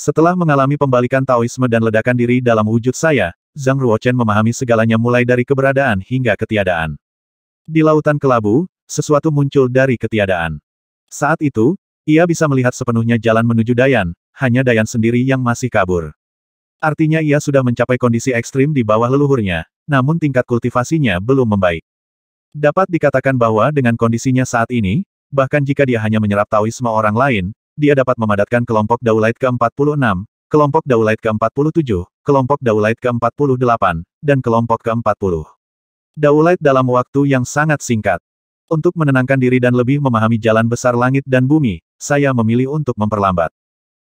Setelah mengalami pembalikan Taoisme dan ledakan diri dalam wujud saya, Zhang Ruochen memahami segalanya mulai dari keberadaan hingga ketiadaan. Di lautan kelabu, sesuatu muncul dari ketiadaan. Saat itu, ia bisa melihat sepenuhnya jalan menuju Dayan, hanya Dayan sendiri yang masih kabur. Artinya ia sudah mencapai kondisi ekstrim di bawah leluhurnya, namun tingkat kultivasinya belum membaik. Dapat dikatakan bahwa dengan kondisinya saat ini, bahkan jika dia hanya menyerap Taoisme orang lain, dia dapat memadatkan kelompok Daulait ke-46, kelompok Daulait ke-47, kelompok Daulait ke-48, dan kelompok ke-40. Daulait dalam waktu yang sangat singkat. Untuk menenangkan diri dan lebih memahami jalan besar langit dan bumi, saya memilih untuk memperlambat.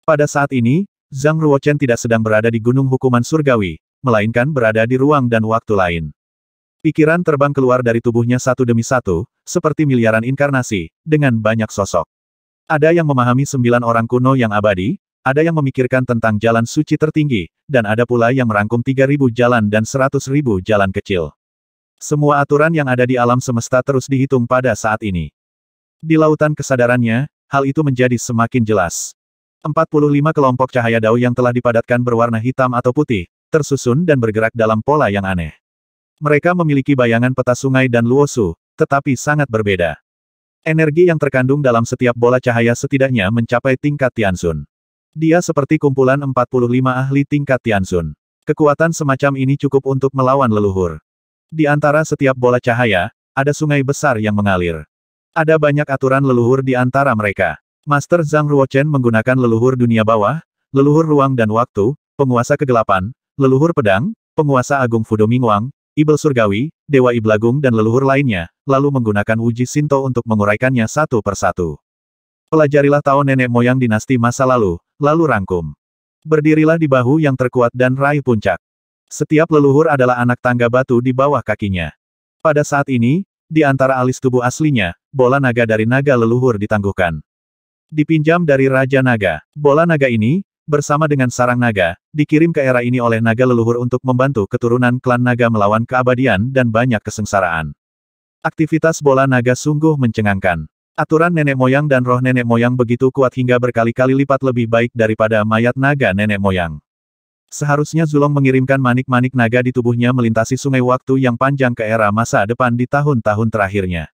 Pada saat ini, Zhang Ruochen tidak sedang berada di Gunung Hukuman Surgawi, melainkan berada di ruang dan waktu lain. Pikiran terbang keluar dari tubuhnya satu demi satu, seperti miliaran inkarnasi, dengan banyak sosok. Ada yang memahami sembilan orang kuno yang abadi, ada yang memikirkan tentang jalan suci tertinggi, dan ada pula yang merangkum tiga ribu jalan dan seratus ribu jalan kecil. Semua aturan yang ada di alam semesta terus dihitung pada saat ini. Di lautan kesadarannya, hal itu menjadi semakin jelas. 45 kelompok cahaya dao yang telah dipadatkan berwarna hitam atau putih, tersusun dan bergerak dalam pola yang aneh. Mereka memiliki bayangan peta sungai dan luosu, tetapi sangat berbeda. Energi yang terkandung dalam setiap bola cahaya setidaknya mencapai tingkat Tianzun. Dia seperti kumpulan 45 ahli tingkat Tianzun. Kekuatan semacam ini cukup untuk melawan leluhur. Di antara setiap bola cahaya, ada sungai besar yang mengalir. Ada banyak aturan leluhur di antara mereka. Master Zhang Ruochen menggunakan leluhur dunia bawah, leluhur ruang dan waktu, penguasa kegelapan, leluhur pedang, penguasa agung Fudo Mingwang, Ibel Surgawi, Dewa Iblagung dan leluhur lainnya, lalu menggunakan uji Sinto untuk menguraikannya satu persatu. Pelajarilah tao nenek moyang dinasti masa lalu, lalu rangkum. Berdirilah di bahu yang terkuat dan raih puncak. Setiap leluhur adalah anak tangga batu di bawah kakinya. Pada saat ini, di antara alis tubuh aslinya, bola naga dari naga leluhur ditangguhkan. Dipinjam dari Raja Naga, bola naga ini, bersama dengan sarang naga, dikirim ke era ini oleh naga leluhur untuk membantu keturunan klan naga melawan keabadian dan banyak kesengsaraan. Aktivitas bola naga sungguh mencengangkan. Aturan nenek moyang dan roh nenek moyang begitu kuat hingga berkali-kali lipat lebih baik daripada mayat naga nenek moyang. Seharusnya Zulong mengirimkan manik-manik naga di tubuhnya melintasi sungai waktu yang panjang ke era masa depan di tahun-tahun terakhirnya.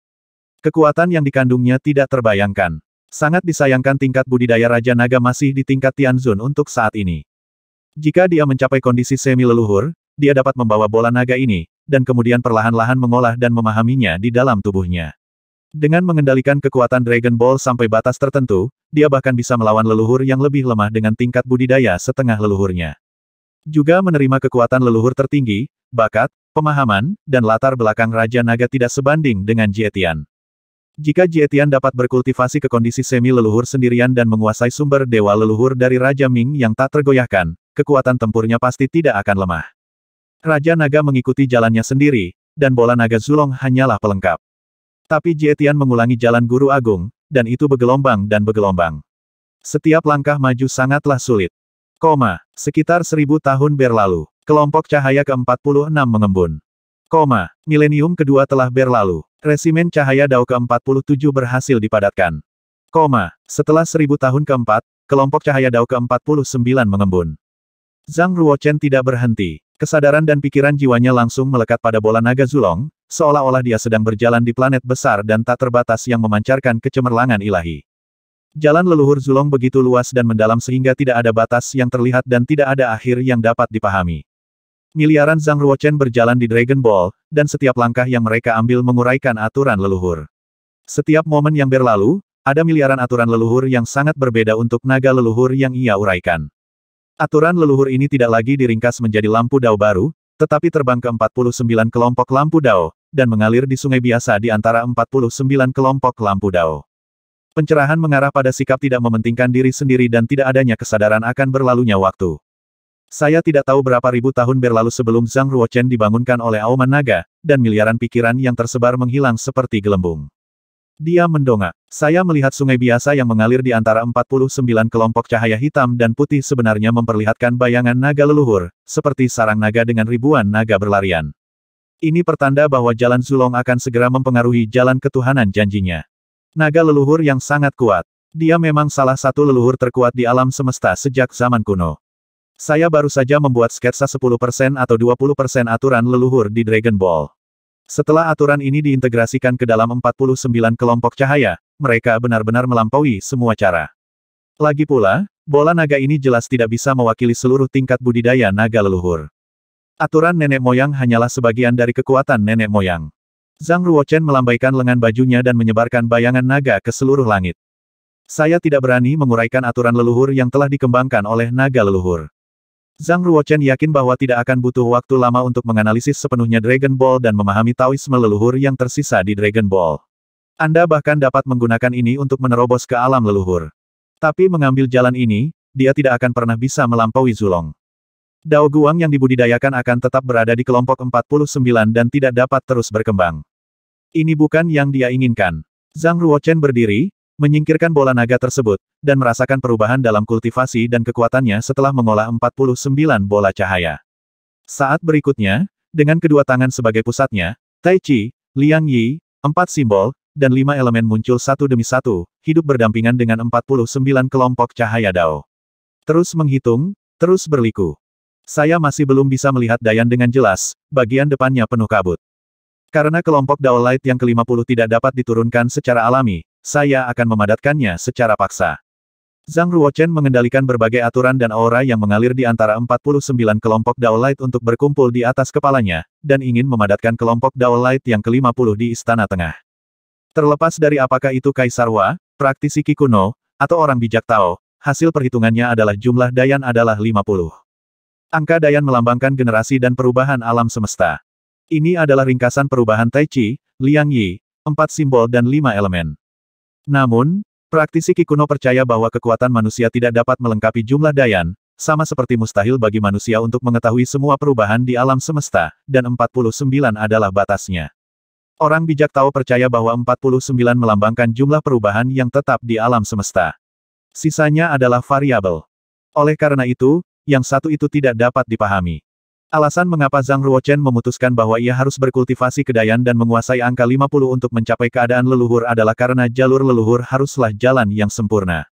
Kekuatan yang dikandungnya tidak terbayangkan. Sangat disayangkan tingkat budidaya Raja Naga masih di tingkat Tianzun untuk saat ini. Jika dia mencapai kondisi semi leluhur, dia dapat membawa bola naga ini, dan kemudian perlahan-lahan mengolah dan memahaminya di dalam tubuhnya. Dengan mengendalikan kekuatan Dragon Ball sampai batas tertentu, dia bahkan bisa melawan leluhur yang lebih lemah dengan tingkat budidaya setengah leluhurnya. Juga menerima kekuatan leluhur tertinggi, bakat, pemahaman, dan latar belakang Raja Naga tidak sebanding dengan Jietian. Jika Jietian dapat berkultivasi ke kondisi semi leluhur sendirian dan menguasai sumber dewa leluhur dari Raja Ming yang tak tergoyahkan, kekuatan tempurnya pasti tidak akan lemah. Raja Naga mengikuti jalannya sendiri, dan bola naga Zulong hanyalah pelengkap. Tapi Jietian mengulangi jalan Guru Agung, dan itu bergelombang dan bergelombang. Setiap langkah maju sangatlah sulit. Koma, sekitar seribu tahun berlalu, kelompok cahaya ke-46 mengembun. Koma, milenium kedua telah berlalu. Resimen cahaya Dao ke-47 berhasil dipadatkan. Koma, setelah seribu tahun keempat, kelompok cahaya Dao ke-49 mengembun. Zhang Ruochen tidak berhenti. Kesadaran dan pikiran jiwanya langsung melekat pada bola naga Zulong, seolah-olah dia sedang berjalan di planet besar dan tak terbatas yang memancarkan kecemerlangan ilahi. Jalan leluhur Zulong begitu luas dan mendalam sehingga tidak ada batas yang terlihat dan tidak ada akhir yang dapat dipahami. Miliaran Zhang Ruochen berjalan di Dragon Ball, dan setiap langkah yang mereka ambil menguraikan aturan leluhur. Setiap momen yang berlalu, ada miliaran aturan leluhur yang sangat berbeda untuk naga leluhur yang ia uraikan. Aturan leluhur ini tidak lagi diringkas menjadi lampu dao baru, tetapi terbang ke 49 kelompok lampu dao, dan mengalir di sungai biasa di antara 49 kelompok lampu dao. Pencerahan mengarah pada sikap tidak mementingkan diri sendiri dan tidak adanya kesadaran akan berlalunya waktu. Saya tidak tahu berapa ribu tahun berlalu sebelum Zhang Ruochen dibangunkan oleh Auman Naga, dan miliaran pikiran yang tersebar menghilang seperti gelembung. Dia mendongak. Saya melihat sungai biasa yang mengalir di antara 49 kelompok cahaya hitam dan putih sebenarnya memperlihatkan bayangan naga leluhur, seperti sarang naga dengan ribuan naga berlarian. Ini pertanda bahwa jalan Zulong akan segera mempengaruhi jalan ketuhanan janjinya. Naga leluhur yang sangat kuat. Dia memang salah satu leluhur terkuat di alam semesta sejak zaman kuno. Saya baru saja membuat sketsa 10% atau 20% aturan leluhur di Dragon Ball. Setelah aturan ini diintegrasikan ke dalam 49 kelompok cahaya, mereka benar-benar melampaui semua cara. Lagi pula, bola naga ini jelas tidak bisa mewakili seluruh tingkat budidaya naga leluhur. Aturan nenek moyang hanyalah sebagian dari kekuatan nenek moyang. Zhang Ruochen melambaikan lengan bajunya dan menyebarkan bayangan naga ke seluruh langit. Saya tidak berani menguraikan aturan leluhur yang telah dikembangkan oleh naga leluhur. Zhang Ruochen yakin bahwa tidak akan butuh waktu lama untuk menganalisis sepenuhnya Dragon Ball dan memahami Taoisme leluhur yang tersisa di Dragon Ball. Anda bahkan dapat menggunakan ini untuk menerobos ke alam leluhur. Tapi mengambil jalan ini, dia tidak akan pernah bisa melampaui Zulong. Dao Guang yang dibudidayakan akan tetap berada di kelompok 49 dan tidak dapat terus berkembang. Ini bukan yang dia inginkan. Zhang Ruochen berdiri, menyingkirkan bola naga tersebut, dan merasakan perubahan dalam kultivasi dan kekuatannya setelah mengolah 49 bola cahaya. Saat berikutnya, dengan kedua tangan sebagai pusatnya, Tai Chi, Liang Yi, empat simbol, dan lima elemen muncul satu demi satu, hidup berdampingan dengan 49 kelompok cahaya Dao. Terus menghitung, terus berliku. Saya masih belum bisa melihat Dayan dengan jelas, bagian depannya penuh kabut. Karena kelompok Dao Light yang ke-50 tidak dapat diturunkan secara alami, saya akan memadatkannya secara paksa. Zhang Ruochen mengendalikan berbagai aturan dan aura yang mengalir di antara 49 kelompok Dao Light untuk berkumpul di atas kepalanya, dan ingin memadatkan kelompok Dao Light yang ke-50 di Istana Tengah. Terlepas dari apakah itu Kaisar Wa, praktisi Kikuno, atau orang bijak Tao, hasil perhitungannya adalah jumlah Dayan adalah 50. Angka Dayan melambangkan generasi dan perubahan alam semesta. Ini adalah ringkasan perubahan Tai Chi, Liang Yi, empat simbol dan lima elemen. Namun, praktisi Kikuno percaya bahwa kekuatan manusia tidak dapat melengkapi jumlah Dayan, sama seperti mustahil bagi manusia untuk mengetahui semua perubahan di alam semesta, dan 49 adalah batasnya. Orang bijak tahu percaya bahwa 49 melambangkan jumlah perubahan yang tetap di alam semesta. Sisanya adalah variabel. Oleh karena itu, yang satu itu tidak dapat dipahami. Alasan mengapa Zhang Ruochen memutuskan bahwa ia harus berkultivasi kedayan dan menguasai angka 50 untuk mencapai keadaan leluhur adalah karena jalur leluhur haruslah jalan yang sempurna.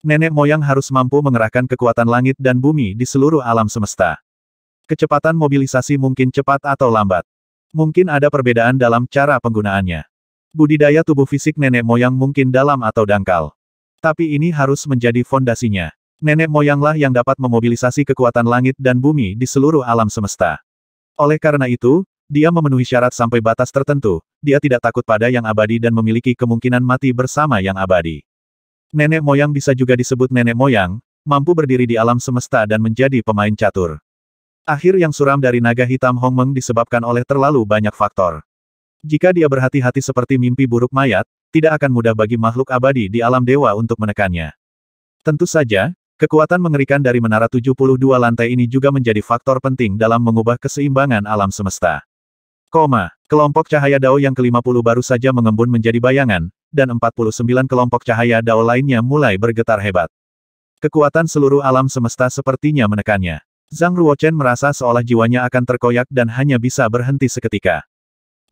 Nenek moyang harus mampu mengerahkan kekuatan langit dan bumi di seluruh alam semesta. Kecepatan mobilisasi mungkin cepat atau lambat. Mungkin ada perbedaan dalam cara penggunaannya. Budidaya tubuh fisik nenek moyang mungkin dalam atau dangkal. Tapi ini harus menjadi fondasinya. Nenek moyanglah yang dapat memobilisasi kekuatan langit dan bumi di seluruh alam semesta. Oleh karena itu, dia memenuhi syarat sampai batas tertentu, dia tidak takut pada yang abadi dan memiliki kemungkinan mati bersama yang abadi. Nenek moyang bisa juga disebut nenek moyang, mampu berdiri di alam semesta dan menjadi pemain catur. Akhir yang suram dari naga hitam Hong Meng disebabkan oleh terlalu banyak faktor. Jika dia berhati-hati seperti mimpi buruk mayat, tidak akan mudah bagi makhluk abadi di alam dewa untuk menekannya. Tentu saja, Kekuatan mengerikan dari menara 72 lantai ini juga menjadi faktor penting dalam mengubah keseimbangan alam semesta. Koma, kelompok cahaya Dao yang ke-50 baru saja mengembun menjadi bayangan, dan 49 kelompok cahaya Dao lainnya mulai bergetar hebat. Kekuatan seluruh alam semesta sepertinya menekannya. Zhang Ruochen merasa seolah jiwanya akan terkoyak dan hanya bisa berhenti seketika.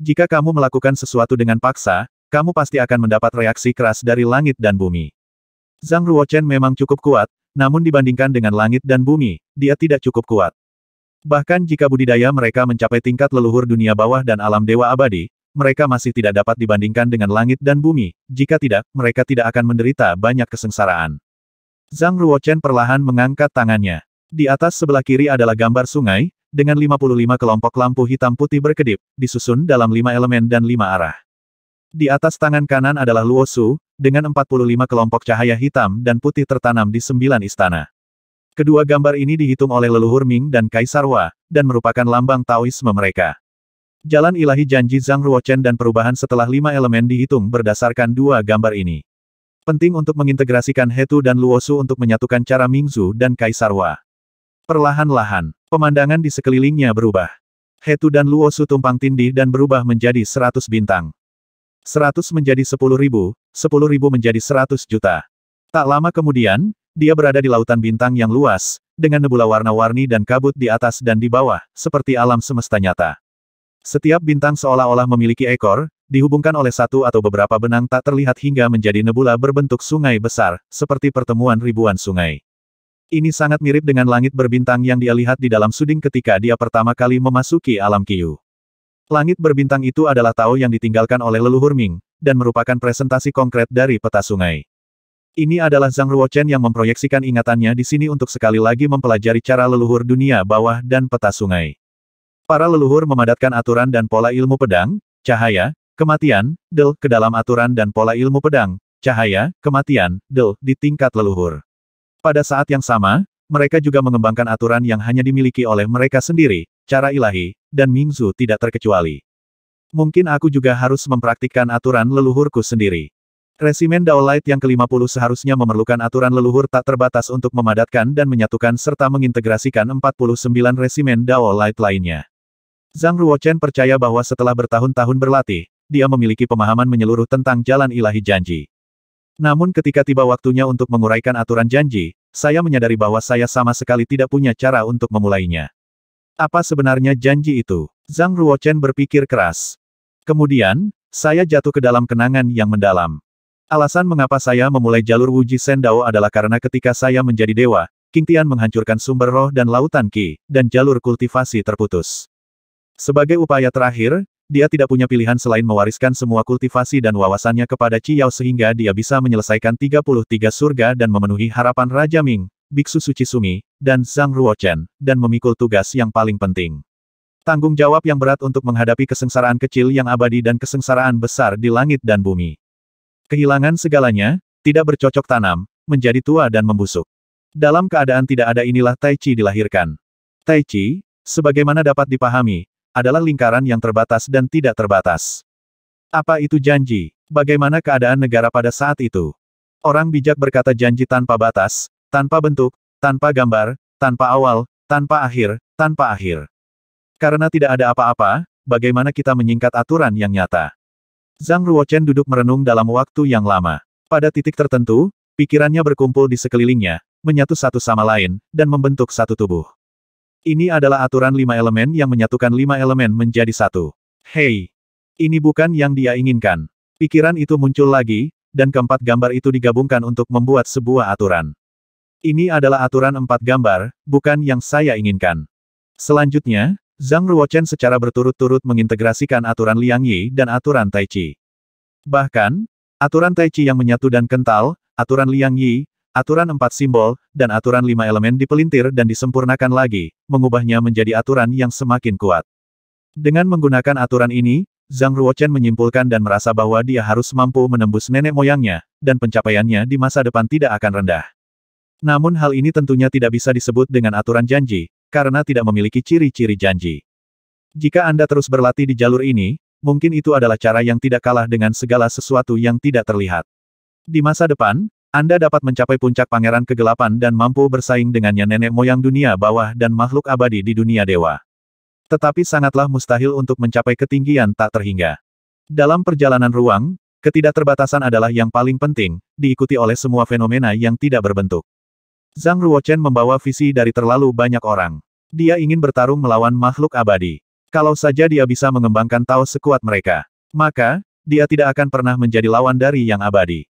Jika kamu melakukan sesuatu dengan paksa, kamu pasti akan mendapat reaksi keras dari langit dan bumi. Zhang Ruochen memang cukup kuat, namun dibandingkan dengan langit dan bumi, dia tidak cukup kuat. Bahkan jika budidaya mereka mencapai tingkat leluhur dunia bawah dan alam dewa abadi, mereka masih tidak dapat dibandingkan dengan langit dan bumi, jika tidak, mereka tidak akan menderita banyak kesengsaraan. Zhang Ruochen perlahan mengangkat tangannya. Di atas sebelah kiri adalah gambar sungai, dengan 55 kelompok lampu hitam putih berkedip, disusun dalam lima elemen dan lima arah. Di atas tangan kanan adalah Luo Su, dengan 45 kelompok cahaya hitam dan putih tertanam di sembilan istana. Kedua gambar ini dihitung oleh leluhur Ming dan Kaisar Wa, dan merupakan lambang Taoisme mereka. Jalan ilahi janji Zhang Ruochen dan perubahan setelah lima elemen dihitung berdasarkan dua gambar ini. Penting untuk mengintegrasikan Hetu dan Luosu untuk menyatukan cara Mingzu dan Kaisar Wa. Perlahan-lahan, pemandangan di sekelilingnya berubah. Hetu dan Luosu tumpang tindih dan berubah menjadi seratus bintang. 100 menjadi 10 ribu, 10 ribu menjadi 100 juta. Tak lama kemudian, dia berada di lautan bintang yang luas, dengan nebula warna-warni dan kabut di atas dan di bawah, seperti alam semesta nyata. Setiap bintang seolah-olah memiliki ekor, dihubungkan oleh satu atau beberapa benang tak terlihat hingga menjadi nebula berbentuk sungai besar, seperti pertemuan ribuan sungai. Ini sangat mirip dengan langit berbintang yang dia lihat di dalam suding ketika dia pertama kali memasuki alam Kiyu. Langit berbintang itu adalah Tao yang ditinggalkan oleh leluhur Ming, dan merupakan presentasi konkret dari peta sungai. Ini adalah Zhang Ruochen yang memproyeksikan ingatannya di sini untuk sekali lagi mempelajari cara leluhur dunia bawah dan peta sungai. Para leluhur memadatkan aturan dan pola ilmu pedang, cahaya, kematian, del, ke dalam aturan dan pola ilmu pedang, cahaya, kematian, del, di tingkat leluhur. Pada saat yang sama, mereka juga mengembangkan aturan yang hanya dimiliki oleh mereka sendiri, cara ilahi, dan Mingzu tidak terkecuali. Mungkin aku juga harus mempraktikkan aturan leluhurku sendiri. Resimen Daolite yang ke-50 seharusnya memerlukan aturan leluhur tak terbatas untuk memadatkan dan menyatukan serta mengintegrasikan 49 resimen Daolite lainnya. Zhang Ruochen percaya bahwa setelah bertahun-tahun berlatih, dia memiliki pemahaman menyeluruh tentang jalan ilahi janji. Namun ketika tiba waktunya untuk menguraikan aturan janji, saya menyadari bahwa saya sama sekali tidak punya cara untuk memulainya. Apa sebenarnya janji itu? Zhang Ruochen berpikir keras. Kemudian, saya jatuh ke dalam kenangan yang mendalam. Alasan mengapa saya memulai jalur Wuji Sendao adalah karena ketika saya menjadi dewa, King Tian menghancurkan sumber roh dan lautan Qi, dan jalur kultivasi terputus. Sebagai upaya terakhir, dia tidak punya pilihan selain mewariskan semua kultivasi dan wawasannya kepada Qi Yao sehingga dia bisa menyelesaikan 33 surga dan memenuhi harapan Raja Ming, Biksu Suci Sumi, dan Zhang Ruochen, dan memikul tugas yang paling penting. Tanggung jawab yang berat untuk menghadapi kesengsaraan kecil yang abadi dan kesengsaraan besar di langit dan bumi. Kehilangan segalanya, tidak bercocok tanam, menjadi tua dan membusuk. Dalam keadaan tidak ada inilah Tai Chi dilahirkan. Tai Chi, sebagaimana dapat dipahami, adalah lingkaran yang terbatas dan tidak terbatas. Apa itu janji? Bagaimana keadaan negara pada saat itu? Orang bijak berkata janji tanpa batas, tanpa bentuk, tanpa gambar, tanpa awal, tanpa akhir, tanpa akhir. Karena tidak ada apa-apa, bagaimana kita menyingkat aturan yang nyata? Zhang Ruochen duduk merenung dalam waktu yang lama. Pada titik tertentu, pikirannya berkumpul di sekelilingnya, menyatu satu sama lain, dan membentuk satu tubuh. Ini adalah aturan lima elemen yang menyatukan lima elemen menjadi satu. Hei! Ini bukan yang dia inginkan. Pikiran itu muncul lagi, dan keempat gambar itu digabungkan untuk membuat sebuah aturan. Ini adalah aturan empat gambar, bukan yang saya inginkan. Selanjutnya, Zhang Ruochen secara berturut-turut mengintegrasikan aturan Liang Yi dan aturan Tai Chi. Bahkan, aturan Tai Chi yang menyatu dan kental, aturan Liang Yi, aturan empat simbol, dan aturan lima elemen dipelintir dan disempurnakan lagi, mengubahnya menjadi aturan yang semakin kuat. Dengan menggunakan aturan ini, Zhang Ruochen menyimpulkan dan merasa bahwa dia harus mampu menembus nenek moyangnya, dan pencapaiannya di masa depan tidak akan rendah. Namun hal ini tentunya tidak bisa disebut dengan aturan janji, karena tidak memiliki ciri-ciri janji. Jika Anda terus berlatih di jalur ini, mungkin itu adalah cara yang tidak kalah dengan segala sesuatu yang tidak terlihat. Di masa depan, Anda dapat mencapai puncak pangeran kegelapan dan mampu bersaing dengannya nenek moyang dunia bawah dan makhluk abadi di dunia dewa. Tetapi sangatlah mustahil untuk mencapai ketinggian tak terhingga. Dalam perjalanan ruang, ketidakterbatasan adalah yang paling penting, diikuti oleh semua fenomena yang tidak berbentuk. Zhang Ruochen membawa visi dari terlalu banyak orang. Dia ingin bertarung melawan makhluk abadi. Kalau saja dia bisa mengembangkan Tao sekuat mereka, maka, dia tidak akan pernah menjadi lawan dari yang abadi.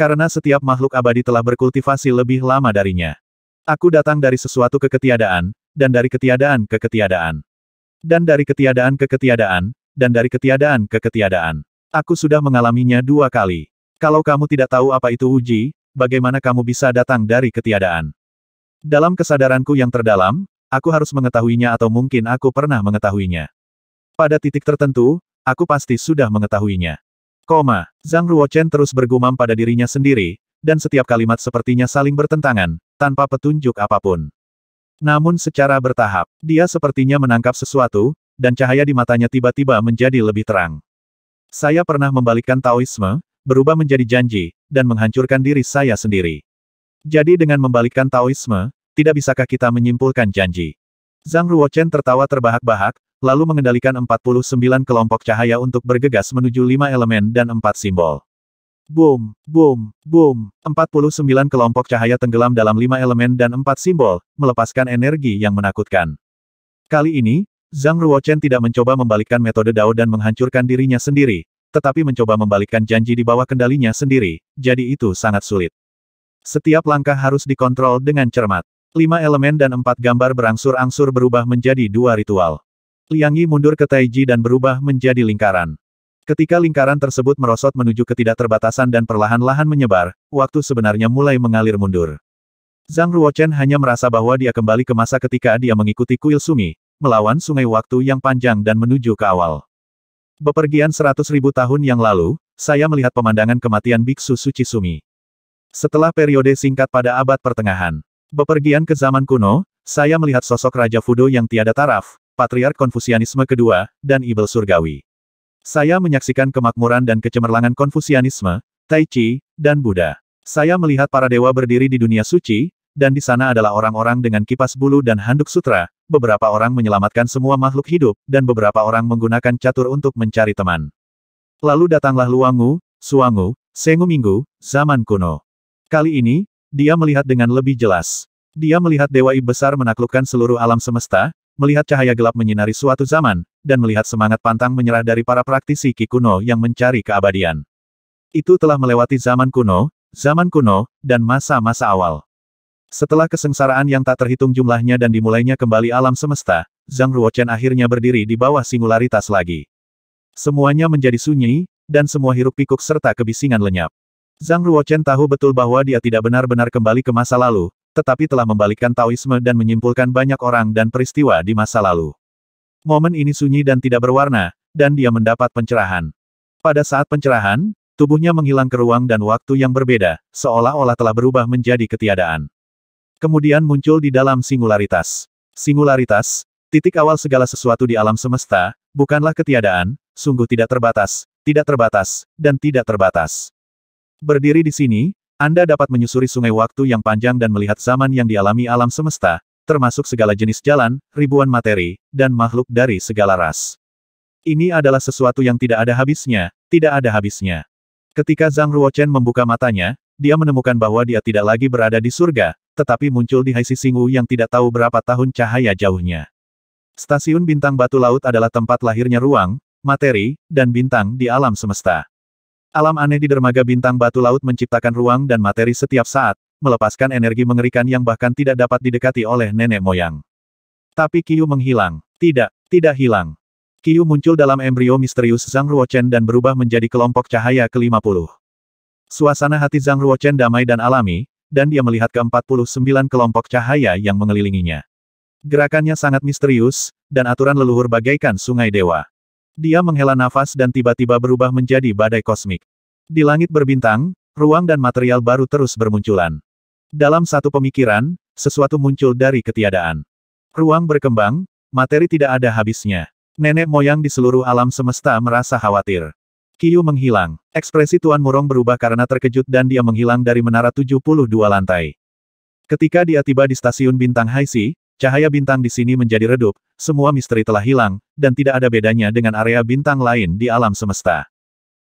Karena setiap makhluk abadi telah berkultivasi lebih lama darinya. Aku datang dari sesuatu ke dan dari ketiadaan ke ketiadaan. Dan dari ketiadaan ke ketiadaan, dan dari ketiadaan ke ketiadaan. Aku sudah mengalaminya dua kali. Kalau kamu tidak tahu apa itu uji, bagaimana kamu bisa datang dari ketiadaan? Dalam kesadaranku yang terdalam, aku harus mengetahuinya atau mungkin aku pernah mengetahuinya. Pada titik tertentu, aku pasti sudah mengetahuinya. Koma, Zhang Ruochen terus bergumam pada dirinya sendiri, dan setiap kalimat sepertinya saling bertentangan, tanpa petunjuk apapun. Namun secara bertahap, dia sepertinya menangkap sesuatu, dan cahaya di matanya tiba-tiba menjadi lebih terang. Saya pernah membalikkan Taoisme, berubah menjadi janji, dan menghancurkan diri saya sendiri. Jadi dengan membalikkan Taoisme, tidak bisakah kita menyimpulkan janji? Zhang Ruochen tertawa terbahak-bahak, lalu mengendalikan 49 kelompok cahaya untuk bergegas menuju lima elemen dan empat simbol. Boom, boom, boom. 49 kelompok cahaya tenggelam dalam lima elemen dan empat simbol, melepaskan energi yang menakutkan. Kali ini, Zhang Ruochen tidak mencoba membalikkan metode Dao dan menghancurkan dirinya sendiri, tetapi mencoba membalikkan janji di bawah kendalinya sendiri, jadi itu sangat sulit. Setiap langkah harus dikontrol dengan cermat. Lima elemen dan empat gambar berangsur-angsur berubah menjadi dua ritual. Liang Yi mundur ke Taiji dan berubah menjadi lingkaran. Ketika lingkaran tersebut merosot menuju ketidakterbatasan dan perlahan-lahan menyebar, waktu sebenarnya mulai mengalir mundur. Zhang Ruochen hanya merasa bahwa dia kembali ke masa ketika dia mengikuti kuil Sumi, melawan sungai waktu yang panjang dan menuju ke awal. Bepergian seratus ribu tahun yang lalu, saya melihat pemandangan kematian Biksu Suci Sumi. Setelah periode singkat pada abad pertengahan, bepergian ke zaman kuno, saya melihat sosok Raja Fudo yang tiada taraf, Patriark Konfusianisme kedua, dan Ibel Surgawi. Saya menyaksikan kemakmuran dan kecemerlangan Konfusianisme, Tai Chi, dan Buddha. Saya melihat para dewa berdiri di dunia suci, dan di sana adalah orang-orang dengan kipas bulu dan handuk sutra, beberapa orang menyelamatkan semua makhluk hidup, dan beberapa orang menggunakan catur untuk mencari teman. Lalu datanglah Luangu, Suangu, Sengu Minggu, zaman kuno. Kali ini, dia melihat dengan lebih jelas. Dia melihat Dewa I besar menaklukkan seluruh alam semesta, melihat cahaya gelap menyinari suatu zaman, dan melihat semangat pantang menyerah dari para praktisi kikuno yang mencari keabadian. Itu telah melewati zaman kuno, zaman kuno, dan masa-masa awal. Setelah kesengsaraan yang tak terhitung jumlahnya dan dimulainya kembali alam semesta, Zhang Ruochen akhirnya berdiri di bawah singularitas lagi. Semuanya menjadi sunyi, dan semua hiruk pikuk serta kebisingan lenyap. Zhang Ruochen tahu betul bahwa dia tidak benar-benar kembali ke masa lalu, tetapi telah membalikkan Taoisme dan menyimpulkan banyak orang dan peristiwa di masa lalu. Momen ini sunyi dan tidak berwarna, dan dia mendapat pencerahan. Pada saat pencerahan, tubuhnya menghilang ke ruang dan waktu yang berbeda, seolah-olah telah berubah menjadi ketiadaan. Kemudian muncul di dalam singularitas. Singularitas, titik awal segala sesuatu di alam semesta, bukanlah ketiadaan, sungguh tidak terbatas, tidak terbatas, dan tidak terbatas. Berdiri di sini, Anda dapat menyusuri sungai waktu yang panjang dan melihat zaman yang dialami alam semesta, termasuk segala jenis jalan, ribuan materi, dan makhluk dari segala ras. Ini adalah sesuatu yang tidak ada habisnya, tidak ada habisnya. Ketika Zhang Ruochen membuka matanya, dia menemukan bahwa dia tidak lagi berada di surga, tetapi muncul di Haisi Singu yang tidak tahu berapa tahun cahaya jauhnya. Stasiun Bintang Batu Laut adalah tempat lahirnya ruang, materi, dan bintang di alam semesta. Alam aneh di dermaga bintang batu laut menciptakan ruang dan materi setiap saat, melepaskan energi mengerikan yang bahkan tidak dapat didekati oleh nenek moyang. Tapi Kiyu menghilang. Tidak, tidak hilang. Kiyu muncul dalam embrio misterius Zhang Ruochen dan berubah menjadi kelompok cahaya ke-50. Suasana hati Zhang Ruochen damai dan alami, dan dia melihat ke-49 kelompok cahaya yang mengelilinginya. Gerakannya sangat misterius, dan aturan leluhur bagaikan sungai dewa. Dia menghela nafas dan tiba-tiba berubah menjadi badai kosmik. Di langit berbintang, ruang dan material baru terus bermunculan. Dalam satu pemikiran, sesuatu muncul dari ketiadaan. Ruang berkembang, materi tidak ada habisnya. Nenek moyang di seluruh alam semesta merasa khawatir. Kiyu menghilang. Ekspresi Tuan Murong berubah karena terkejut dan dia menghilang dari menara 72 lantai. Ketika dia tiba di stasiun bintang Haisi, cahaya bintang di sini menjadi redup, semua misteri telah hilang, dan tidak ada bedanya dengan area bintang lain di alam semesta.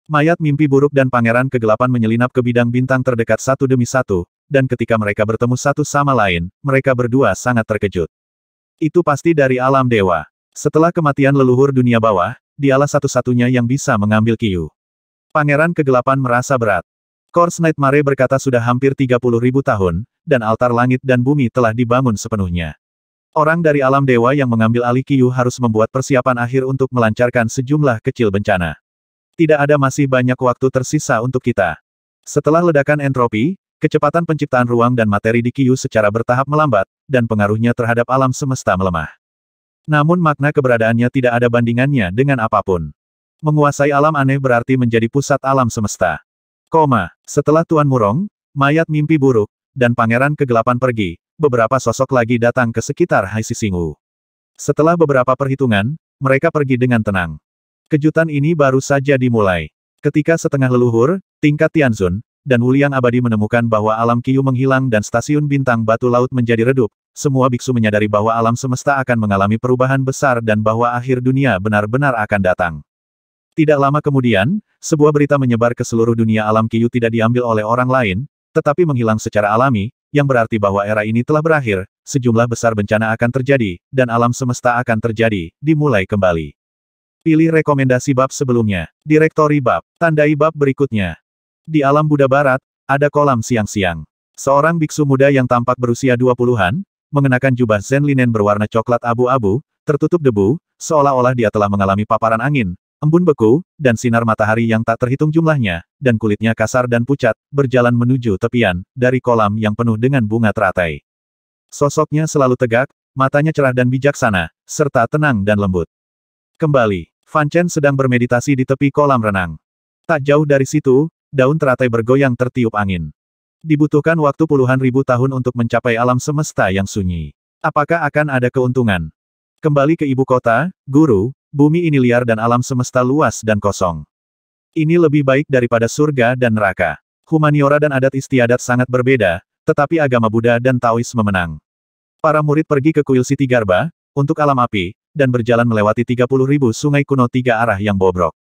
Mayat mimpi buruk dan pangeran kegelapan menyelinap ke bidang bintang terdekat satu demi satu, dan ketika mereka bertemu satu sama lain, mereka berdua sangat terkejut. Itu pasti dari alam dewa. Setelah kematian leluhur dunia bawah, dialah satu-satunya yang bisa mengambil Kiyu. Pangeran kegelapan merasa berat. Kors Nightmare berkata sudah hampir 30 ribu tahun, dan altar langit dan bumi telah dibangun sepenuhnya. Orang dari alam dewa yang mengambil alih Kiyu harus membuat persiapan akhir untuk melancarkan sejumlah kecil bencana. Tidak ada masih banyak waktu tersisa untuk kita. Setelah ledakan entropi, kecepatan penciptaan ruang dan materi di Kiyu secara bertahap melambat, dan pengaruhnya terhadap alam semesta melemah. Namun makna keberadaannya tidak ada bandingannya dengan apapun. Menguasai alam aneh berarti menjadi pusat alam semesta. Koma, setelah Tuan Murong, mayat mimpi buruk, dan pangeran kegelapan pergi, beberapa sosok lagi datang ke sekitar Hai Singu. Setelah beberapa perhitungan, mereka pergi dengan tenang. Kejutan ini baru saja dimulai. Ketika setengah leluhur, tingkat Tianzun, dan Wuliang Abadi menemukan bahwa alam Kiyu menghilang dan stasiun bintang batu laut menjadi redup, semua biksu menyadari bahwa alam semesta akan mengalami perubahan besar dan bahwa akhir dunia benar-benar akan datang. Tidak lama kemudian, sebuah berita menyebar ke seluruh dunia alam Kiyu tidak diambil oleh orang lain, tetapi menghilang secara alami, yang berarti bahwa era ini telah berakhir, sejumlah besar bencana akan terjadi, dan alam semesta akan terjadi, dimulai kembali. Pilih rekomendasi bab sebelumnya. Direktori bab. Tandai bab berikutnya. Di alam Buddha Barat, ada kolam siang-siang. Seorang biksu muda yang tampak berusia 20-an, mengenakan jubah zen linen berwarna coklat abu-abu, tertutup debu, seolah-olah dia telah mengalami paparan angin, embun beku, dan sinar matahari yang tak terhitung jumlahnya, dan kulitnya kasar dan pucat, berjalan menuju tepian, dari kolam yang penuh dengan bunga teratai. Sosoknya selalu tegak, matanya cerah dan bijaksana, serta tenang dan lembut. Kembali, Fan Chen sedang bermeditasi di tepi kolam renang. Tak jauh dari situ, daun teratai bergoyang tertiup angin. Dibutuhkan waktu puluhan ribu tahun untuk mencapai alam semesta yang sunyi. Apakah akan ada keuntungan? Kembali ke ibu kota, guru, bumi ini liar dan alam semesta luas dan kosong. Ini lebih baik daripada surga dan neraka. Humaniora dan adat istiadat sangat berbeda, tetapi agama Buddha dan Taois memenang. Para murid pergi ke kuil Siti Garba, untuk alam api, dan berjalan melewati 30.000 sungai kuno tiga arah yang bobrok.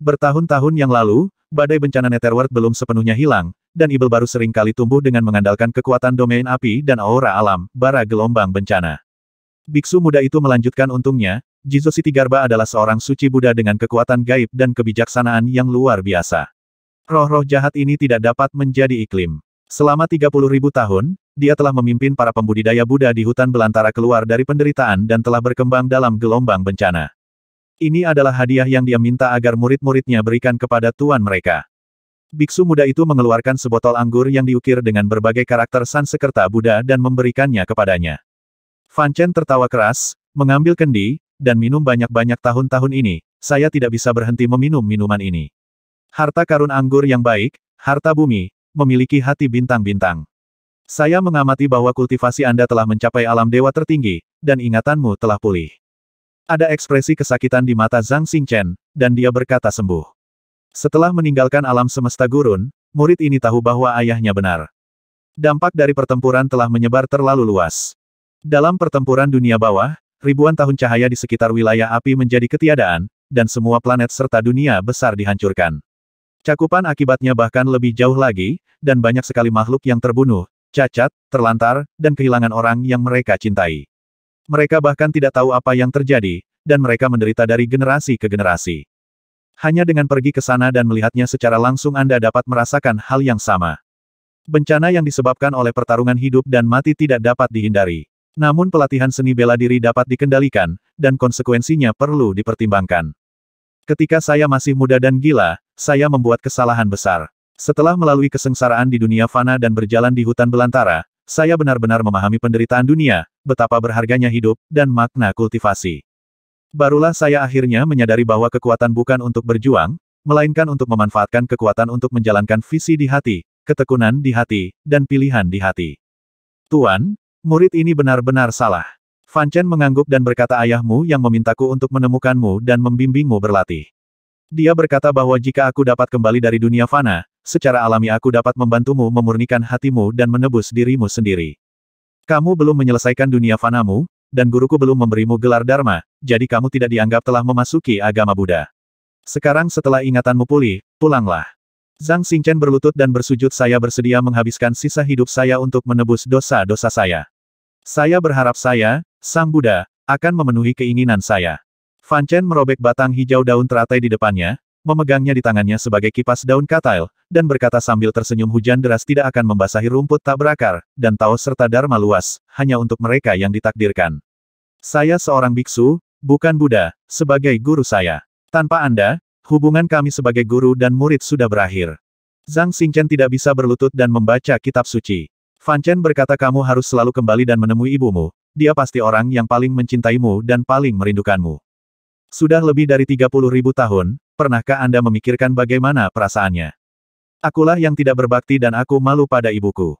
Bertahun-tahun yang lalu, badai bencana Netherworld belum sepenuhnya hilang, dan Ibel baru sering kali tumbuh dengan mengandalkan kekuatan domain api dan aura alam, bara gelombang bencana. Biksu muda itu melanjutkan untungnya, Jizo Siti Garba adalah seorang suci Buddha dengan kekuatan gaib dan kebijaksanaan yang luar biasa. Roh-roh jahat ini tidak dapat menjadi iklim. Selama 30 ribu tahun, dia telah memimpin para pembudidaya Buddha di hutan belantara keluar dari penderitaan dan telah berkembang dalam gelombang bencana. Ini adalah hadiah yang dia minta agar murid-muridnya berikan kepada tuan mereka. Biksu muda itu mengeluarkan sebotol anggur yang diukir dengan berbagai karakter Sansekerta Buddha dan memberikannya kepadanya. Fan Chen tertawa keras, mengambil kendi, dan minum banyak-banyak tahun-tahun ini, saya tidak bisa berhenti meminum minuman ini. Harta karun anggur yang baik, harta bumi, memiliki hati bintang-bintang. Saya mengamati bahwa kultivasi Anda telah mencapai alam dewa tertinggi, dan ingatanmu telah pulih. Ada ekspresi kesakitan di mata Zhang Xingchen, dan dia berkata sembuh. Setelah meninggalkan alam semesta gurun, murid ini tahu bahwa ayahnya benar. Dampak dari pertempuran telah menyebar terlalu luas. Dalam pertempuran dunia bawah, ribuan tahun cahaya di sekitar wilayah api menjadi ketiadaan, dan semua planet serta dunia besar dihancurkan. Cakupan akibatnya bahkan lebih jauh lagi, dan banyak sekali makhluk yang terbunuh, cacat, terlantar, dan kehilangan orang yang mereka cintai. Mereka bahkan tidak tahu apa yang terjadi, dan mereka menderita dari generasi ke generasi. Hanya dengan pergi ke sana dan melihatnya secara langsung Anda dapat merasakan hal yang sama. Bencana yang disebabkan oleh pertarungan hidup dan mati tidak dapat dihindari. Namun pelatihan seni bela diri dapat dikendalikan, dan konsekuensinya perlu dipertimbangkan. Ketika saya masih muda dan gila, saya membuat kesalahan besar. Setelah melalui kesengsaraan di dunia fana dan berjalan di hutan belantara, saya benar-benar memahami penderitaan dunia, betapa berharganya hidup, dan makna kultivasi. Barulah saya akhirnya menyadari bahwa kekuatan bukan untuk berjuang, melainkan untuk memanfaatkan kekuatan untuk menjalankan visi di hati, ketekunan di hati, dan pilihan di hati. Tuan, murid ini benar-benar salah. Fan Chen mengangguk dan berkata ayahmu yang memintaku untuk menemukanmu dan membimbingmu berlatih. Dia berkata bahwa jika aku dapat kembali dari dunia fana, secara alami aku dapat membantumu memurnikan hatimu dan menebus dirimu sendiri. Kamu belum menyelesaikan dunia fanamu, dan guruku belum memberimu gelar Dharma, jadi kamu tidak dianggap telah memasuki agama Buddha. Sekarang setelah ingatanmu pulih, pulanglah. Zhang Xingchen berlutut dan bersujud saya bersedia menghabiskan sisa hidup saya untuk menebus dosa-dosa saya. Saya berharap saya, Sang Buddha, akan memenuhi keinginan saya. Fan Chen merobek batang hijau daun teratai di depannya, memegangnya di tangannya sebagai kipas daun katail, dan berkata sambil tersenyum hujan deras tidak akan membasahi rumput tak berakar, dan tahu serta dharma luas, hanya untuk mereka yang ditakdirkan. Saya seorang biksu, bukan Buddha, sebagai guru saya. Tanpa Anda, hubungan kami sebagai guru dan murid sudah berakhir. Zhang Xingchen tidak bisa berlutut dan membaca kitab suci. Fan Chen berkata kamu harus selalu kembali dan menemui ibumu, dia pasti orang yang paling mencintaimu dan paling merindukanmu. Sudah lebih dari 30 ribu tahun, pernahkah Anda memikirkan bagaimana perasaannya? Akulah yang tidak berbakti dan aku malu pada ibuku.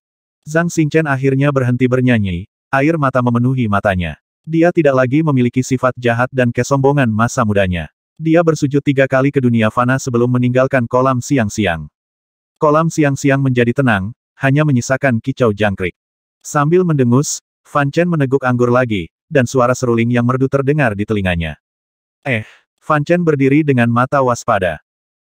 Zhang Xingchen akhirnya berhenti bernyanyi, air mata memenuhi matanya. Dia tidak lagi memiliki sifat jahat dan kesombongan masa mudanya. Dia bersujud tiga kali ke dunia fana sebelum meninggalkan kolam siang-siang. Kolam siang-siang menjadi tenang, hanya menyisakan kicau jangkrik. Sambil mendengus, Fan Chen meneguk anggur lagi, dan suara seruling yang merdu terdengar di telinganya. Eh, Fan Chen berdiri dengan mata waspada.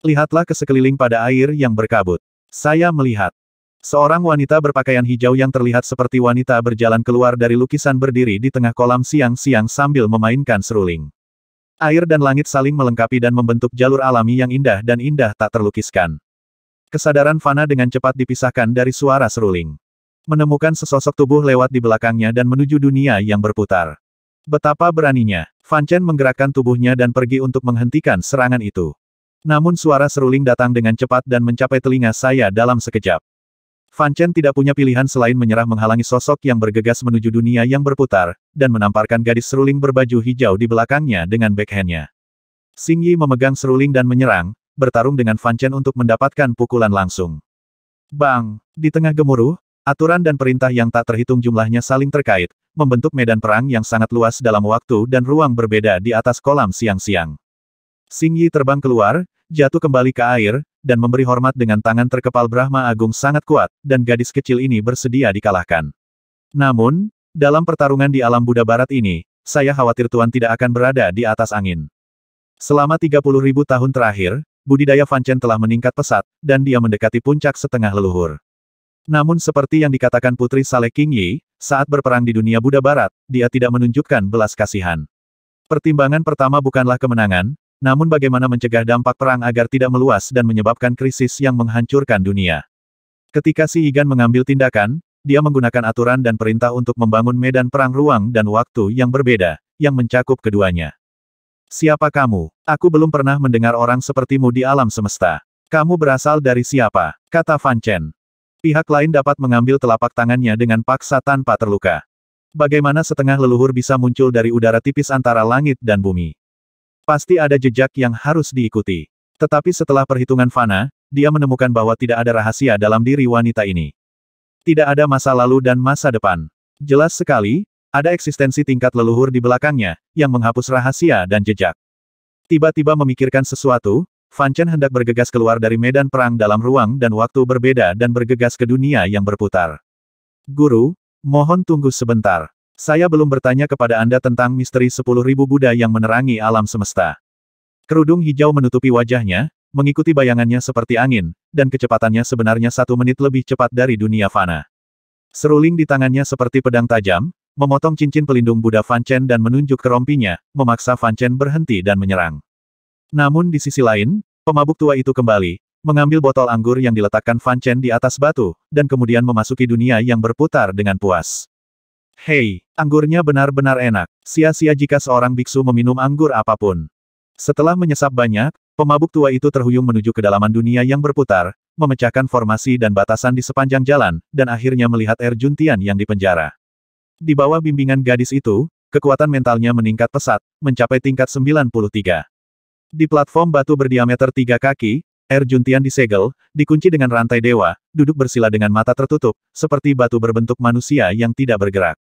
Lihatlah ke sekeliling pada air yang berkabut. Saya melihat. Seorang wanita berpakaian hijau yang terlihat seperti wanita berjalan keluar dari lukisan berdiri di tengah kolam siang-siang sambil memainkan seruling. Air dan langit saling melengkapi dan membentuk jalur alami yang indah dan indah tak terlukiskan. Kesadaran Fana dengan cepat dipisahkan dari suara seruling. Menemukan sesosok tubuh lewat di belakangnya dan menuju dunia yang berputar. Betapa beraninya. Fan Chen menggerakkan tubuhnya dan pergi untuk menghentikan serangan itu. Namun suara seruling datang dengan cepat dan mencapai telinga saya dalam sekejap. Fan Chen tidak punya pilihan selain menyerah menghalangi sosok yang bergegas menuju dunia yang berputar, dan menamparkan gadis seruling berbaju hijau di belakangnya dengan backhandnya. Xing Yi memegang seruling dan menyerang, bertarung dengan Fan Chen untuk mendapatkan pukulan langsung. Bang! Di tengah gemuruh, Aturan dan perintah yang tak terhitung jumlahnya saling terkait, membentuk medan perang yang sangat luas dalam waktu dan ruang berbeda di atas kolam siang-siang. Xing Yi terbang keluar, jatuh kembali ke air, dan memberi hormat dengan tangan terkepal Brahma Agung sangat kuat, dan gadis kecil ini bersedia dikalahkan. Namun, dalam pertarungan di alam Buddha Barat ini, saya khawatir Tuan tidak akan berada di atas angin. Selama 30.000 tahun terakhir, budidaya Fanchen telah meningkat pesat, dan dia mendekati puncak setengah leluhur. Namun seperti yang dikatakan Putri Saleh King Yi, saat berperang di dunia Buddha Barat, dia tidak menunjukkan belas kasihan. Pertimbangan pertama bukanlah kemenangan, namun bagaimana mencegah dampak perang agar tidak meluas dan menyebabkan krisis yang menghancurkan dunia. Ketika si Igan mengambil tindakan, dia menggunakan aturan dan perintah untuk membangun medan perang ruang dan waktu yang berbeda, yang mencakup keduanya. Siapa kamu? Aku belum pernah mendengar orang sepertimu di alam semesta. Kamu berasal dari siapa? Kata Fan Chen. Pihak lain dapat mengambil telapak tangannya dengan paksa tanpa terluka. Bagaimana setengah leluhur bisa muncul dari udara tipis antara langit dan bumi? Pasti ada jejak yang harus diikuti. Tetapi setelah perhitungan Fana, dia menemukan bahwa tidak ada rahasia dalam diri wanita ini. Tidak ada masa lalu dan masa depan. Jelas sekali, ada eksistensi tingkat leluhur di belakangnya, yang menghapus rahasia dan jejak. Tiba-tiba memikirkan sesuatu, Fan Chen hendak bergegas keluar dari medan perang dalam ruang dan waktu berbeda dan bergegas ke dunia yang berputar. Guru, mohon tunggu sebentar. Saya belum bertanya kepada Anda tentang misteri 10.000 Buddha yang menerangi alam semesta. Kerudung hijau menutupi wajahnya, mengikuti bayangannya seperti angin, dan kecepatannya sebenarnya satu menit lebih cepat dari dunia fana. Seruling di tangannya seperti pedang tajam, memotong cincin pelindung Buddha Fan Chen dan menunjuk ke rompinya, memaksa Fan Chen berhenti dan menyerang. Namun di sisi lain, pemabuk tua itu kembali, mengambil botol anggur yang diletakkan Fan Chen di atas batu, dan kemudian memasuki dunia yang berputar dengan puas. Hei, anggurnya benar-benar enak, sia-sia jika seorang biksu meminum anggur apapun. Setelah menyesap banyak, pemabuk tua itu terhuyung menuju kedalaman dunia yang berputar, memecahkan formasi dan batasan di sepanjang jalan, dan akhirnya melihat Er Juntian yang dipenjara. Di bawah bimbingan gadis itu, kekuatan mentalnya meningkat pesat, mencapai tingkat 93. Di platform batu berdiameter tiga kaki, Air Juntian disegel, dikunci dengan rantai dewa, duduk bersila dengan mata tertutup, seperti batu berbentuk manusia yang tidak bergerak.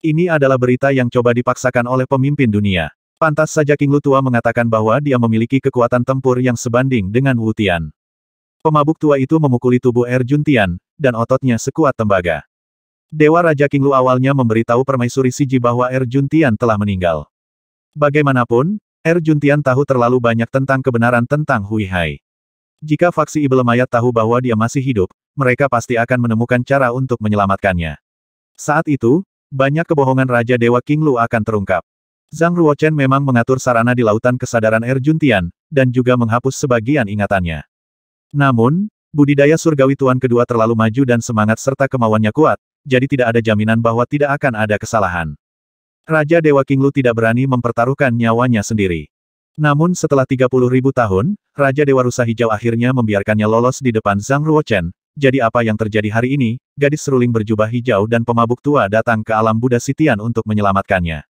Ini adalah berita yang coba dipaksakan oleh pemimpin dunia. Pantas saja King Lu tua mengatakan bahwa dia memiliki kekuatan tempur yang sebanding dengan Wu Tian. Pemabuk tua itu memukuli tubuh Air Juntian, dan ototnya sekuat tembaga. Dewa Raja King Lu awalnya memberitahu permaisuri Siji bahwa Air Juntian telah meninggal. Bagaimanapun, Er Juntian tahu terlalu banyak tentang kebenaran tentang Hui Hai. Jika faksi Ibel Mayat tahu bahwa dia masih hidup, mereka pasti akan menemukan cara untuk menyelamatkannya. Saat itu, banyak kebohongan Raja Dewa King Lu akan terungkap. Zhang Ruochen memang mengatur sarana di lautan kesadaran Er Juntian, dan juga menghapus sebagian ingatannya. Namun, budidaya surgawi Tuan kedua terlalu maju dan semangat serta kemauannya kuat, jadi tidak ada jaminan bahwa tidak akan ada kesalahan. Raja Dewa Kinglu tidak berani mempertaruhkan nyawanya sendiri. Namun setelah 30 ribu tahun, Raja Dewa Rusa Hijau akhirnya membiarkannya lolos di depan Zhang Ruochen. Jadi apa yang terjadi hari ini, gadis seruling berjubah hijau dan pemabuk tua datang ke alam Buddha Sitian untuk menyelamatkannya.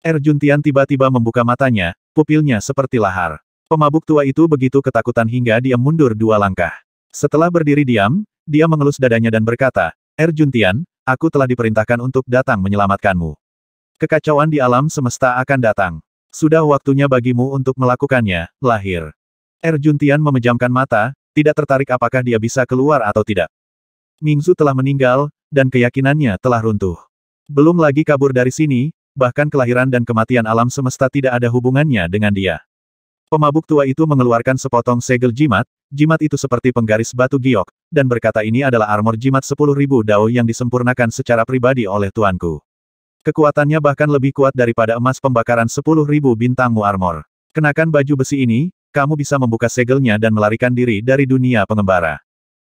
Er Juntian tiba-tiba membuka matanya, pupilnya seperti lahar. Pemabuk tua itu begitu ketakutan hingga dia mundur dua langkah. Setelah berdiri diam, dia mengelus dadanya dan berkata, Er Juntian, aku telah diperintahkan untuk datang menyelamatkanmu. Kekacauan di alam semesta akan datang. Sudah waktunya bagimu untuk melakukannya, lahir. Erjuntian memejamkan mata, tidak tertarik apakah dia bisa keluar atau tidak. Mingzu telah meninggal, dan keyakinannya telah runtuh. Belum lagi kabur dari sini, bahkan kelahiran dan kematian alam semesta tidak ada hubungannya dengan dia. Pemabuk tua itu mengeluarkan sepotong segel jimat, jimat itu seperti penggaris batu giok, dan berkata ini adalah armor jimat 10.000 dao yang disempurnakan secara pribadi oleh tuanku. Kekuatannya bahkan lebih kuat daripada emas pembakaran 10.000 bintang armor. Kenakan baju besi ini, kamu bisa membuka segelnya dan melarikan diri dari dunia pengembara.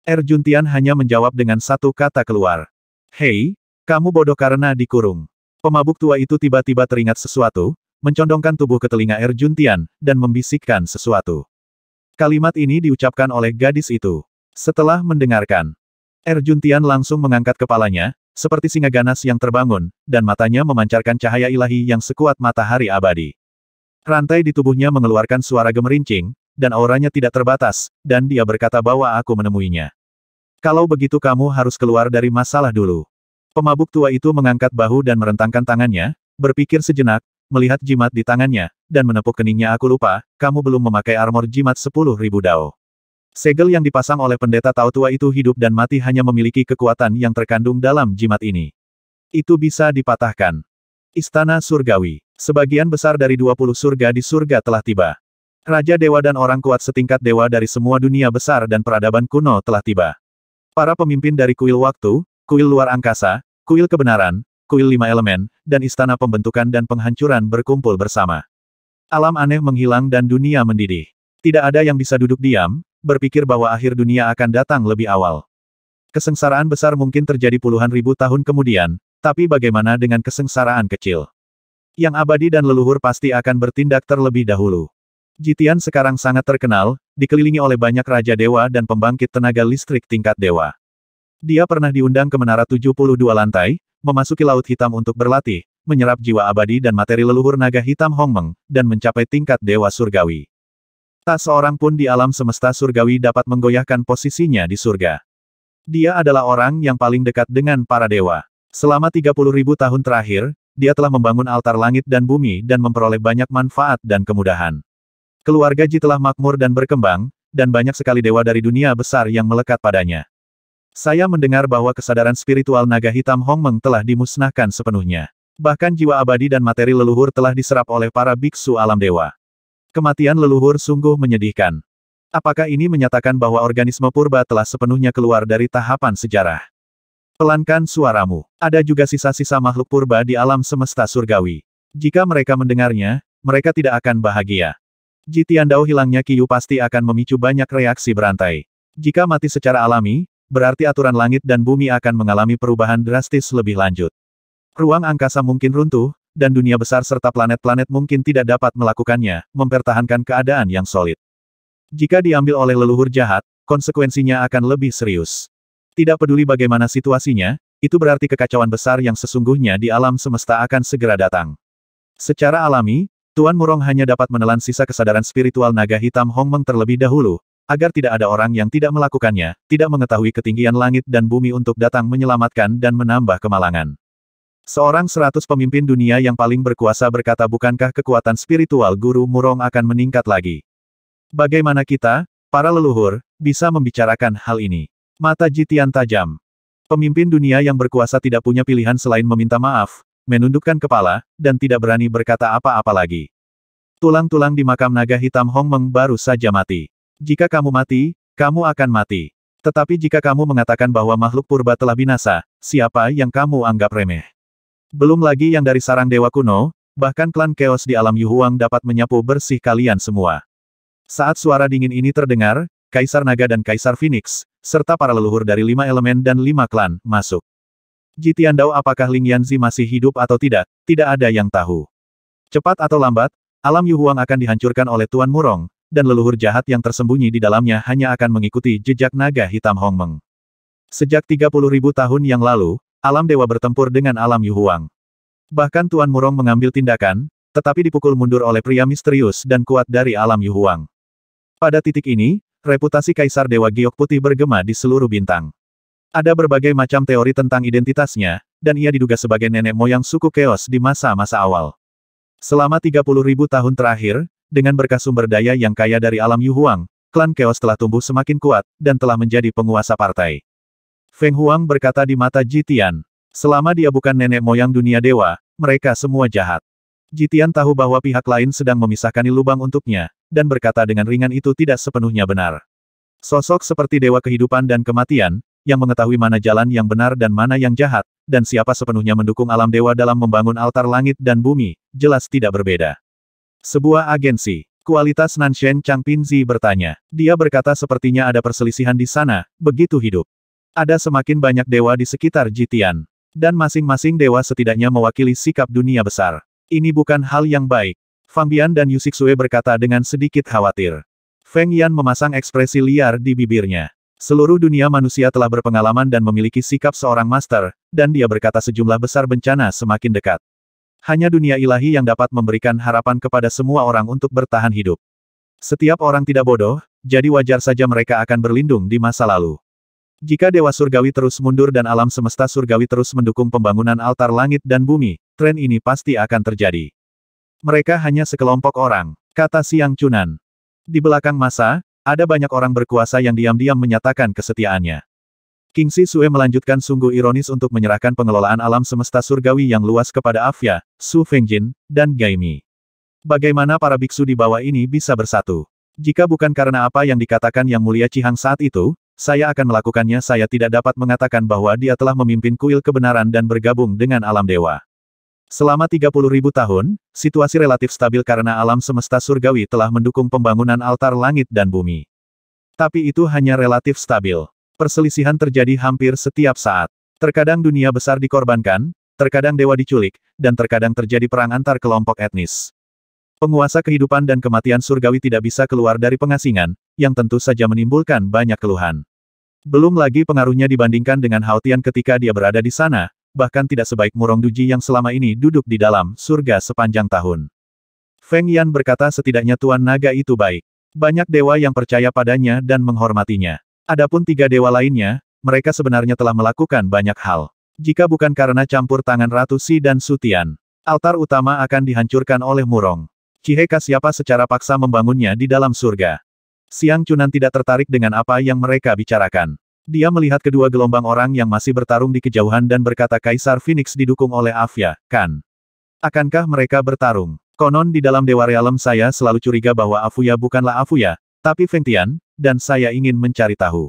Er Juntian hanya menjawab dengan satu kata keluar. Hei, kamu bodoh karena dikurung. Pemabuk tua itu tiba-tiba teringat sesuatu, mencondongkan tubuh ke telinga Er Juntian, dan membisikkan sesuatu. Kalimat ini diucapkan oleh gadis itu. Setelah mendengarkan, Er Juntian langsung mengangkat kepalanya, seperti singa ganas yang terbangun, dan matanya memancarkan cahaya ilahi yang sekuat matahari abadi. Rantai di tubuhnya mengeluarkan suara gemerincing, dan auranya tidak terbatas, dan dia berkata bahwa aku menemuinya. Kalau begitu kamu harus keluar dari masalah dulu. Pemabuk tua itu mengangkat bahu dan merentangkan tangannya, berpikir sejenak, melihat jimat di tangannya, dan menepuk keningnya aku lupa, kamu belum memakai armor jimat sepuluh ribu dao. Segel yang dipasang oleh pendeta Tao Tua itu hidup dan mati hanya memiliki kekuatan yang terkandung dalam jimat ini. Itu bisa dipatahkan. Istana Surgawi. Sebagian besar dari 20 surga di surga telah tiba. Raja dewa dan orang kuat setingkat dewa dari semua dunia besar dan peradaban kuno telah tiba. Para pemimpin dari kuil waktu, kuil luar angkasa, kuil kebenaran, kuil lima elemen, dan istana pembentukan dan penghancuran berkumpul bersama. Alam aneh menghilang dan dunia mendidih. Tidak ada yang bisa duduk diam, berpikir bahwa akhir dunia akan datang lebih awal. Kesengsaraan besar mungkin terjadi puluhan ribu tahun kemudian, tapi bagaimana dengan kesengsaraan kecil? Yang abadi dan leluhur pasti akan bertindak terlebih dahulu. Jitian sekarang sangat terkenal, dikelilingi oleh banyak raja dewa dan pembangkit tenaga listrik tingkat dewa. Dia pernah diundang ke Menara 72 lantai, memasuki Laut Hitam untuk berlatih, menyerap jiwa abadi dan materi leluhur naga hitam Hongmeng, dan mencapai tingkat dewa surgawi. Tak seorang pun di alam semesta surgawi dapat menggoyahkan posisinya di surga. Dia adalah orang yang paling dekat dengan para dewa. Selama 30.000 tahun terakhir, dia telah membangun altar langit dan bumi dan memperoleh banyak manfaat dan kemudahan. Keluarga Ji telah makmur dan berkembang, dan banyak sekali dewa dari dunia besar yang melekat padanya. Saya mendengar bahwa kesadaran spiritual naga hitam Hong Meng telah dimusnahkan sepenuhnya. Bahkan jiwa abadi dan materi leluhur telah diserap oleh para biksu alam dewa. Kematian leluhur sungguh menyedihkan. Apakah ini menyatakan bahwa organisme purba telah sepenuhnya keluar dari tahapan sejarah? Pelankan suaramu. Ada juga sisa-sisa makhluk purba di alam semesta surgawi. Jika mereka mendengarnya, mereka tidak akan bahagia. Jitian Dao hilangnya Kiyu pasti akan memicu banyak reaksi berantai. Jika mati secara alami, berarti aturan langit dan bumi akan mengalami perubahan drastis lebih lanjut. Ruang angkasa mungkin runtuh, dan dunia besar serta planet-planet mungkin tidak dapat melakukannya, mempertahankan keadaan yang solid. Jika diambil oleh leluhur jahat, konsekuensinya akan lebih serius. Tidak peduli bagaimana situasinya, itu berarti kekacauan besar yang sesungguhnya di alam semesta akan segera datang. Secara alami, Tuan Murong hanya dapat menelan sisa kesadaran spiritual naga hitam Hong Meng terlebih dahulu, agar tidak ada orang yang tidak melakukannya, tidak mengetahui ketinggian langit dan bumi untuk datang menyelamatkan dan menambah kemalangan. Seorang seratus pemimpin dunia yang paling berkuasa berkata bukankah kekuatan spiritual Guru Murong akan meningkat lagi? Bagaimana kita, para leluhur, bisa membicarakan hal ini? Mata Jitian tajam. Pemimpin dunia yang berkuasa tidak punya pilihan selain meminta maaf, menundukkan kepala, dan tidak berani berkata apa-apa lagi. Tulang-tulang di makam naga hitam Hong Meng baru saja mati. Jika kamu mati, kamu akan mati. Tetapi jika kamu mengatakan bahwa makhluk purba telah binasa, siapa yang kamu anggap remeh? Belum lagi yang dari sarang dewa kuno, bahkan klan Chaos di alam Yuhuang dapat menyapu bersih kalian semua. Saat suara dingin ini terdengar, Kaisar Naga dan Kaisar Phoenix, serta para leluhur dari lima elemen dan lima klan, masuk. Jitian Dao, apakah Ling Yanzi masih hidup atau tidak, tidak ada yang tahu. Cepat atau lambat, alam Yuhuang akan dihancurkan oleh Tuan Murong, dan leluhur jahat yang tersembunyi di dalamnya hanya akan mengikuti jejak naga hitam Hongmeng. Sejak 30.000 tahun yang lalu, alam dewa bertempur dengan alam Yu Huang. Bahkan Tuan Murong mengambil tindakan, tetapi dipukul mundur oleh pria misterius dan kuat dari alam Yu Huang. Pada titik ini, reputasi Kaisar Dewa Giok Putih bergema di seluruh bintang. Ada berbagai macam teori tentang identitasnya, dan ia diduga sebagai nenek moyang suku Chaos di masa-masa awal. Selama 30.000 tahun terakhir, dengan berkah sumber daya yang kaya dari alam Yu Huang, klan Chaos telah tumbuh semakin kuat, dan telah menjadi penguasa partai. Feng Huang berkata di mata Jitian. Selama dia bukan nenek moyang dunia dewa, mereka semua jahat. Jitian tahu bahwa pihak lain sedang memisahkan lubang untuknya, dan berkata dengan ringan itu tidak sepenuhnya benar. Sosok seperti dewa kehidupan dan kematian, yang mengetahui mana jalan yang benar dan mana yang jahat, dan siapa sepenuhnya mendukung alam dewa dalam membangun altar langit dan bumi, jelas tidak berbeda. Sebuah agensi, kualitas Nanshen Changpinzi bertanya. Dia berkata sepertinya ada perselisihan di sana, begitu hidup. Ada semakin banyak dewa di sekitar Jitian. Dan masing-masing dewa setidaknya mewakili sikap dunia besar. Ini bukan hal yang baik. Fang Bian dan Yusik Sue berkata dengan sedikit khawatir. Feng Yan memasang ekspresi liar di bibirnya. Seluruh dunia manusia telah berpengalaman dan memiliki sikap seorang master, dan dia berkata sejumlah besar bencana semakin dekat. Hanya dunia ilahi yang dapat memberikan harapan kepada semua orang untuk bertahan hidup. Setiap orang tidak bodoh, jadi wajar saja mereka akan berlindung di masa lalu. Jika Dewa Surgawi terus mundur dan alam semesta surgawi terus mendukung pembangunan altar langit dan bumi, tren ini pasti akan terjadi. Mereka hanya sekelompok orang, kata Siang Cunan. Di belakang masa, ada banyak orang berkuasa yang diam-diam menyatakan kesetiaannya. King Si Sue melanjutkan sungguh ironis untuk menyerahkan pengelolaan alam semesta surgawi yang luas kepada Afya, Su Fengjin, dan Gaimi. Bagaimana para biksu di bawah ini bisa bersatu? Jika bukan karena apa yang dikatakan Yang Mulia Cihang saat itu, saya akan melakukannya saya tidak dapat mengatakan bahwa dia telah memimpin kuil kebenaran dan bergabung dengan alam dewa. Selama 30.000 tahun, situasi relatif stabil karena alam semesta surgawi telah mendukung pembangunan altar langit dan bumi. Tapi itu hanya relatif stabil. Perselisihan terjadi hampir setiap saat. Terkadang dunia besar dikorbankan, terkadang dewa diculik, dan terkadang terjadi perang antar kelompok etnis. Penguasa kehidupan dan kematian surgawi tidak bisa keluar dari pengasingan, yang tentu saja menimbulkan banyak keluhan. Belum lagi pengaruhnya dibandingkan dengan Haotian ketika dia berada di sana, bahkan tidak sebaik Murong Duji yang selama ini duduk di dalam surga sepanjang tahun. Feng Yan berkata setidaknya Tuan Naga itu baik. Banyak dewa yang percaya padanya dan menghormatinya. Adapun tiga dewa lainnya, mereka sebenarnya telah melakukan banyak hal. Jika bukan karena campur tangan Ratu Si dan Sutian, altar utama akan dihancurkan oleh Murong. Kiheka siapa secara paksa membangunnya di dalam surga. Siang Cunan tidak tertarik dengan apa yang mereka bicarakan. Dia melihat kedua gelombang orang yang masih bertarung di kejauhan dan berkata Kaisar Phoenix didukung oleh Afya, kan? Akankah mereka bertarung? Konon di dalam Dewa Realem saya selalu curiga bahwa Afuya bukanlah Afuya, tapi Feng Tian, dan saya ingin mencari tahu.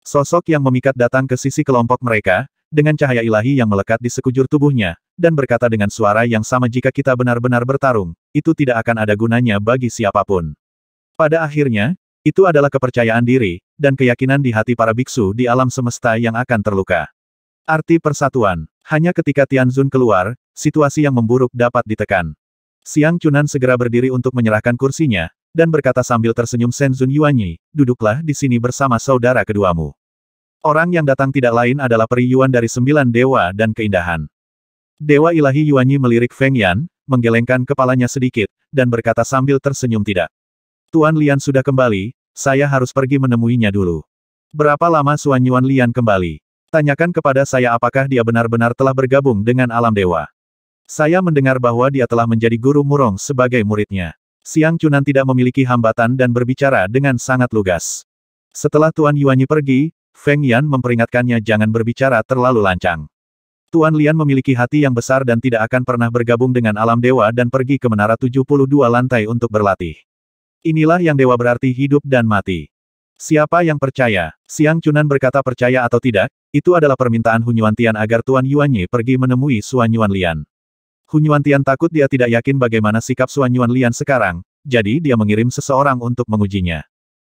Sosok yang memikat datang ke sisi kelompok mereka, dengan cahaya ilahi yang melekat di sekujur tubuhnya, dan berkata dengan suara yang sama jika kita benar-benar bertarung, itu tidak akan ada gunanya bagi siapapun. Pada akhirnya, itu adalah kepercayaan diri, dan keyakinan di hati para biksu di alam semesta yang akan terluka. Arti persatuan, hanya ketika Tianzun keluar, situasi yang memburuk dapat ditekan. Siang Chunan segera berdiri untuk menyerahkan kursinya, dan berkata sambil tersenyum Senzun Yuanyi, duduklah di sini bersama saudara keduamu. Orang yang datang tidak lain adalah peri Yuan dari sembilan dewa dan keindahan. Dewa ilahi Yuanyi melirik Feng Yan, menggelengkan kepalanya sedikit, dan berkata sambil tersenyum tidak. Tuan Lian sudah kembali, saya harus pergi menemuinya dulu. Berapa lama Suan Yuan Lian kembali? Tanyakan kepada saya apakah dia benar-benar telah bergabung dengan alam dewa. Saya mendengar bahwa dia telah menjadi guru Murong sebagai muridnya. Siang Cunan tidak memiliki hambatan dan berbicara dengan sangat lugas. Setelah Tuan Yuanyi pergi, Feng Yan memperingatkannya jangan berbicara terlalu lancang. Tuan Lian memiliki hati yang besar dan tidak akan pernah bergabung dengan alam dewa dan pergi ke menara 72 lantai untuk berlatih. Inilah yang dewa berarti hidup dan mati. Siapa yang percaya? Siang Cunan berkata percaya atau tidak, itu adalah permintaan Hunyuan Tian agar Tuan Yuan Yuanyi pergi menemui Suan Yuan Lian. Hunyuan Tian takut dia tidak yakin bagaimana sikap Suan Yuan Lian sekarang, jadi dia mengirim seseorang untuk mengujinya.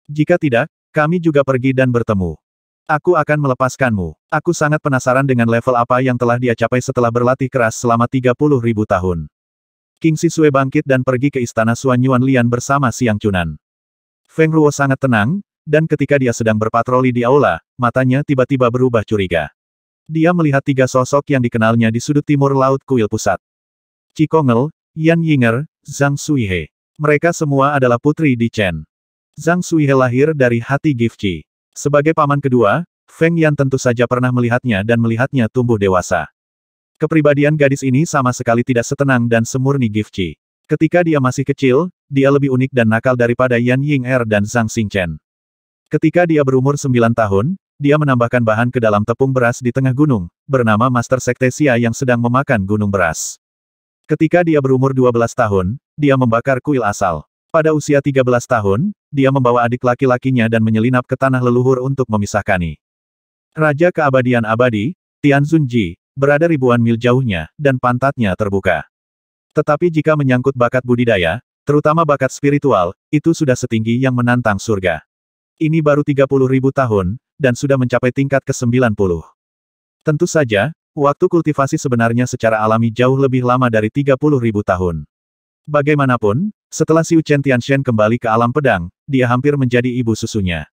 Jika tidak, kami juga pergi dan bertemu. Aku akan melepaskanmu. Aku sangat penasaran dengan level apa yang telah dia capai setelah berlatih keras selama 30 ribu tahun. King Sisue bangkit dan pergi ke istana Suan Yuan Lian bersama Siang Chunan. Feng Ruo sangat tenang, dan ketika dia sedang berpatroli di aula, matanya tiba-tiba berubah curiga. Dia melihat tiga sosok yang dikenalnya di sudut timur laut kuil pusat. Cikongel, Yan Yinger, Zhang Suihe. Mereka semua adalah putri di Chen. Zhang Suihe lahir dari hati Gifji. Sebagai paman kedua, Feng Yan tentu saja pernah melihatnya dan melihatnya tumbuh dewasa. Kepribadian gadis ini sama sekali tidak setenang dan semurni Gifchi. Ketika dia masih kecil, dia lebih unik dan nakal daripada Yan Ying Er dan Zhang Xingchen. Ketika dia berumur 9 tahun, dia menambahkan bahan ke dalam tepung beras di tengah gunung, bernama Master Sekte yang sedang memakan gunung beras. Ketika dia berumur 12 tahun, dia membakar kuil asal. Pada usia 13 tahun, dia membawa adik laki-lakinya dan menyelinap ke tanah leluhur untuk memisahkani. Raja keabadian abadi, Tian Zunji, berada ribuan mil jauhnya, dan pantatnya terbuka. Tetapi jika menyangkut bakat budidaya, terutama bakat spiritual, itu sudah setinggi yang menantang surga. Ini baru 30 ribu tahun, dan sudah mencapai tingkat ke-90. Tentu saja, waktu kultivasi sebenarnya secara alami jauh lebih lama dari 30 ribu tahun. Bagaimanapun, setelah Xiu Chen Tianshen kembali ke alam pedang, dia hampir menjadi ibu susunya.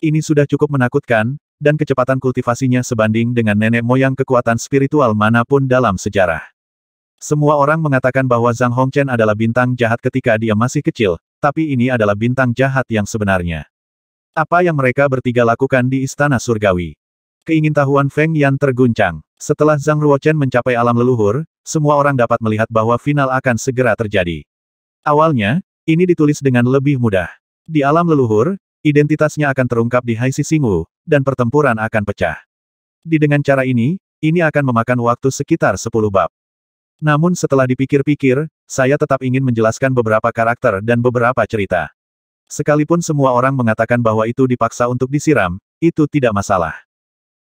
Ini sudah cukup menakutkan, dan kecepatan kultivasinya sebanding dengan nenek moyang kekuatan spiritual manapun dalam sejarah. Semua orang mengatakan bahwa Zhang Hongchen adalah bintang jahat ketika dia masih kecil, tapi ini adalah bintang jahat yang sebenarnya. Apa yang mereka bertiga lakukan di Istana Surgawi? Keingintahuan Feng Yan terguncang. Setelah Zhang Ruochen mencapai alam leluhur, semua orang dapat melihat bahwa final akan segera terjadi. Awalnya, ini ditulis dengan lebih mudah. Di alam leluhur, identitasnya akan terungkap di Hai Singu, dan pertempuran akan pecah. Di dengan cara ini, ini akan memakan waktu sekitar 10 bab. Namun setelah dipikir-pikir, saya tetap ingin menjelaskan beberapa karakter dan beberapa cerita. Sekalipun semua orang mengatakan bahwa itu dipaksa untuk disiram, itu tidak masalah.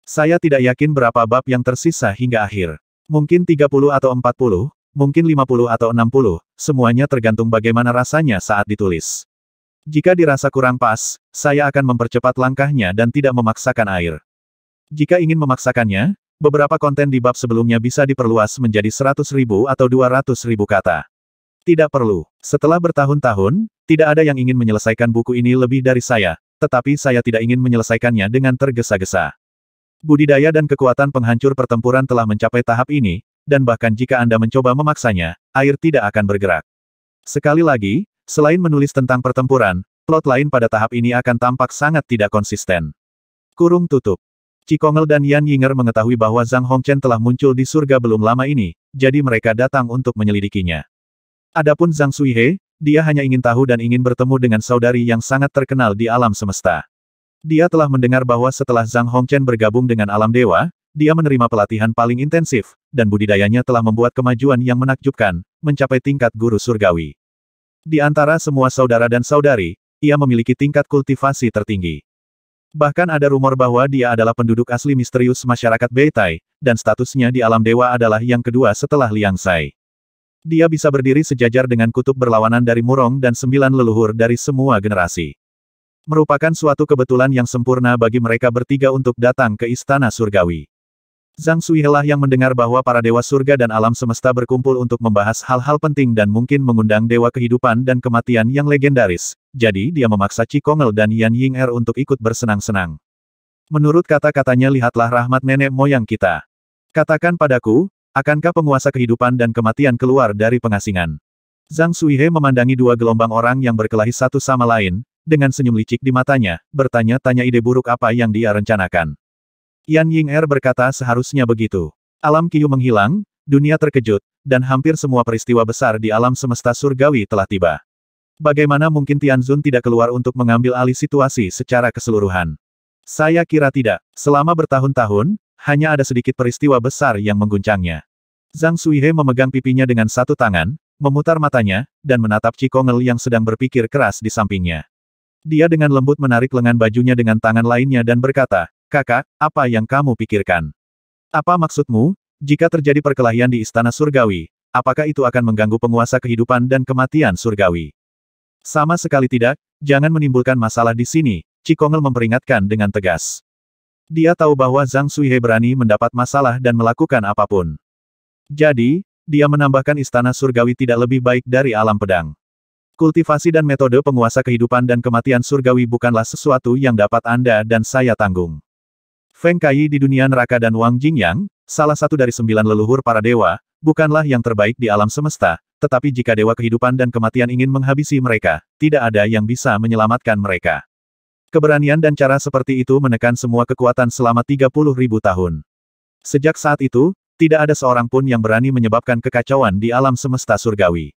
Saya tidak yakin berapa bab yang tersisa hingga akhir. Mungkin 30 atau 40, mungkin 50 atau 60, semuanya tergantung bagaimana rasanya saat ditulis. Jika dirasa kurang pas, saya akan mempercepat langkahnya dan tidak memaksakan air. Jika ingin memaksakannya, beberapa konten di bab sebelumnya bisa diperluas menjadi 100.000 atau ribu kata. Tidak perlu. Setelah bertahun-tahun, tidak ada yang ingin menyelesaikan buku ini lebih dari saya, tetapi saya tidak ingin menyelesaikannya dengan tergesa-gesa. Budidaya dan kekuatan penghancur pertempuran telah mencapai tahap ini, dan bahkan jika Anda mencoba memaksanya, air tidak akan bergerak. Sekali lagi, selain menulis tentang pertempuran, plot lain pada tahap ini akan tampak sangat tidak konsisten. Kurung tutup. Cikongel dan Yan Yinger mengetahui bahwa Zhang Hongchen telah muncul di surga belum lama ini, jadi mereka datang untuk menyelidikinya. Adapun Zhang Suihe, dia hanya ingin tahu dan ingin bertemu dengan saudari yang sangat terkenal di alam semesta. Dia telah mendengar bahwa setelah Zhang Hongchen bergabung dengan alam dewa, dia menerima pelatihan paling intensif, dan budidayanya telah membuat kemajuan yang menakjubkan, mencapai tingkat guru surgawi. Di antara semua saudara dan saudari, ia memiliki tingkat kultivasi tertinggi. Bahkan ada rumor bahwa dia adalah penduduk asli misterius masyarakat Beitai, dan statusnya di alam dewa adalah yang kedua setelah Liang Sai. Dia bisa berdiri sejajar dengan kutub berlawanan dari Murong dan sembilan leluhur dari semua generasi merupakan suatu kebetulan yang sempurna bagi mereka bertiga untuk datang ke Istana Surgawi. Zhang Suihelah yang mendengar bahwa para dewa surga dan alam semesta berkumpul untuk membahas hal-hal penting dan mungkin mengundang dewa kehidupan dan kematian yang legendaris. Jadi dia memaksa Cikongel dan Yan Ying Er untuk ikut bersenang-senang. Menurut kata-katanya lihatlah rahmat nenek moyang kita. Katakan padaku, akankah penguasa kehidupan dan kematian keluar dari pengasingan? Zhang Suihe memandangi dua gelombang orang yang berkelahi satu sama lain, dengan senyum licik di matanya, bertanya-tanya ide buruk apa yang dia rencanakan. Yan Ying Er berkata seharusnya begitu. Alam Kiyu menghilang, dunia terkejut, dan hampir semua peristiwa besar di alam semesta surgawi telah tiba. Bagaimana mungkin Tian Zun tidak keluar untuk mengambil alih situasi secara keseluruhan? Saya kira tidak. Selama bertahun-tahun, hanya ada sedikit peristiwa besar yang mengguncangnya. Zhang Suihe memegang pipinya dengan satu tangan, memutar matanya, dan menatap Cikongel yang sedang berpikir keras di sampingnya. Dia dengan lembut menarik lengan bajunya dengan tangan lainnya dan berkata, Kakak, apa yang kamu pikirkan? Apa maksudmu, jika terjadi perkelahian di Istana Surgawi, apakah itu akan mengganggu penguasa kehidupan dan kematian surgawi? Sama sekali tidak, jangan menimbulkan masalah di sini, Cikongel memperingatkan dengan tegas. Dia tahu bahwa Zhang Suihe berani mendapat masalah dan melakukan apapun. Jadi, dia menambahkan Istana Surgawi tidak lebih baik dari alam pedang. Kultivasi dan metode penguasa kehidupan dan kematian surgawi bukanlah sesuatu yang dapat Anda dan saya tanggung. Feng Kai di dunia neraka dan Wang Jingyang, salah satu dari sembilan leluhur para dewa, bukanlah yang terbaik di alam semesta, tetapi jika dewa kehidupan dan kematian ingin menghabisi mereka, tidak ada yang bisa menyelamatkan mereka. Keberanian dan cara seperti itu menekan semua kekuatan selama 30 ribu tahun. Sejak saat itu, tidak ada seorang pun yang berani menyebabkan kekacauan di alam semesta surgawi.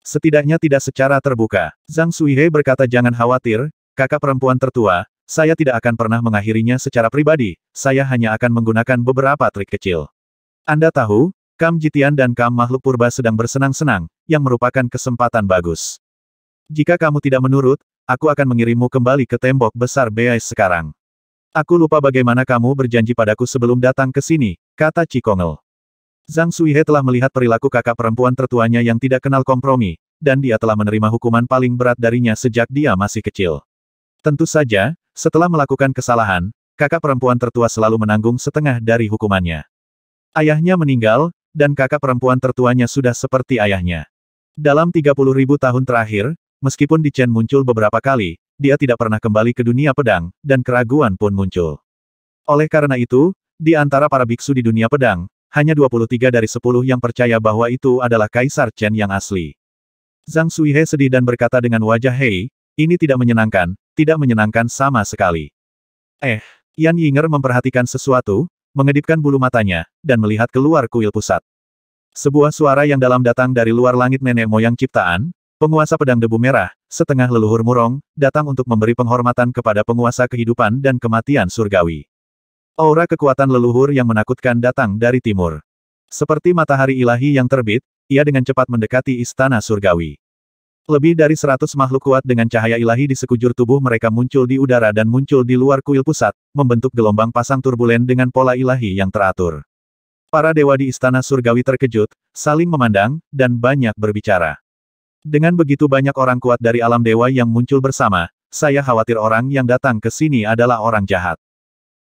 Setidaknya tidak secara terbuka. Zhang Suihe berkata jangan khawatir, kakak perempuan tertua, saya tidak akan pernah mengakhirinya secara pribadi, saya hanya akan menggunakan beberapa trik kecil. Anda tahu, Kam Jitian dan Kam Makhluk Purba sedang bersenang-senang, yang merupakan kesempatan bagus. Jika kamu tidak menurut, aku akan mengirimmu kembali ke tembok besar Beais sekarang. Aku lupa bagaimana kamu berjanji padaku sebelum datang ke sini, kata Cikongel. Zhang Suihe telah melihat perilaku kakak perempuan tertuanya yang tidak kenal kompromi, dan dia telah menerima hukuman paling berat darinya sejak dia masih kecil. Tentu saja, setelah melakukan kesalahan, kakak perempuan tertua selalu menanggung setengah dari hukumannya. Ayahnya meninggal, dan kakak perempuan tertuanya sudah seperti ayahnya. Dalam 30.000 tahun terakhir, meskipun di Chen muncul beberapa kali, dia tidak pernah kembali ke dunia pedang, dan keraguan pun muncul. Oleh karena itu, di antara para biksu di dunia pedang, hanya 23 dari 10 yang percaya bahwa itu adalah Kaisar Chen yang asli. Zhang Suihe sedih dan berkata dengan wajah Hei, ini tidak menyenangkan, tidak menyenangkan sama sekali. Eh, Yan Yinger memperhatikan sesuatu, mengedipkan bulu matanya, dan melihat keluar kuil pusat. Sebuah suara yang dalam datang dari luar langit nenek moyang ciptaan, penguasa pedang debu merah, setengah leluhur murong, datang untuk memberi penghormatan kepada penguasa kehidupan dan kematian surgawi. Aura kekuatan leluhur yang menakutkan datang dari timur. Seperti matahari ilahi yang terbit, ia dengan cepat mendekati istana surgawi. Lebih dari seratus makhluk kuat dengan cahaya ilahi di sekujur tubuh mereka muncul di udara dan muncul di luar kuil pusat, membentuk gelombang pasang turbulen dengan pola ilahi yang teratur. Para dewa di istana surgawi terkejut, saling memandang, dan banyak berbicara. Dengan begitu banyak orang kuat dari alam dewa yang muncul bersama, saya khawatir orang yang datang ke sini adalah orang jahat.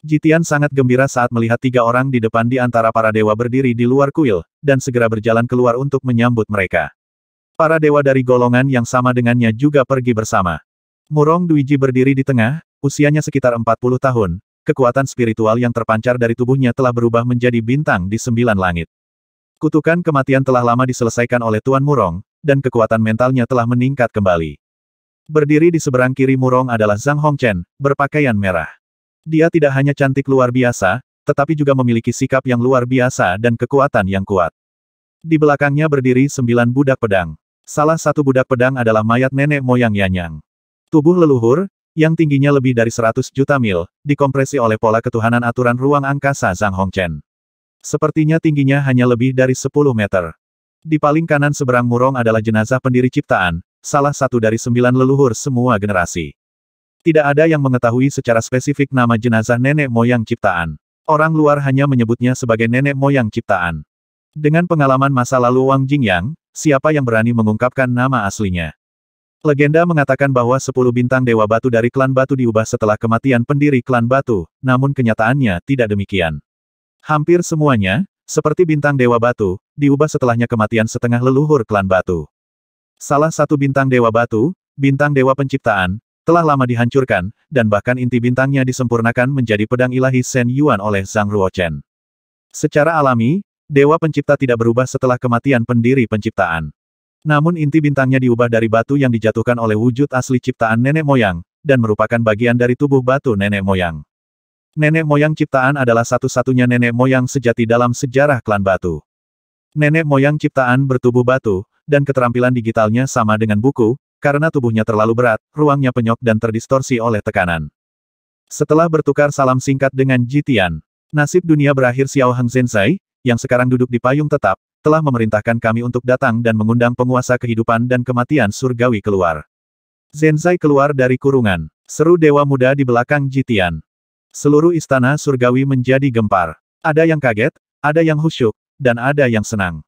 Jitian sangat gembira saat melihat tiga orang di depan di antara para dewa berdiri di luar kuil, dan segera berjalan keluar untuk menyambut mereka. Para dewa dari golongan yang sama dengannya juga pergi bersama. Murong Duiji berdiri di tengah, usianya sekitar 40 tahun, kekuatan spiritual yang terpancar dari tubuhnya telah berubah menjadi bintang di sembilan langit. Kutukan kematian telah lama diselesaikan oleh Tuan Murong, dan kekuatan mentalnya telah meningkat kembali. Berdiri di seberang kiri Murong adalah Zhang Hongchen, berpakaian merah. Dia tidak hanya cantik luar biasa, tetapi juga memiliki sikap yang luar biasa dan kekuatan yang kuat. Di belakangnya berdiri sembilan budak pedang. Salah satu budak pedang adalah mayat nenek moyang Yanyang. Tubuh leluhur, yang tingginya lebih dari 100 juta mil, dikompresi oleh pola ketuhanan aturan ruang angkasa Zhang Hongchen. Sepertinya tingginya hanya lebih dari 10 meter. Di paling kanan seberang Murong adalah jenazah pendiri ciptaan, salah satu dari sembilan leluhur semua generasi. Tidak ada yang mengetahui secara spesifik nama jenazah nenek moyang ciptaan. Orang luar hanya menyebutnya sebagai nenek moyang ciptaan. Dengan pengalaman masa lalu Wang Jingyang, siapa yang berani mengungkapkan nama aslinya. Legenda mengatakan bahwa 10 bintang Dewa Batu dari klan Batu diubah setelah kematian pendiri klan Batu, namun kenyataannya tidak demikian. Hampir semuanya, seperti bintang Dewa Batu, diubah setelahnya kematian setengah leluhur klan Batu. Salah satu bintang Dewa Batu, bintang Dewa Penciptaan, telah lama dihancurkan, dan bahkan inti bintangnya disempurnakan menjadi pedang ilahi Shen Yuan oleh Zhang Ruochen. Secara alami, Dewa pencipta tidak berubah setelah kematian pendiri penciptaan. Namun inti bintangnya diubah dari batu yang dijatuhkan oleh wujud asli ciptaan nenek moyang, dan merupakan bagian dari tubuh batu nenek moyang. Nenek moyang ciptaan adalah satu-satunya nenek moyang sejati dalam sejarah klan batu. Nenek moyang ciptaan bertubuh batu, dan keterampilan digitalnya sama dengan buku, karena tubuhnya terlalu berat, ruangnya penyok dan terdistorsi oleh tekanan. Setelah bertukar salam singkat dengan Jitian, nasib dunia berakhir Xiao Heng Zenzai, yang sekarang duduk di payung tetap, telah memerintahkan kami untuk datang dan mengundang penguasa kehidupan dan kematian surgawi keluar. Zenzai keluar dari kurungan. Seru Dewa Muda di belakang Jitian. Seluruh istana surgawi menjadi gempar. Ada yang kaget, ada yang husyuk, dan ada yang senang.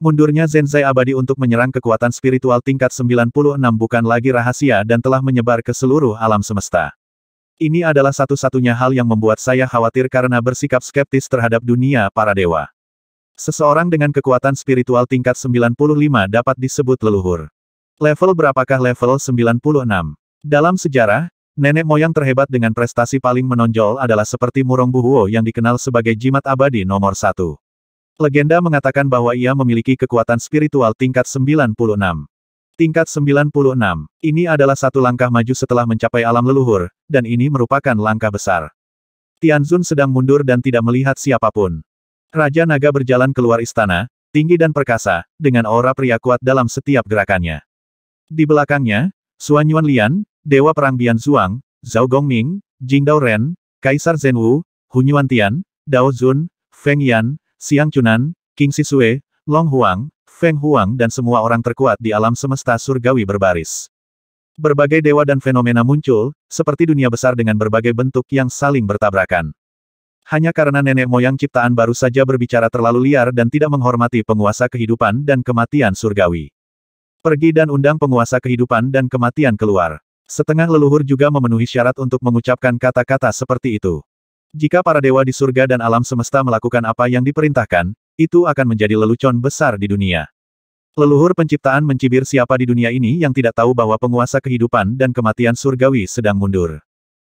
Mundurnya Zenzai abadi untuk menyerang kekuatan spiritual tingkat 96 bukan lagi rahasia dan telah menyebar ke seluruh alam semesta. Ini adalah satu-satunya hal yang membuat saya khawatir karena bersikap skeptis terhadap dunia para dewa. Seseorang dengan kekuatan spiritual tingkat 95 dapat disebut leluhur. Level berapakah level 96? Dalam sejarah, nenek moyang terhebat dengan prestasi paling menonjol adalah seperti Murong Buhuo yang dikenal sebagai jimat abadi nomor satu. Legenda mengatakan bahwa ia memiliki kekuatan spiritual tingkat 96. Tingkat 96. Ini adalah satu langkah maju setelah mencapai alam leluhur, dan ini merupakan langkah besar. Tianzun sedang mundur dan tidak melihat siapapun. Raja Naga berjalan keluar istana, tinggi dan perkasa, dengan aura pria kuat dalam setiap gerakannya. Di belakangnya, Xuan Yuan Lian, Dewa Perang Bian Zhuang, Zhao Gongming, Jing Dao Ren, Kaisar Zhenwu, Wu, Hun Yuan Tian, Dao Zun, Feng Yan, Xiang Chunan, King Sisue, Long Huang, Feng Huang dan semua orang terkuat di alam semesta surgawi berbaris. Berbagai dewa dan fenomena muncul, seperti dunia besar dengan berbagai bentuk yang saling bertabrakan. Hanya karena nenek moyang ciptaan baru saja berbicara terlalu liar dan tidak menghormati penguasa kehidupan dan kematian surgawi. Pergi dan undang penguasa kehidupan dan kematian keluar. Setengah leluhur juga memenuhi syarat untuk mengucapkan kata-kata seperti itu. Jika para dewa di surga dan alam semesta melakukan apa yang diperintahkan, itu akan menjadi lelucon besar di dunia. Leluhur penciptaan mencibir siapa di dunia ini yang tidak tahu bahwa penguasa kehidupan dan kematian surgawi sedang mundur.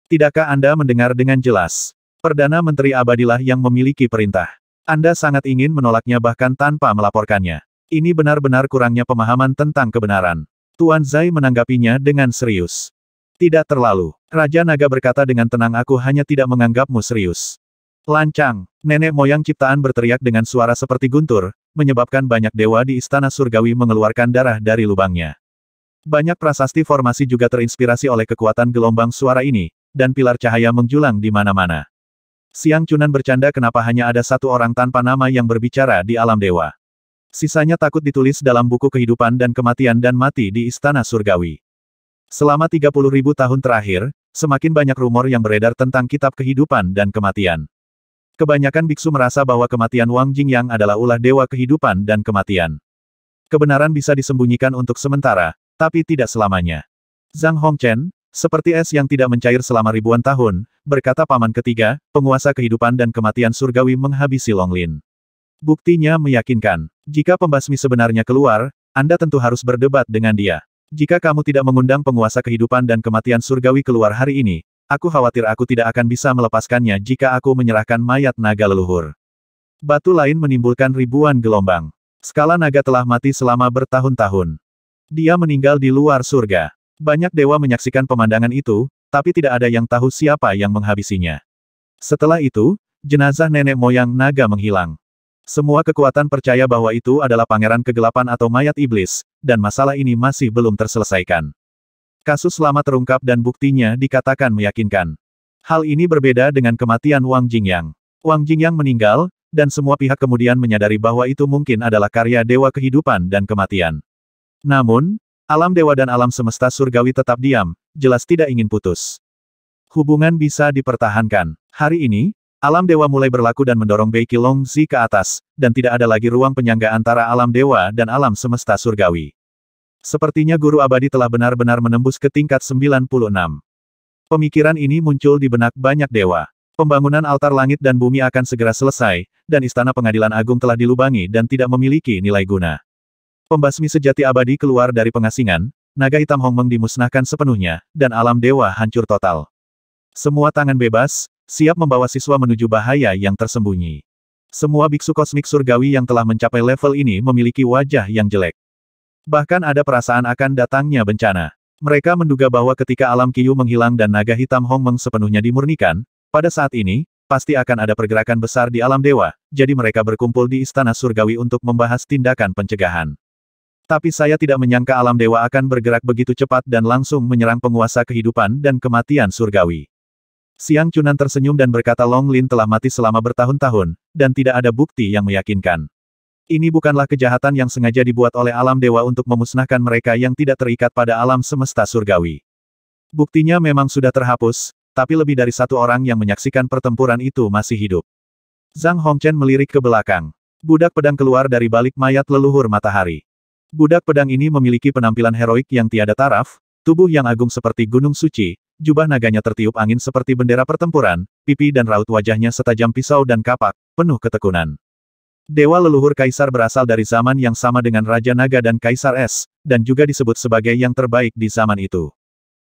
Tidakkah Anda mendengar dengan jelas? Perdana Menteri Abadilah yang memiliki perintah. Anda sangat ingin menolaknya bahkan tanpa melaporkannya. Ini benar-benar kurangnya pemahaman tentang kebenaran. Tuan Zai menanggapinya dengan serius. Tidak terlalu. Raja Naga berkata dengan tenang aku hanya tidak menganggapmu serius. Lancang, nenek moyang ciptaan berteriak dengan suara seperti guntur, menyebabkan banyak dewa di istana surgawi mengeluarkan darah dari lubangnya. Banyak prasasti formasi juga terinspirasi oleh kekuatan gelombang suara ini, dan pilar cahaya menjulang di mana-mana. Siang Cunan bercanda kenapa hanya ada satu orang tanpa nama yang berbicara di alam dewa. Sisanya takut ditulis dalam buku kehidupan dan kematian dan mati di istana surgawi. Selama 30.000 tahun terakhir, semakin banyak rumor yang beredar tentang kitab kehidupan dan kematian. Kebanyakan biksu merasa bahwa kematian Wang Jingyang adalah ulah dewa kehidupan dan kematian. Kebenaran bisa disembunyikan untuk sementara, tapi tidak selamanya. Zhang Hongchen, seperti es yang tidak mencair selama ribuan tahun, berkata paman ketiga, penguasa kehidupan dan kematian surgawi menghabisi Longlin. Buktinya meyakinkan. Jika pembasmi sebenarnya keluar, Anda tentu harus berdebat dengan dia. Jika kamu tidak mengundang penguasa kehidupan dan kematian surgawi keluar hari ini, Aku khawatir aku tidak akan bisa melepaskannya jika aku menyerahkan mayat naga leluhur. Batu lain menimbulkan ribuan gelombang. Skala naga telah mati selama bertahun-tahun. Dia meninggal di luar surga. Banyak dewa menyaksikan pemandangan itu, tapi tidak ada yang tahu siapa yang menghabisinya. Setelah itu, jenazah nenek moyang naga menghilang. Semua kekuatan percaya bahwa itu adalah pangeran kegelapan atau mayat iblis, dan masalah ini masih belum terselesaikan. Kasus lama terungkap dan buktinya dikatakan meyakinkan. Hal ini berbeda dengan kematian Wang Jingyang. Wang Jingyang meninggal, dan semua pihak kemudian menyadari bahwa itu mungkin adalah karya dewa kehidupan dan kematian. Namun, alam dewa dan alam semesta surgawi tetap diam, jelas tidak ingin putus. Hubungan bisa dipertahankan. Hari ini, alam dewa mulai berlaku dan mendorong Bei Qilong Zi ke atas, dan tidak ada lagi ruang penyangga antara alam dewa dan alam semesta surgawi. Sepertinya guru abadi telah benar-benar menembus ke tingkat 96. Pemikiran ini muncul di benak banyak dewa. Pembangunan altar langit dan bumi akan segera selesai, dan istana pengadilan agung telah dilubangi dan tidak memiliki nilai guna. Pembasmi sejati abadi keluar dari pengasingan, naga hitam Hongmeng dimusnahkan sepenuhnya, dan alam dewa hancur total. Semua tangan bebas, siap membawa siswa menuju bahaya yang tersembunyi. Semua biksu kosmik surgawi yang telah mencapai level ini memiliki wajah yang jelek. Bahkan ada perasaan akan datangnya bencana. Mereka menduga bahwa ketika alam Kiyu menghilang dan naga hitam Hong Meng sepenuhnya dimurnikan, pada saat ini, pasti akan ada pergerakan besar di alam dewa, jadi mereka berkumpul di istana surgawi untuk membahas tindakan pencegahan. Tapi saya tidak menyangka alam dewa akan bergerak begitu cepat dan langsung menyerang penguasa kehidupan dan kematian surgawi. Siang Chunan tersenyum dan berkata Long Lin telah mati selama bertahun-tahun, dan tidak ada bukti yang meyakinkan. Ini bukanlah kejahatan yang sengaja dibuat oleh alam dewa untuk memusnahkan mereka yang tidak terikat pada alam semesta surgawi. Buktinya memang sudah terhapus, tapi lebih dari satu orang yang menyaksikan pertempuran itu masih hidup. Zhang Hongchen melirik ke belakang. Budak pedang keluar dari balik mayat leluhur matahari. Budak pedang ini memiliki penampilan heroik yang tiada taraf, tubuh yang agung seperti gunung suci, jubah naganya tertiup angin seperti bendera pertempuran, pipi dan raut wajahnya setajam pisau dan kapak, penuh ketekunan. Dewa leluhur kaisar berasal dari zaman yang sama dengan Raja Naga dan Kaisar Es, dan juga disebut sebagai yang terbaik di zaman itu.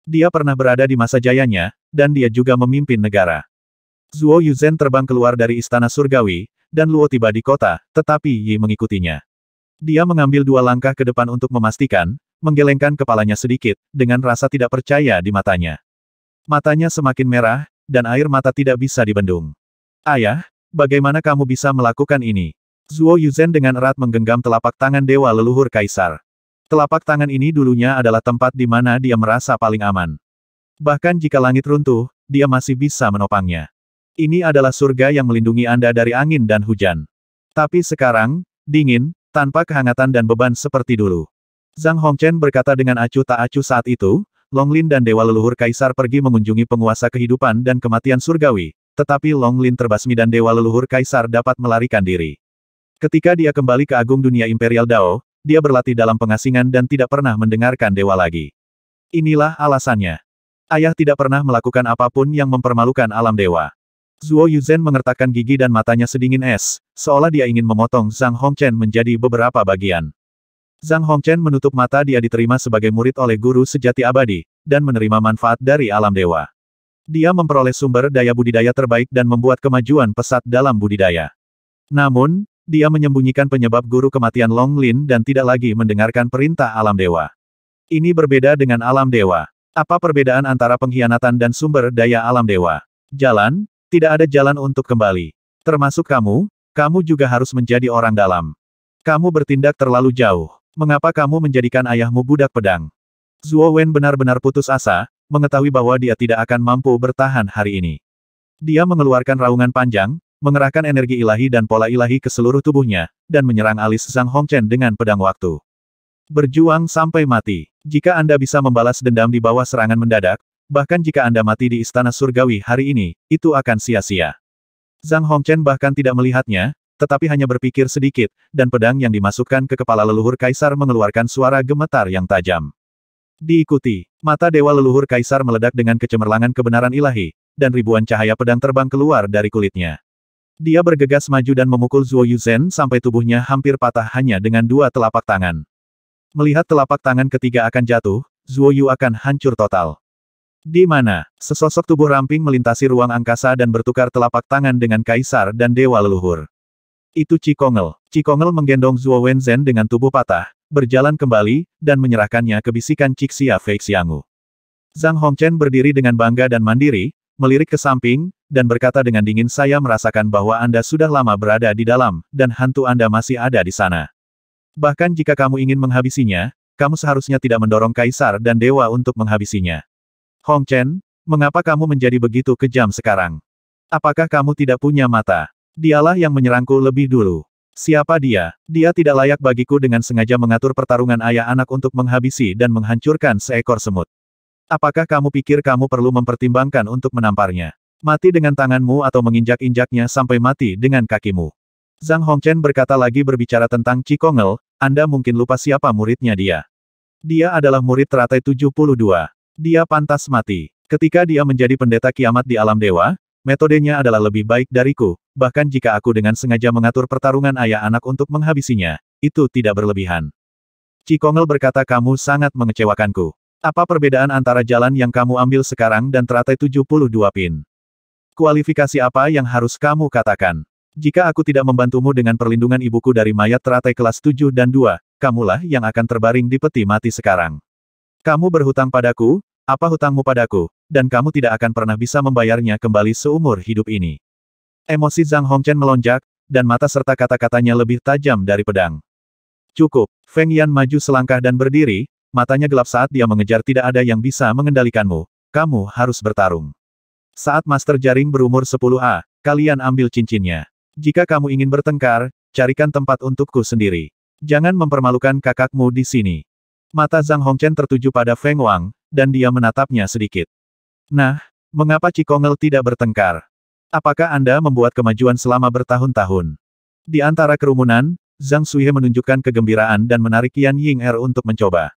Dia pernah berada di masa jayanya, dan dia juga memimpin negara. Zuo Yuzhen terbang keluar dari istana surgawi, dan Luo tiba di kota, tetapi Yi mengikutinya. Dia mengambil dua langkah ke depan untuk memastikan, menggelengkan kepalanya sedikit, dengan rasa tidak percaya di matanya. Matanya semakin merah, dan air mata tidak bisa dibendung. Ayah, bagaimana kamu bisa melakukan ini? Zuo Yuzhen dengan erat menggenggam telapak tangan Dewa Leluhur Kaisar. Telapak tangan ini dulunya adalah tempat di mana dia merasa paling aman. Bahkan jika langit runtuh, dia masih bisa menopangnya. Ini adalah surga yang melindungi Anda dari angin dan hujan. Tapi sekarang, dingin, tanpa kehangatan dan beban seperti dulu. Zhang Hongchen berkata dengan acuh tak acuh saat itu, Longlin dan Dewa Leluhur Kaisar pergi mengunjungi penguasa kehidupan dan kematian surgawi, tetapi Longlin terbasmi dan Dewa Leluhur Kaisar dapat melarikan diri. Ketika dia kembali ke Agung Dunia Imperial Dao, dia berlatih dalam pengasingan dan tidak pernah mendengarkan dewa lagi. Inilah alasannya. Ayah tidak pernah melakukan apapun yang mempermalukan alam dewa. Zuo Yuzhen mengertakkan gigi dan matanya sedingin es, seolah dia ingin memotong Zhang Hongchen menjadi beberapa bagian. Zhang Hongchen menutup mata dia diterima sebagai murid oleh guru sejati abadi, dan menerima manfaat dari alam dewa. Dia memperoleh sumber daya budidaya terbaik dan membuat kemajuan pesat dalam budidaya. Namun, dia menyembunyikan penyebab guru kematian Long Lin dan tidak lagi mendengarkan perintah alam dewa. Ini berbeda dengan alam dewa. Apa perbedaan antara pengkhianatan dan sumber daya alam dewa? Jalan, tidak ada jalan untuk kembali. Termasuk kamu, kamu juga harus menjadi orang dalam. Kamu bertindak terlalu jauh. Mengapa kamu menjadikan ayahmu budak pedang? Zuo Wen benar-benar putus asa, mengetahui bahwa dia tidak akan mampu bertahan hari ini. Dia mengeluarkan raungan panjang, mengerahkan energi ilahi dan pola ilahi ke seluruh tubuhnya, dan menyerang alis Zhang Hongchen dengan pedang waktu. Berjuang sampai mati. Jika Anda bisa membalas dendam di bawah serangan mendadak, bahkan jika Anda mati di Istana Surgawi hari ini, itu akan sia-sia. Zhang Hongchen bahkan tidak melihatnya, tetapi hanya berpikir sedikit, dan pedang yang dimasukkan ke kepala leluhur kaisar mengeluarkan suara gemetar yang tajam. Diikuti, mata Dewa Leluhur Kaisar meledak dengan kecemerlangan kebenaran ilahi, dan ribuan cahaya pedang terbang keluar dari kulitnya. Dia bergegas maju dan memukul Zuo Yuzhen sampai tubuhnya hampir patah hanya dengan dua telapak tangan. Melihat telapak tangan ketiga akan jatuh, Zuo Yu akan hancur total. Di mana, sesosok tubuh ramping melintasi ruang angkasa dan bertukar telapak tangan dengan kaisar dan dewa leluhur. Itu Cikongel. Cikongel menggendong Zuo Wenzhen dengan tubuh patah, berjalan kembali, dan menyerahkannya ke bisikan Cixia Feixiangu. Zhang Hongchen berdiri dengan bangga dan mandiri, melirik ke samping, dan berkata dengan dingin saya merasakan bahwa Anda sudah lama berada di dalam, dan hantu Anda masih ada di sana. Bahkan jika kamu ingin menghabisinya, kamu seharusnya tidak mendorong kaisar dan dewa untuk menghabisinya. Hong Chen, mengapa kamu menjadi begitu kejam sekarang? Apakah kamu tidak punya mata? Dialah yang menyerangku lebih dulu. Siapa dia? Dia tidak layak bagiku dengan sengaja mengatur pertarungan ayah anak untuk menghabisi dan menghancurkan seekor semut. Apakah kamu pikir kamu perlu mempertimbangkan untuk menamparnya? Mati dengan tanganmu atau menginjak-injaknya sampai mati dengan kakimu. Zhang Hongchen berkata lagi berbicara tentang Cikongel, Anda mungkin lupa siapa muridnya dia. Dia adalah murid teratai 72. Dia pantas mati. Ketika dia menjadi pendeta kiamat di alam dewa, metodenya adalah lebih baik dariku, bahkan jika aku dengan sengaja mengatur pertarungan ayah anak untuk menghabisinya, itu tidak berlebihan. Cikongel berkata kamu sangat mengecewakanku. Apa perbedaan antara jalan yang kamu ambil sekarang dan teratai 72 pin? Kualifikasi apa yang harus kamu katakan? Jika aku tidak membantumu dengan perlindungan ibuku dari mayat teratai kelas 7 dan 2, kamulah yang akan terbaring di peti mati sekarang. Kamu berhutang padaku, apa hutangmu padaku, dan kamu tidak akan pernah bisa membayarnya kembali seumur hidup ini. Emosi Zhang Hongchen melonjak, dan mata serta kata-katanya lebih tajam dari pedang. Cukup, Feng Yan maju selangkah dan berdiri, matanya gelap saat dia mengejar tidak ada yang bisa mengendalikanmu. Kamu harus bertarung. Saat Master Jaring berumur 10A, kalian ambil cincinnya. Jika kamu ingin bertengkar, carikan tempat untukku sendiri. Jangan mempermalukan kakakmu di sini. Mata Zhang Hongchen tertuju pada Feng Wang, dan dia menatapnya sedikit. Nah, mengapa Cikongel tidak bertengkar? Apakah Anda membuat kemajuan selama bertahun-tahun? Di antara kerumunan, Zhang Suihe menunjukkan kegembiraan dan menarik Yan Ying Er untuk mencoba.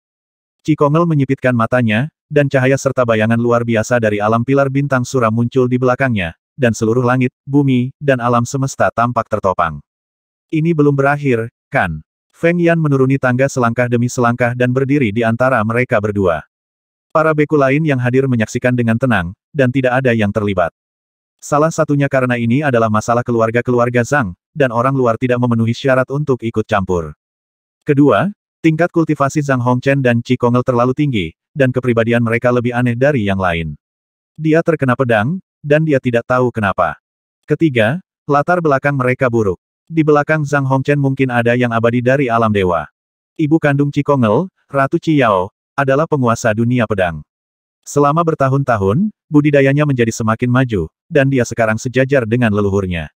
Cikongel menyipitkan matanya, dan cahaya serta bayangan luar biasa dari alam pilar bintang sura muncul di belakangnya, dan seluruh langit, bumi, dan alam semesta tampak tertopang. Ini belum berakhir, kan? Feng Yan menuruni tangga selangkah demi selangkah dan berdiri di antara mereka berdua. Para beku lain yang hadir menyaksikan dengan tenang, dan tidak ada yang terlibat. Salah satunya karena ini adalah masalah keluarga-keluarga Zhang, dan orang luar tidak memenuhi syarat untuk ikut campur. Kedua, Tingkat kultivasi Zhang Hongchen dan Qi Kongel terlalu tinggi, dan kepribadian mereka lebih aneh dari yang lain. Dia terkena pedang, dan dia tidak tahu kenapa. Ketiga, latar belakang mereka buruk. Di belakang Zhang Hongchen mungkin ada yang abadi dari alam dewa. Ibu kandung Qi Kongel, Ratu Qi Yao, adalah penguasa dunia pedang. Selama bertahun-tahun, budidayanya menjadi semakin maju, dan dia sekarang sejajar dengan leluhurnya.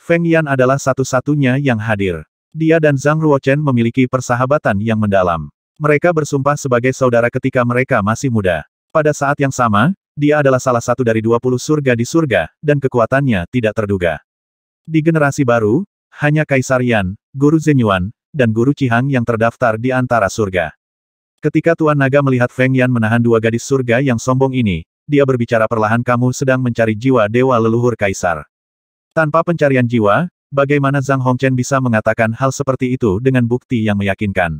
Feng Yan adalah satu-satunya yang hadir. Dia dan Zhang Ruochen memiliki persahabatan yang mendalam. Mereka bersumpah sebagai saudara ketika mereka masih muda. Pada saat yang sama, dia adalah salah satu dari 20 surga di surga, dan kekuatannya tidak terduga. Di generasi baru, hanya Kaisar Yan, Guru Zenyuan, dan Guru Cihang yang terdaftar di antara surga. Ketika Tuan Naga melihat Feng Yan menahan dua gadis surga yang sombong ini, dia berbicara perlahan kamu sedang mencari jiwa dewa leluhur Kaisar. Tanpa pencarian jiwa, Bagaimana Zhang Hongchen bisa mengatakan hal seperti itu dengan bukti yang meyakinkan?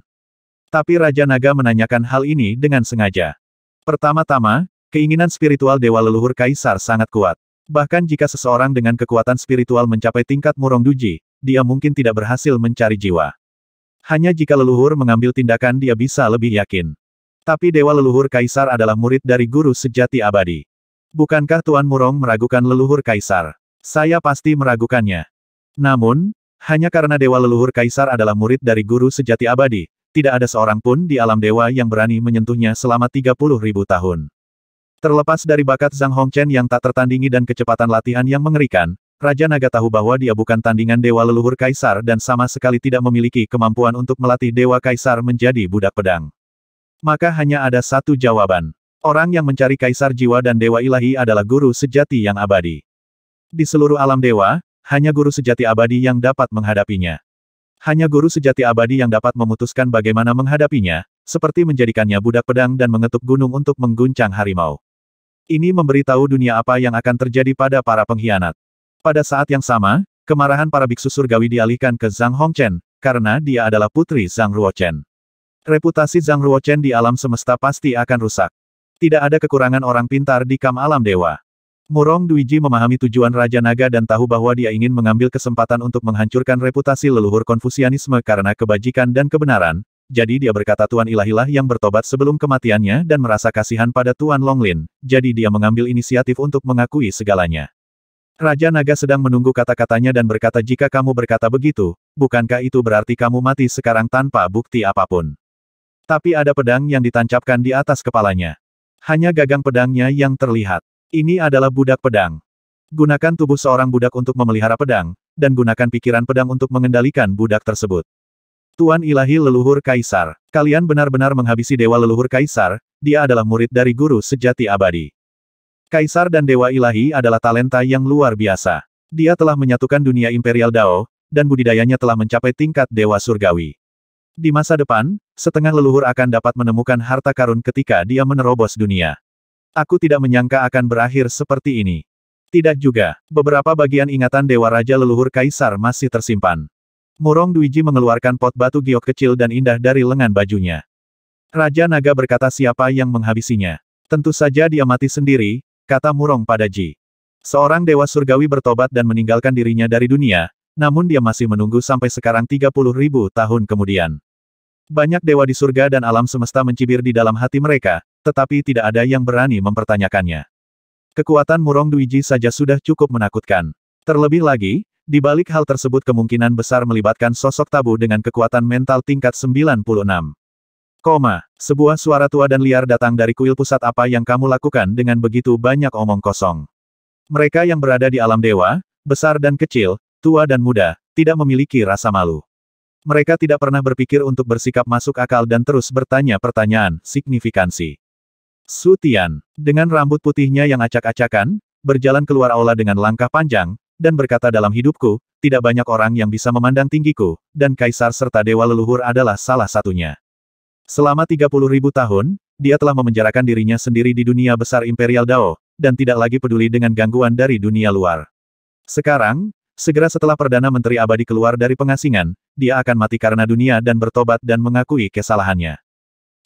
Tapi Raja Naga menanyakan hal ini dengan sengaja. Pertama-tama, keinginan spiritual Dewa Leluhur Kaisar sangat kuat. Bahkan jika seseorang dengan kekuatan spiritual mencapai tingkat murong duji, dia mungkin tidak berhasil mencari jiwa. Hanya jika leluhur mengambil tindakan dia bisa lebih yakin. Tapi Dewa Leluhur Kaisar adalah murid dari guru sejati abadi. Bukankah Tuan Murong meragukan leluhur Kaisar? Saya pasti meragukannya. Namun, hanya karena dewa leluhur kaisar adalah murid dari guru sejati abadi, tidak ada seorang pun di alam dewa yang berani menyentuhnya selama 30 ribu tahun. Terlepas dari bakat Zhang Hongchen yang tak tertandingi dan kecepatan latihan yang mengerikan, Raja Naga tahu bahwa dia bukan tandingan dewa leluhur kaisar dan sama sekali tidak memiliki kemampuan untuk melatih dewa kaisar menjadi budak pedang. Maka hanya ada satu jawaban. Orang yang mencari kaisar jiwa dan dewa ilahi adalah guru sejati yang abadi. Di seluruh alam dewa, hanya guru sejati abadi yang dapat menghadapinya. Hanya guru sejati abadi yang dapat memutuskan bagaimana menghadapinya, seperti menjadikannya budak pedang dan mengetuk gunung untuk mengguncang harimau. Ini memberitahu dunia apa yang akan terjadi pada para pengkhianat. Pada saat yang sama, kemarahan para biksu surgawi dialihkan ke Zhang Hongchen, karena dia adalah putri Zhang Ruochen. Reputasi Zhang Ruochen di alam semesta pasti akan rusak. Tidak ada kekurangan orang pintar di kam alam dewa. Murong Duiji memahami tujuan Raja Naga dan tahu bahwa dia ingin mengambil kesempatan untuk menghancurkan reputasi leluhur konfusianisme karena kebajikan dan kebenaran, jadi dia berkata Tuan Ilahilah yang bertobat sebelum kematiannya dan merasa kasihan pada Tuan Longlin, jadi dia mengambil inisiatif untuk mengakui segalanya. Raja Naga sedang menunggu kata-katanya dan berkata jika kamu berkata begitu, bukankah itu berarti kamu mati sekarang tanpa bukti apapun. Tapi ada pedang yang ditancapkan di atas kepalanya. Hanya gagang pedangnya yang terlihat. Ini adalah budak pedang. Gunakan tubuh seorang budak untuk memelihara pedang, dan gunakan pikiran pedang untuk mengendalikan budak tersebut. Tuan Ilahi Leluhur Kaisar, kalian benar-benar menghabisi Dewa Leluhur Kaisar, dia adalah murid dari guru sejati abadi. Kaisar dan Dewa Ilahi adalah talenta yang luar biasa. Dia telah menyatukan dunia Imperial Dao, dan budidayanya telah mencapai tingkat Dewa Surgawi. Di masa depan, setengah leluhur akan dapat menemukan harta karun ketika dia menerobos dunia. Aku tidak menyangka akan berakhir seperti ini. Tidak juga, beberapa bagian ingatan Dewa Raja Leluhur Kaisar masih tersimpan. Murong Duiji mengeluarkan pot batu giok kecil dan indah dari lengan bajunya. Raja Naga berkata siapa yang menghabisinya. Tentu saja dia mati sendiri, kata Murong pada Ji. Seorang dewa surgawi bertobat dan meninggalkan dirinya dari dunia, namun dia masih menunggu sampai sekarang 30 ribu tahun kemudian. Banyak dewa di surga dan alam semesta mencibir di dalam hati mereka, tetapi tidak ada yang berani mempertanyakannya. Kekuatan Murong Duiji saja sudah cukup menakutkan. Terlebih lagi, di balik hal tersebut kemungkinan besar melibatkan sosok tabu dengan kekuatan mental tingkat 96. Koma, sebuah suara tua dan liar datang dari kuil pusat apa yang kamu lakukan dengan begitu banyak omong kosong. Mereka yang berada di alam dewa, besar dan kecil, tua dan muda, tidak memiliki rasa malu. Mereka tidak pernah berpikir untuk bersikap masuk akal dan terus bertanya pertanyaan signifikansi. Sutian, dengan rambut putihnya yang acak-acakan, berjalan keluar aula dengan langkah panjang, dan berkata dalam hidupku, tidak banyak orang yang bisa memandang tinggiku, dan kaisar serta dewa leluhur adalah salah satunya. Selama 30 ribu tahun, dia telah memenjarakan dirinya sendiri di dunia besar Imperial Dao, dan tidak lagi peduli dengan gangguan dari dunia luar. Sekarang, segera setelah Perdana Menteri Abadi keluar dari pengasingan, dia akan mati karena dunia dan bertobat dan mengakui kesalahannya.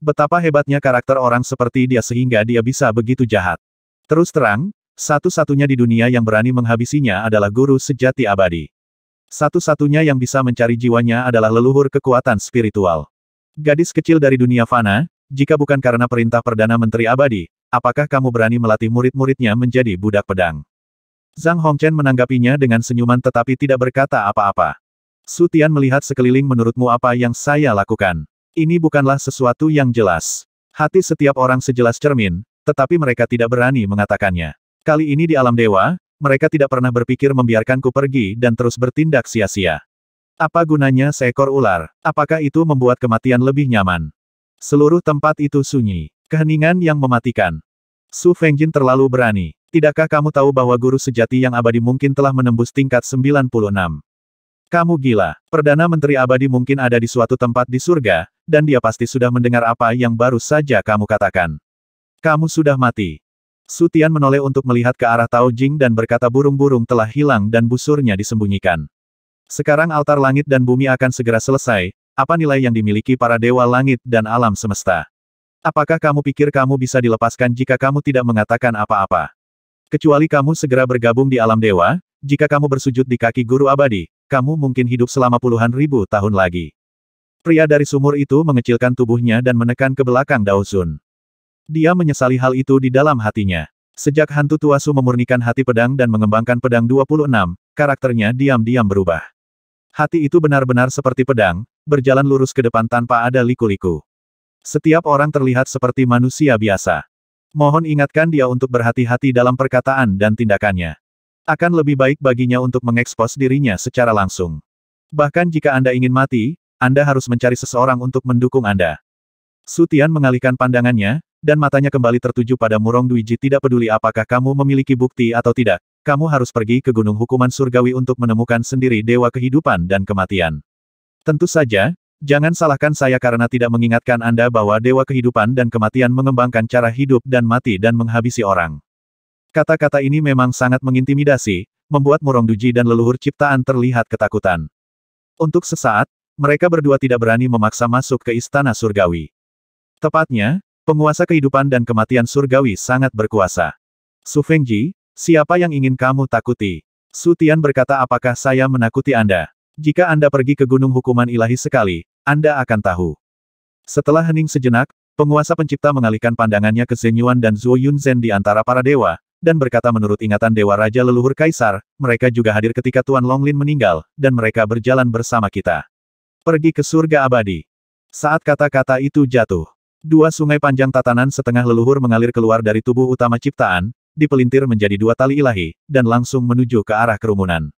Betapa hebatnya karakter orang seperti dia sehingga dia bisa begitu jahat. Terus terang, satu-satunya di dunia yang berani menghabisinya adalah guru sejati abadi. Satu-satunya yang bisa mencari jiwanya adalah leluhur kekuatan spiritual. Gadis kecil dari dunia fana, jika bukan karena perintah Perdana Menteri Abadi, apakah kamu berani melatih murid-muridnya menjadi budak pedang? Zhang Hongchen menanggapinya dengan senyuman tetapi tidak berkata apa-apa. Sutian melihat sekeliling menurutmu apa yang saya lakukan. Ini bukanlah sesuatu yang jelas. Hati setiap orang sejelas cermin, tetapi mereka tidak berani mengatakannya. Kali ini di alam dewa, mereka tidak pernah berpikir membiarkanku pergi dan terus bertindak sia-sia. Apa gunanya seekor ular? Apakah itu membuat kematian lebih nyaman? Seluruh tempat itu sunyi. Keheningan yang mematikan. Su Fengjin terlalu berani. Tidakkah kamu tahu bahwa guru sejati yang abadi mungkin telah menembus tingkat 96? Kamu gila, Perdana Menteri Abadi mungkin ada di suatu tempat di surga, dan dia pasti sudah mendengar apa yang baru saja kamu katakan. Kamu sudah mati. Sutian menoleh untuk melihat ke arah Tao Jing dan berkata burung-burung telah hilang dan busurnya disembunyikan. Sekarang altar langit dan bumi akan segera selesai, apa nilai yang dimiliki para dewa langit dan alam semesta? Apakah kamu pikir kamu bisa dilepaskan jika kamu tidak mengatakan apa-apa? Kecuali kamu segera bergabung di alam dewa, jika kamu bersujud di kaki guru abadi, kamu mungkin hidup selama puluhan ribu tahun lagi. Pria dari sumur itu mengecilkan tubuhnya dan menekan ke belakang Daosun. Dia menyesali hal itu di dalam hatinya. Sejak hantu tua Su memurnikan hati pedang dan mengembangkan pedang 26, karakternya diam-diam berubah. Hati itu benar-benar seperti pedang, berjalan lurus ke depan tanpa ada liku-liku. Setiap orang terlihat seperti manusia biasa. Mohon ingatkan dia untuk berhati-hati dalam perkataan dan tindakannya. Akan lebih baik baginya untuk mengekspos dirinya secara langsung. Bahkan jika Anda ingin mati, Anda harus mencari seseorang untuk mendukung Anda. Sutian mengalihkan pandangannya, dan matanya kembali tertuju pada Murong Duiji. tidak peduli apakah kamu memiliki bukti atau tidak, kamu harus pergi ke Gunung Hukuman Surgawi untuk menemukan sendiri Dewa Kehidupan dan Kematian. Tentu saja, jangan salahkan saya karena tidak mengingatkan Anda bahwa Dewa Kehidupan dan Kematian mengembangkan cara hidup dan mati dan menghabisi orang. Kata-kata ini memang sangat mengintimidasi, membuat Murong Duji dan leluhur ciptaan terlihat ketakutan. Untuk sesaat, mereka berdua tidak berani memaksa masuk ke istana surgawi. Tepatnya, penguasa kehidupan dan kematian surgawi sangat berkuasa. Su Fengji, siapa yang ingin kamu takuti? Su Tian berkata apakah saya menakuti Anda? Jika Anda pergi ke gunung hukuman ilahi sekali, Anda akan tahu. Setelah hening sejenak, penguasa pencipta mengalihkan pandangannya ke Zenyuan dan Zhuo Yunzhen di antara para dewa, dan berkata menurut ingatan Dewa Raja Leluhur Kaisar, mereka juga hadir ketika Tuan Longlin meninggal, dan mereka berjalan bersama kita. Pergi ke surga abadi. Saat kata-kata itu jatuh, dua sungai panjang tatanan setengah leluhur mengalir keluar dari tubuh utama ciptaan, dipelintir menjadi dua tali ilahi, dan langsung menuju ke arah kerumunan.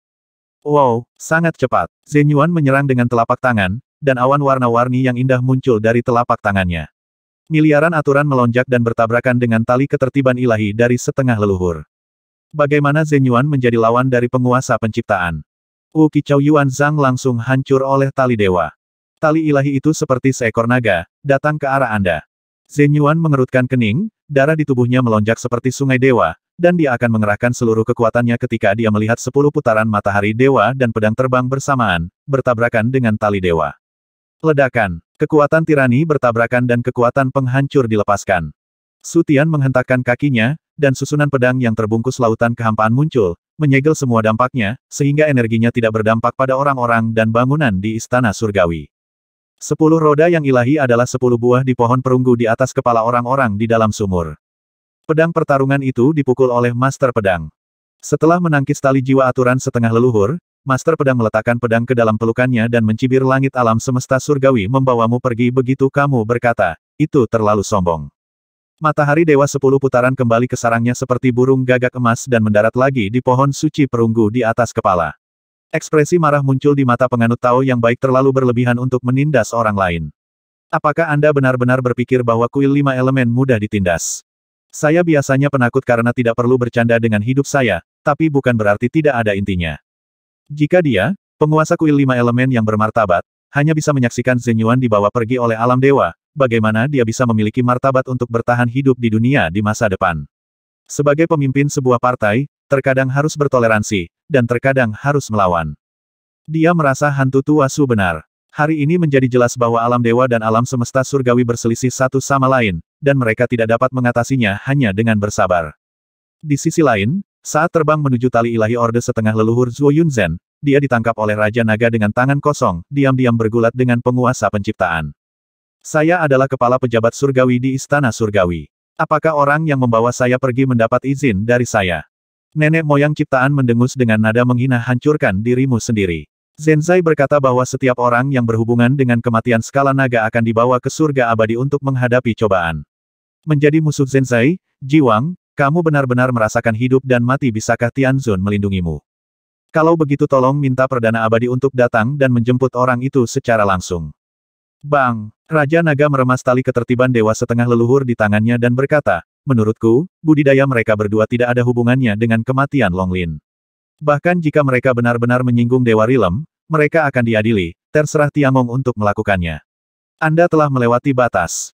Wow, sangat cepat. Zenyuan menyerang dengan telapak tangan, dan awan warna-warni yang indah muncul dari telapak tangannya. Miliaran aturan melonjak dan bertabrakan dengan tali ketertiban ilahi dari setengah leluhur. Bagaimana Zhen Yuan menjadi lawan dari penguasa penciptaan? Wu Kicau Yuan Zhang langsung hancur oleh tali dewa. Tali ilahi itu seperti seekor naga, datang ke arah Anda. Zhen Yuan mengerutkan kening, darah di tubuhnya melonjak seperti sungai dewa, dan dia akan mengerahkan seluruh kekuatannya ketika dia melihat sepuluh putaran matahari dewa dan pedang terbang bersamaan, bertabrakan dengan tali dewa. Ledakan. Kekuatan tirani bertabrakan dan kekuatan penghancur dilepaskan. Sutian menghentakkan kakinya, dan susunan pedang yang terbungkus lautan kehampaan muncul, menyegel semua dampaknya, sehingga energinya tidak berdampak pada orang-orang dan bangunan di istana surgawi. Sepuluh roda yang ilahi adalah sepuluh buah di pohon perunggu di atas kepala orang-orang di dalam sumur. Pedang pertarungan itu dipukul oleh Master Pedang. Setelah menangkis tali jiwa aturan setengah leluhur, Master Pedang meletakkan pedang ke dalam pelukannya dan mencibir langit alam semesta surgawi membawamu pergi begitu kamu berkata, itu terlalu sombong. Matahari Dewa Sepuluh putaran kembali ke sarangnya seperti burung gagak emas dan mendarat lagi di pohon suci perunggu di atas kepala. Ekspresi marah muncul di mata penganut Tao yang baik terlalu berlebihan untuk menindas orang lain. Apakah Anda benar-benar berpikir bahwa kuil lima elemen mudah ditindas? Saya biasanya penakut karena tidak perlu bercanda dengan hidup saya, tapi bukan berarti tidak ada intinya. Jika dia, penguasa kuil lima elemen yang bermartabat, hanya bisa menyaksikan Zenyuan dibawa pergi oleh alam dewa, bagaimana dia bisa memiliki martabat untuk bertahan hidup di dunia di masa depan. Sebagai pemimpin sebuah partai, terkadang harus bertoleransi, dan terkadang harus melawan. Dia merasa hantu tua Su benar. Hari ini menjadi jelas bahwa alam dewa dan alam semesta surgawi berselisih satu sama lain, dan mereka tidak dapat mengatasinya hanya dengan bersabar. Di sisi lain, saat terbang menuju tali ilahi orde setengah leluhur Zhuo Yunzhen, dia ditangkap oleh Raja Naga dengan tangan kosong, diam-diam bergulat dengan penguasa penciptaan. Saya adalah kepala pejabat surgawi di Istana Surgawi. Apakah orang yang membawa saya pergi mendapat izin dari saya? Nenek moyang ciptaan mendengus dengan nada menghina hancurkan dirimu sendiri. Zenzai berkata bahwa setiap orang yang berhubungan dengan kematian skala naga akan dibawa ke surga abadi untuk menghadapi cobaan. Menjadi musuh Zenzai, Jiwang, kamu benar-benar merasakan hidup dan mati bisakah Tianzun melindungimu? Kalau begitu tolong minta Perdana Abadi untuk datang dan menjemput orang itu secara langsung. Bang! Raja Naga meremas tali ketertiban Dewa Setengah Leluhur di tangannya dan berkata, Menurutku, budidaya mereka berdua tidak ada hubungannya dengan kematian Longlin. Bahkan jika mereka benar-benar menyinggung Dewa Rilem, mereka akan diadili, terserah Tiangong untuk melakukannya. Anda telah melewati batas.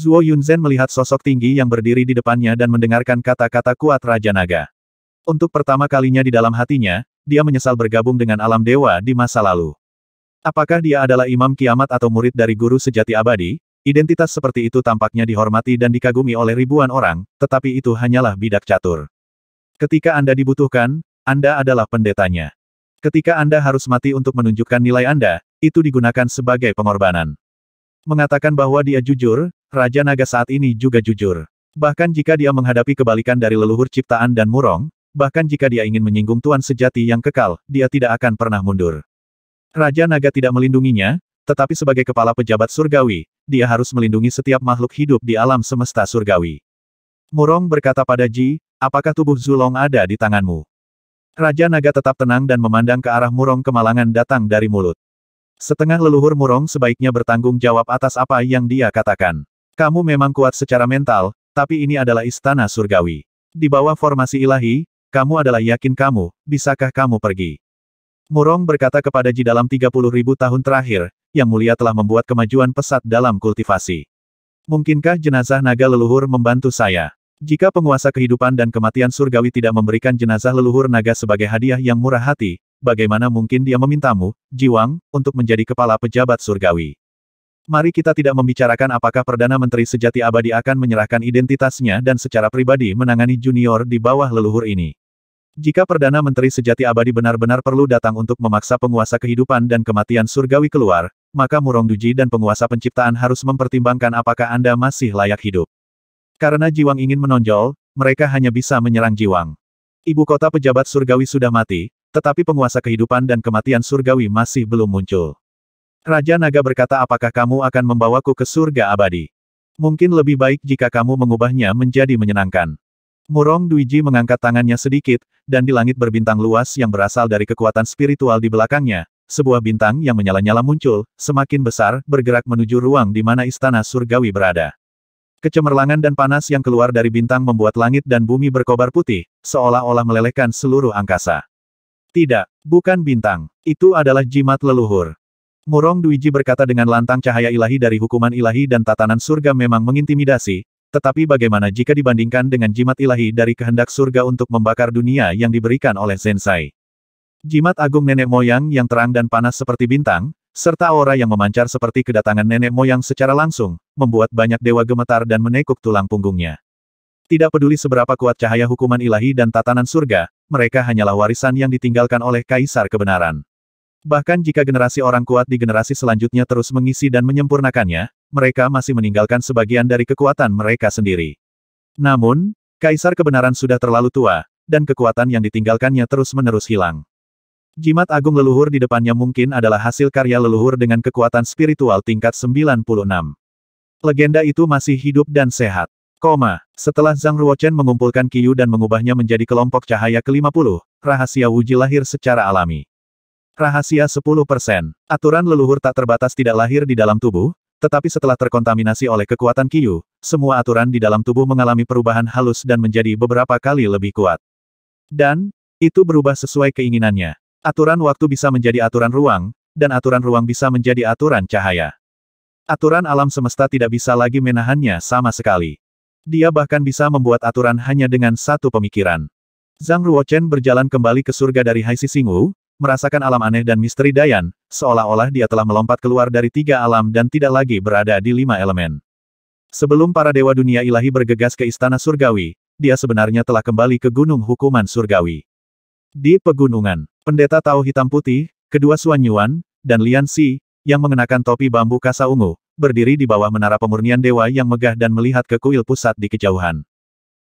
Zuo Yunzen melihat sosok tinggi yang berdiri di depannya dan mendengarkan kata-kata kuat Raja Naga. Untuk pertama kalinya di dalam hatinya, dia menyesal bergabung dengan alam dewa di masa lalu. Apakah dia adalah imam kiamat atau murid dari guru sejati abadi? Identitas seperti itu tampaknya dihormati dan dikagumi oleh ribuan orang, tetapi itu hanyalah bidak catur. Ketika Anda dibutuhkan, Anda adalah pendetanya. Ketika Anda harus mati untuk menunjukkan nilai Anda, itu digunakan sebagai pengorbanan. Mengatakan bahwa dia jujur, Raja Naga saat ini juga jujur. Bahkan jika dia menghadapi kebalikan dari leluhur ciptaan dan murong, bahkan jika dia ingin menyinggung Tuan Sejati yang kekal, dia tidak akan pernah mundur. Raja Naga tidak melindunginya, tetapi sebagai kepala pejabat surgawi, dia harus melindungi setiap makhluk hidup di alam semesta surgawi. Murong berkata pada Ji, apakah tubuh Zulong ada di tanganmu? Raja Naga tetap tenang dan memandang ke arah Murong kemalangan datang dari mulut. Setengah leluhur Murong sebaiknya bertanggung jawab atas apa yang dia katakan. Kamu memang kuat secara mental, tapi ini adalah istana surgawi. Di bawah formasi ilahi, kamu adalah yakin kamu, bisakah kamu pergi? Murong berkata kepada Ji dalam 30 ribu tahun terakhir, yang mulia telah membuat kemajuan pesat dalam kultivasi. Mungkinkah jenazah naga leluhur membantu saya? Jika penguasa kehidupan dan kematian surgawi tidak memberikan jenazah leluhur naga sebagai hadiah yang murah hati, bagaimana mungkin dia memintamu, Jiwang, untuk menjadi kepala pejabat surgawi? Mari kita tidak membicarakan apakah Perdana Menteri Sejati Abadi akan menyerahkan identitasnya dan secara pribadi menangani junior di bawah leluhur ini. Jika Perdana Menteri Sejati Abadi benar-benar perlu datang untuk memaksa penguasa kehidupan dan kematian surgawi keluar, maka Murong Duji dan penguasa penciptaan harus mempertimbangkan apakah Anda masih layak hidup. Karena Jiwang ingin menonjol, mereka hanya bisa menyerang Jiwang. Ibu kota pejabat surgawi sudah mati, tetapi penguasa kehidupan dan kematian surgawi masih belum muncul. Raja Naga berkata apakah kamu akan membawaku ke surga abadi? Mungkin lebih baik jika kamu mengubahnya menjadi menyenangkan. Murong Duiji mengangkat tangannya sedikit, dan di langit berbintang luas yang berasal dari kekuatan spiritual di belakangnya, sebuah bintang yang menyala-nyala muncul, semakin besar, bergerak menuju ruang di mana istana surgawi berada. Kecemerlangan dan panas yang keluar dari bintang membuat langit dan bumi berkobar putih, seolah-olah melelehkan seluruh angkasa. Tidak, bukan bintang. Itu adalah jimat leluhur. Murong Duiji berkata dengan lantang cahaya ilahi dari hukuman ilahi dan tatanan surga memang mengintimidasi, tetapi bagaimana jika dibandingkan dengan jimat ilahi dari kehendak surga untuk membakar dunia yang diberikan oleh Zensai? Jimat agung nenek moyang yang terang dan panas seperti bintang, serta aura yang memancar seperti kedatangan nenek moyang secara langsung, membuat banyak dewa gemetar dan menekuk tulang punggungnya. Tidak peduli seberapa kuat cahaya hukuman ilahi dan tatanan surga, mereka hanyalah warisan yang ditinggalkan oleh kaisar kebenaran. Bahkan jika generasi orang kuat di generasi selanjutnya terus mengisi dan menyempurnakannya, mereka masih meninggalkan sebagian dari kekuatan mereka sendiri. Namun, Kaisar kebenaran sudah terlalu tua, dan kekuatan yang ditinggalkannya terus-menerus hilang. Jimat agung leluhur di depannya mungkin adalah hasil karya leluhur dengan kekuatan spiritual tingkat 96. Legenda itu masih hidup dan sehat. Koma, setelah Zhang Ruochen mengumpulkan Kiyu dan mengubahnya menjadi kelompok cahaya ke-50, rahasia Wuji lahir secara alami. Rahasia 10%. Aturan leluhur tak terbatas tidak lahir di dalam tubuh, tetapi setelah terkontaminasi oleh kekuatan Kiyu, semua aturan di dalam tubuh mengalami perubahan halus dan menjadi beberapa kali lebih kuat. Dan, itu berubah sesuai keinginannya. Aturan waktu bisa menjadi aturan ruang, dan aturan ruang bisa menjadi aturan cahaya. Aturan alam semesta tidak bisa lagi menahannya sama sekali. Dia bahkan bisa membuat aturan hanya dengan satu pemikiran. Zhang Ruochen berjalan kembali ke surga dari Hai Sisingu, merasakan alam aneh dan misteri Dayan, seolah-olah dia telah melompat keluar dari tiga alam dan tidak lagi berada di lima elemen. Sebelum para dewa dunia ilahi bergegas ke istana surgawi, dia sebenarnya telah kembali ke gunung hukuman surgawi. Di pegunungan, pendeta Tao Hitam Putih, kedua Suan Yuan, dan Lian Si, yang mengenakan topi bambu kasa ungu, berdiri di bawah menara pemurnian dewa yang megah dan melihat ke kuil pusat di kejauhan.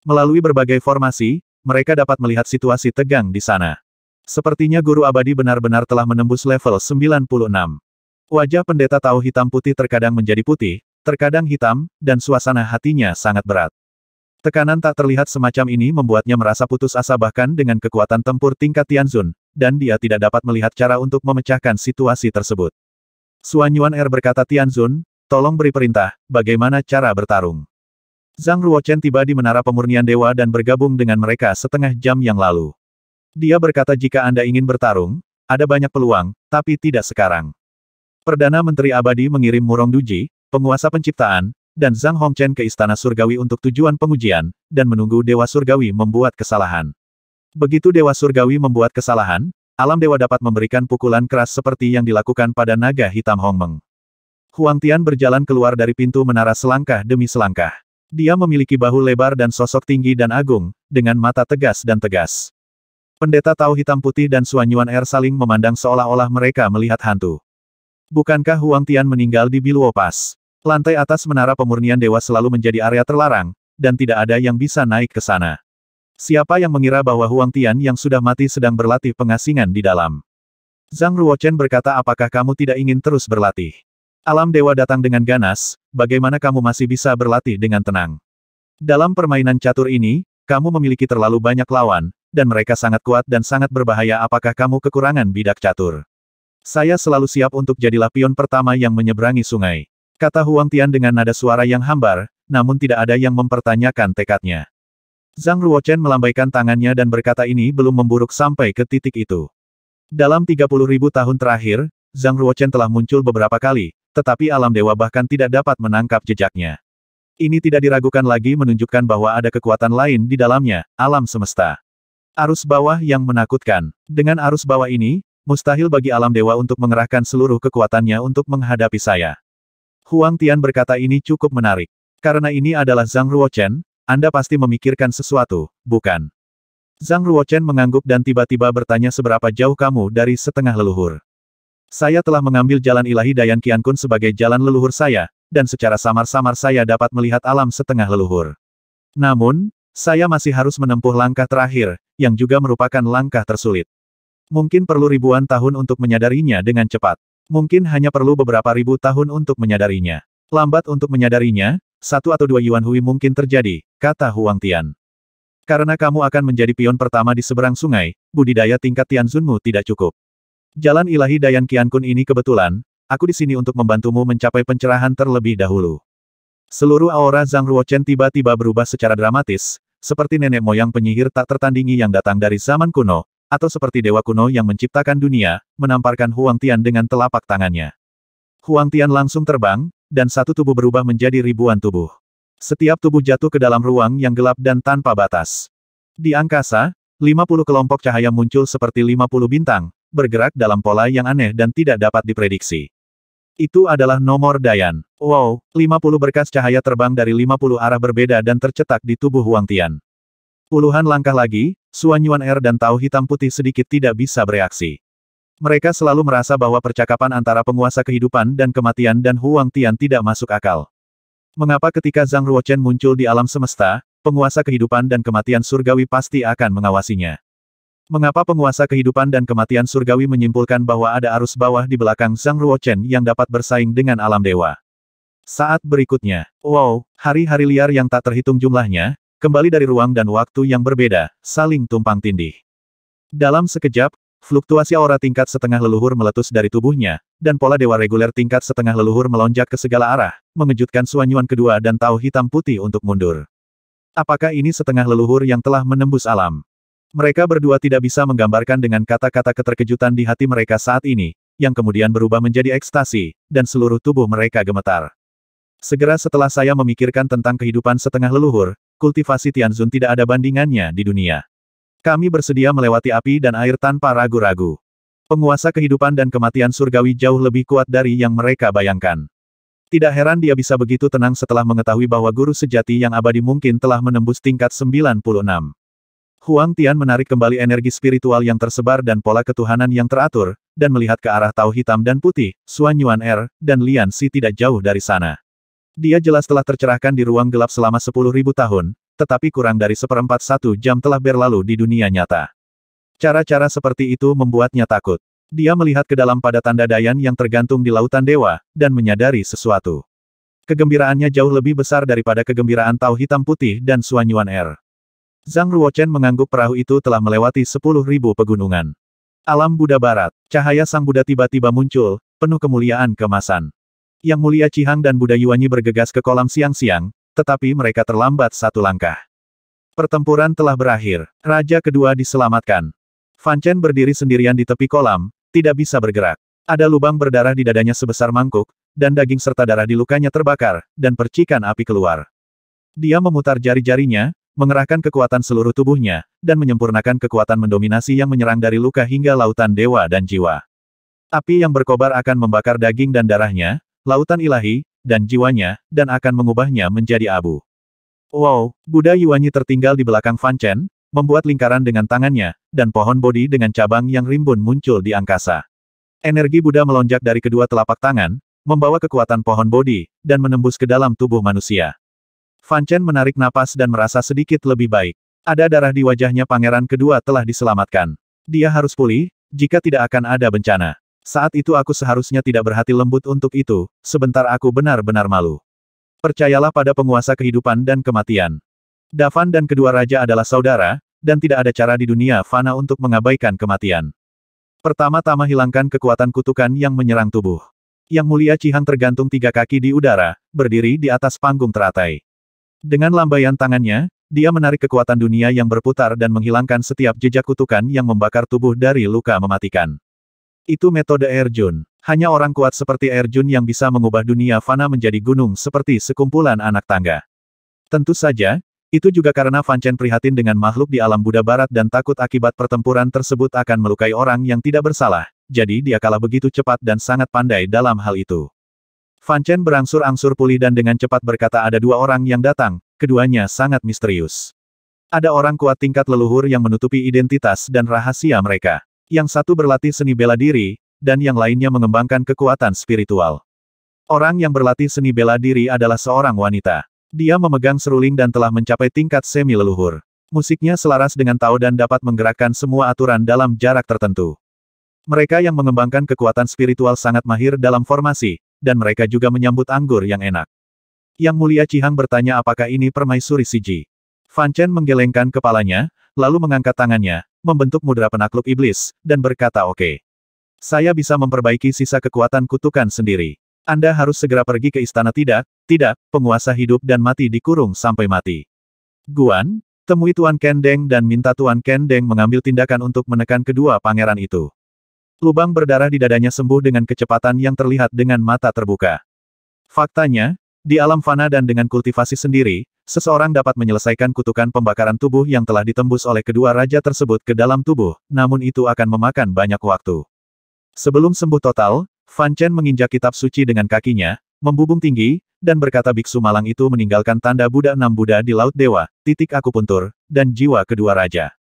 Melalui berbagai formasi, mereka dapat melihat situasi tegang di sana. Sepertinya guru abadi benar-benar telah menembus level 96. Wajah pendeta tahu hitam putih terkadang menjadi putih, terkadang hitam, dan suasana hatinya sangat berat. Tekanan tak terlihat semacam ini membuatnya merasa putus asa bahkan dengan kekuatan tempur tingkat Tianzun, dan dia tidak dapat melihat cara untuk memecahkan situasi tersebut. Suan Yuan Er berkata Tianzun, tolong beri perintah, bagaimana cara bertarung. Zhang Ruochen tiba di Menara Pemurnian Dewa dan bergabung dengan mereka setengah jam yang lalu. Dia berkata jika Anda ingin bertarung, ada banyak peluang, tapi tidak sekarang. Perdana Menteri Abadi mengirim Murong Duji, penguasa penciptaan, dan Zhang Hongchen ke Istana Surgawi untuk tujuan pengujian, dan menunggu Dewa Surgawi membuat kesalahan. Begitu Dewa Surgawi membuat kesalahan, alam dewa dapat memberikan pukulan keras seperti yang dilakukan pada naga hitam Hongmeng. Huang Tian berjalan keluar dari pintu menara selangkah demi selangkah. Dia memiliki bahu lebar dan sosok tinggi dan agung, dengan mata tegas dan tegas. Pendeta Tau Hitam Putih dan Suanyuan Er saling memandang seolah-olah mereka melihat hantu. Bukankah Huang Tian meninggal di Biluopas? Lantai atas menara pemurnian dewa selalu menjadi area terlarang, dan tidak ada yang bisa naik ke sana. Siapa yang mengira bahwa Huang Tian yang sudah mati sedang berlatih pengasingan di dalam? Zhang Ruochen berkata apakah kamu tidak ingin terus berlatih? Alam dewa datang dengan ganas, bagaimana kamu masih bisa berlatih dengan tenang? Dalam permainan catur ini, kamu memiliki terlalu banyak lawan, dan mereka sangat kuat dan sangat berbahaya apakah kamu kekurangan bidak catur? Saya selalu siap untuk jadi pion pertama yang menyeberangi sungai. Kata Huang Tian dengan nada suara yang hambar, namun tidak ada yang mempertanyakan tekadnya. Zhang Ruochen melambaikan tangannya dan berkata ini belum memburuk sampai ke titik itu. Dalam 30.000 tahun terakhir, Zhang Ruochen telah muncul beberapa kali, tetapi alam dewa bahkan tidak dapat menangkap jejaknya. Ini tidak diragukan lagi menunjukkan bahwa ada kekuatan lain di dalamnya, alam semesta. Arus bawah yang menakutkan. Dengan arus bawah ini, mustahil bagi alam dewa untuk mengerahkan seluruh kekuatannya untuk menghadapi saya. Huang Tian berkata ini cukup menarik. Karena ini adalah Zhang Ruochen, Anda pasti memikirkan sesuatu, bukan? Zhang Ruochen mengangguk dan tiba-tiba bertanya seberapa jauh kamu dari setengah leluhur. Saya telah mengambil jalan ilahi Dayan Qiankun sebagai jalan leluhur saya, dan secara samar-samar saya dapat melihat alam setengah leluhur. Namun, saya masih harus menempuh langkah terakhir, yang juga merupakan langkah tersulit. Mungkin perlu ribuan tahun untuk menyadarinya dengan cepat. Mungkin hanya perlu beberapa ribu tahun untuk menyadarinya. Lambat untuk menyadarinya, satu atau dua Yuan Hui mungkin terjadi, kata Huang Tian. Karena kamu akan menjadi pion pertama di seberang sungai, budidaya tingkat Tianzunmu tidak cukup. Jalan ilahi Dayan Qiankun ini kebetulan, aku di sini untuk membantumu mencapai pencerahan terlebih dahulu. Seluruh aura Zhang Ruochen tiba-tiba berubah secara dramatis, seperti nenek moyang penyihir tak tertandingi yang datang dari zaman kuno, atau seperti dewa kuno yang menciptakan dunia, menamparkan Huang Tian dengan telapak tangannya. Huang Tian langsung terbang, dan satu tubuh berubah menjadi ribuan tubuh. Setiap tubuh jatuh ke dalam ruang yang gelap dan tanpa batas. Di angkasa, 50 kelompok cahaya muncul seperti 50 bintang, bergerak dalam pola yang aneh dan tidak dapat diprediksi. Itu adalah nomor Dayan. Wow, 50 berkas cahaya terbang dari 50 arah berbeda dan tercetak di tubuh Huang Tian. Puluhan langkah lagi, Suan Yuan Er dan Tau Hitam Putih sedikit tidak bisa bereaksi. Mereka selalu merasa bahwa percakapan antara penguasa kehidupan dan kematian dan Huang Tian tidak masuk akal. Mengapa ketika Zhang Ruochen muncul di alam semesta, penguasa kehidupan dan kematian surgawi pasti akan mengawasinya? Mengapa penguasa kehidupan dan kematian surgawi menyimpulkan bahwa ada arus bawah di belakang Zhang Ruochen yang dapat bersaing dengan alam dewa? Saat berikutnya, wow, hari-hari liar yang tak terhitung jumlahnya, kembali dari ruang dan waktu yang berbeda, saling tumpang tindih. Dalam sekejap, fluktuasi aura tingkat setengah leluhur meletus dari tubuhnya, dan pola dewa reguler tingkat setengah leluhur melonjak ke segala arah, mengejutkan Suanyuan kedua dan tahu hitam putih untuk mundur. Apakah ini setengah leluhur yang telah menembus alam? Mereka berdua tidak bisa menggambarkan dengan kata-kata keterkejutan di hati mereka saat ini, yang kemudian berubah menjadi ekstasi, dan seluruh tubuh mereka gemetar. Segera setelah saya memikirkan tentang kehidupan setengah leluhur, kultivasi Tianzun tidak ada bandingannya di dunia. Kami bersedia melewati api dan air tanpa ragu-ragu. Penguasa kehidupan dan kematian surgawi jauh lebih kuat dari yang mereka bayangkan. Tidak heran dia bisa begitu tenang setelah mengetahui bahwa guru sejati yang abadi mungkin telah menembus tingkat 96. Huang Tian menarik kembali energi spiritual yang tersebar dan pola ketuhanan yang teratur, dan melihat ke arah Tau Hitam dan Putih, Suanyuan Yuan Er, dan Lian Si tidak jauh dari sana. Dia jelas telah tercerahkan di ruang gelap selama sepuluh ribu tahun, tetapi kurang dari seperempat satu jam telah berlalu di dunia nyata. Cara-cara seperti itu membuatnya takut. Dia melihat ke dalam pada tanda Dayan yang tergantung di lautan dewa, dan menyadari sesuatu. Kegembiraannya jauh lebih besar daripada kegembiraan Tau Hitam Putih dan Suanyuan Er. Zhang Ruochen mengangguk perahu itu telah melewati sepuluh ribu pegunungan. Alam Buddha Barat, cahaya Sang Buddha tiba-tiba muncul, penuh kemuliaan kemasan. Yang mulia Cihang dan Buddha Yuanyi bergegas ke kolam siang-siang, tetapi mereka terlambat satu langkah. Pertempuran telah berakhir, Raja kedua diselamatkan. Fan Chen berdiri sendirian di tepi kolam, tidak bisa bergerak. Ada lubang berdarah di dadanya sebesar mangkuk, dan daging serta darah di lukanya terbakar, dan percikan api keluar. Dia memutar jari-jarinya, mengerahkan kekuatan seluruh tubuhnya, dan menyempurnakan kekuatan mendominasi yang menyerang dari luka hingga lautan dewa dan jiwa. Api yang berkobar akan membakar daging dan darahnya, lautan ilahi, dan jiwanya, dan akan mengubahnya menjadi abu. Wow, Buddha Yuanyi tertinggal di belakang Fan Chen, membuat lingkaran dengan tangannya, dan pohon bodi dengan cabang yang rimbun muncul di angkasa. Energi Buddha melonjak dari kedua telapak tangan, membawa kekuatan pohon bodi, dan menembus ke dalam tubuh manusia. Fan Chen menarik napas dan merasa sedikit lebih baik. Ada darah di wajahnya pangeran kedua telah diselamatkan. Dia harus pulih, jika tidak akan ada bencana. Saat itu aku seharusnya tidak berhati lembut untuk itu, sebentar aku benar-benar malu. Percayalah pada penguasa kehidupan dan kematian. Davan dan kedua raja adalah saudara, dan tidak ada cara di dunia fana untuk mengabaikan kematian. Pertama-tama hilangkan kekuatan kutukan yang menyerang tubuh. Yang mulia Cihang tergantung tiga kaki di udara, berdiri di atas panggung teratai. Dengan lambaian tangannya, dia menarik kekuatan dunia yang berputar dan menghilangkan setiap jejak kutukan yang membakar tubuh dari luka mematikan. Itu metode Erjun. Hanya orang kuat seperti Erjun yang bisa mengubah dunia fana menjadi gunung seperti sekumpulan anak tangga. Tentu saja, itu juga karena Fan Chen prihatin dengan makhluk di alam Buddha Barat dan takut akibat pertempuran tersebut akan melukai orang yang tidak bersalah, jadi dia kalah begitu cepat dan sangat pandai dalam hal itu. Fan Chen berangsur-angsur pulih dan dengan cepat berkata ada dua orang yang datang, keduanya sangat misterius. Ada orang kuat tingkat leluhur yang menutupi identitas dan rahasia mereka. Yang satu berlatih seni bela diri, dan yang lainnya mengembangkan kekuatan spiritual. Orang yang berlatih seni bela diri adalah seorang wanita. Dia memegang seruling dan telah mencapai tingkat semi leluhur. Musiknya selaras dengan Tao dan dapat menggerakkan semua aturan dalam jarak tertentu. Mereka yang mengembangkan kekuatan spiritual sangat mahir dalam formasi, dan mereka juga menyambut anggur yang enak. Yang Mulia Cihang bertanya apakah ini permaisuri Siji. Fan Chen menggelengkan kepalanya, lalu mengangkat tangannya, membentuk mudra penakluk iblis, dan berkata oke. Okay. Saya bisa memperbaiki sisa kekuatan kutukan sendiri. Anda harus segera pergi ke istana tidak, tidak, penguasa hidup dan mati dikurung sampai mati. Guan, temui Tuan Kendeng dan minta Tuan Kendeng mengambil tindakan untuk menekan kedua pangeran itu. Lubang berdarah di dadanya sembuh dengan kecepatan yang terlihat dengan mata terbuka. Faktanya, di alam fana dan dengan kultivasi sendiri, seseorang dapat menyelesaikan kutukan pembakaran tubuh yang telah ditembus oleh kedua raja tersebut ke dalam tubuh, namun itu akan memakan banyak waktu. Sebelum sembuh total, Fan Chen menginjak kitab suci dengan kakinya, membubung tinggi, dan berkata biksu malang itu meninggalkan tanda Buddha enam Buddha di Laut Dewa, titik aku puntur, dan jiwa kedua raja.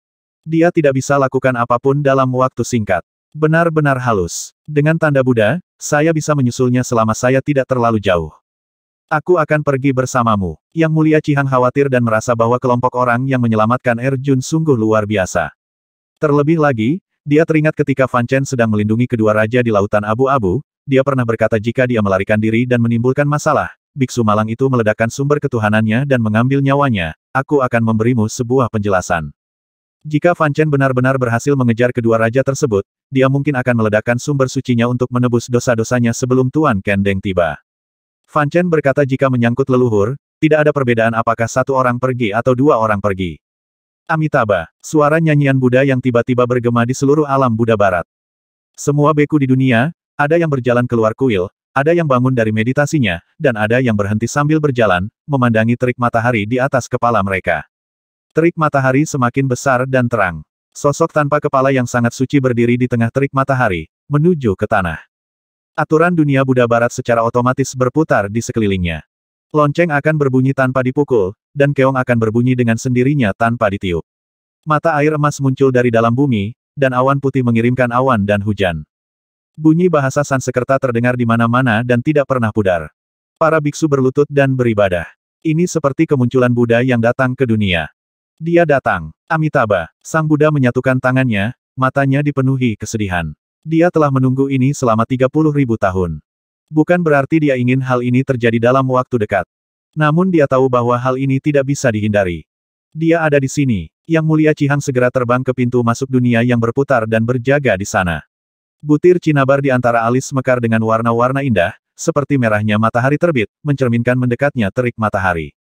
Dia tidak bisa lakukan apapun dalam waktu singkat. Benar-benar halus. Dengan tanda Buddha, saya bisa menyusulnya selama saya tidak terlalu jauh. Aku akan pergi bersamamu. Yang mulia Cihang khawatir dan merasa bahwa kelompok orang yang menyelamatkan Erjun sungguh luar biasa. Terlebih lagi, dia teringat ketika Fan Chen sedang melindungi kedua raja di lautan abu-abu, dia pernah berkata jika dia melarikan diri dan menimbulkan masalah, biksu malang itu meledakkan sumber ketuhanannya dan mengambil nyawanya, aku akan memberimu sebuah penjelasan. Jika Fan Chen benar-benar berhasil mengejar kedua raja tersebut, dia mungkin akan meledakkan sumber sucinya untuk menebus dosa-dosanya sebelum Tuan Kendeng tiba. Fan Chen berkata jika menyangkut leluhur, tidak ada perbedaan apakah satu orang pergi atau dua orang pergi. Amitabha, suara nyanyian Buddha yang tiba-tiba bergema di seluruh alam Buddha Barat. Semua beku di dunia, ada yang berjalan keluar kuil, ada yang bangun dari meditasinya, dan ada yang berhenti sambil berjalan, memandangi terik matahari di atas kepala mereka. Terik matahari semakin besar dan terang. Sosok tanpa kepala yang sangat suci berdiri di tengah terik matahari, menuju ke tanah. Aturan dunia Buddha Barat secara otomatis berputar di sekelilingnya. Lonceng akan berbunyi tanpa dipukul, dan keong akan berbunyi dengan sendirinya tanpa ditiup. Mata air emas muncul dari dalam bumi, dan awan putih mengirimkan awan dan hujan. Bunyi bahasa Sansekerta terdengar di mana-mana dan tidak pernah pudar. Para biksu berlutut dan beribadah. Ini seperti kemunculan Buddha yang datang ke dunia. Dia datang. Amitabha, Sang Buddha menyatukan tangannya, matanya dipenuhi kesedihan. Dia telah menunggu ini selama 30 ribu tahun. Bukan berarti dia ingin hal ini terjadi dalam waktu dekat. Namun dia tahu bahwa hal ini tidak bisa dihindari. Dia ada di sini. Yang mulia Cihang segera terbang ke pintu masuk dunia yang berputar dan berjaga di sana. Butir cinabar di antara alis mekar dengan warna-warna indah, seperti merahnya matahari terbit, mencerminkan mendekatnya terik matahari.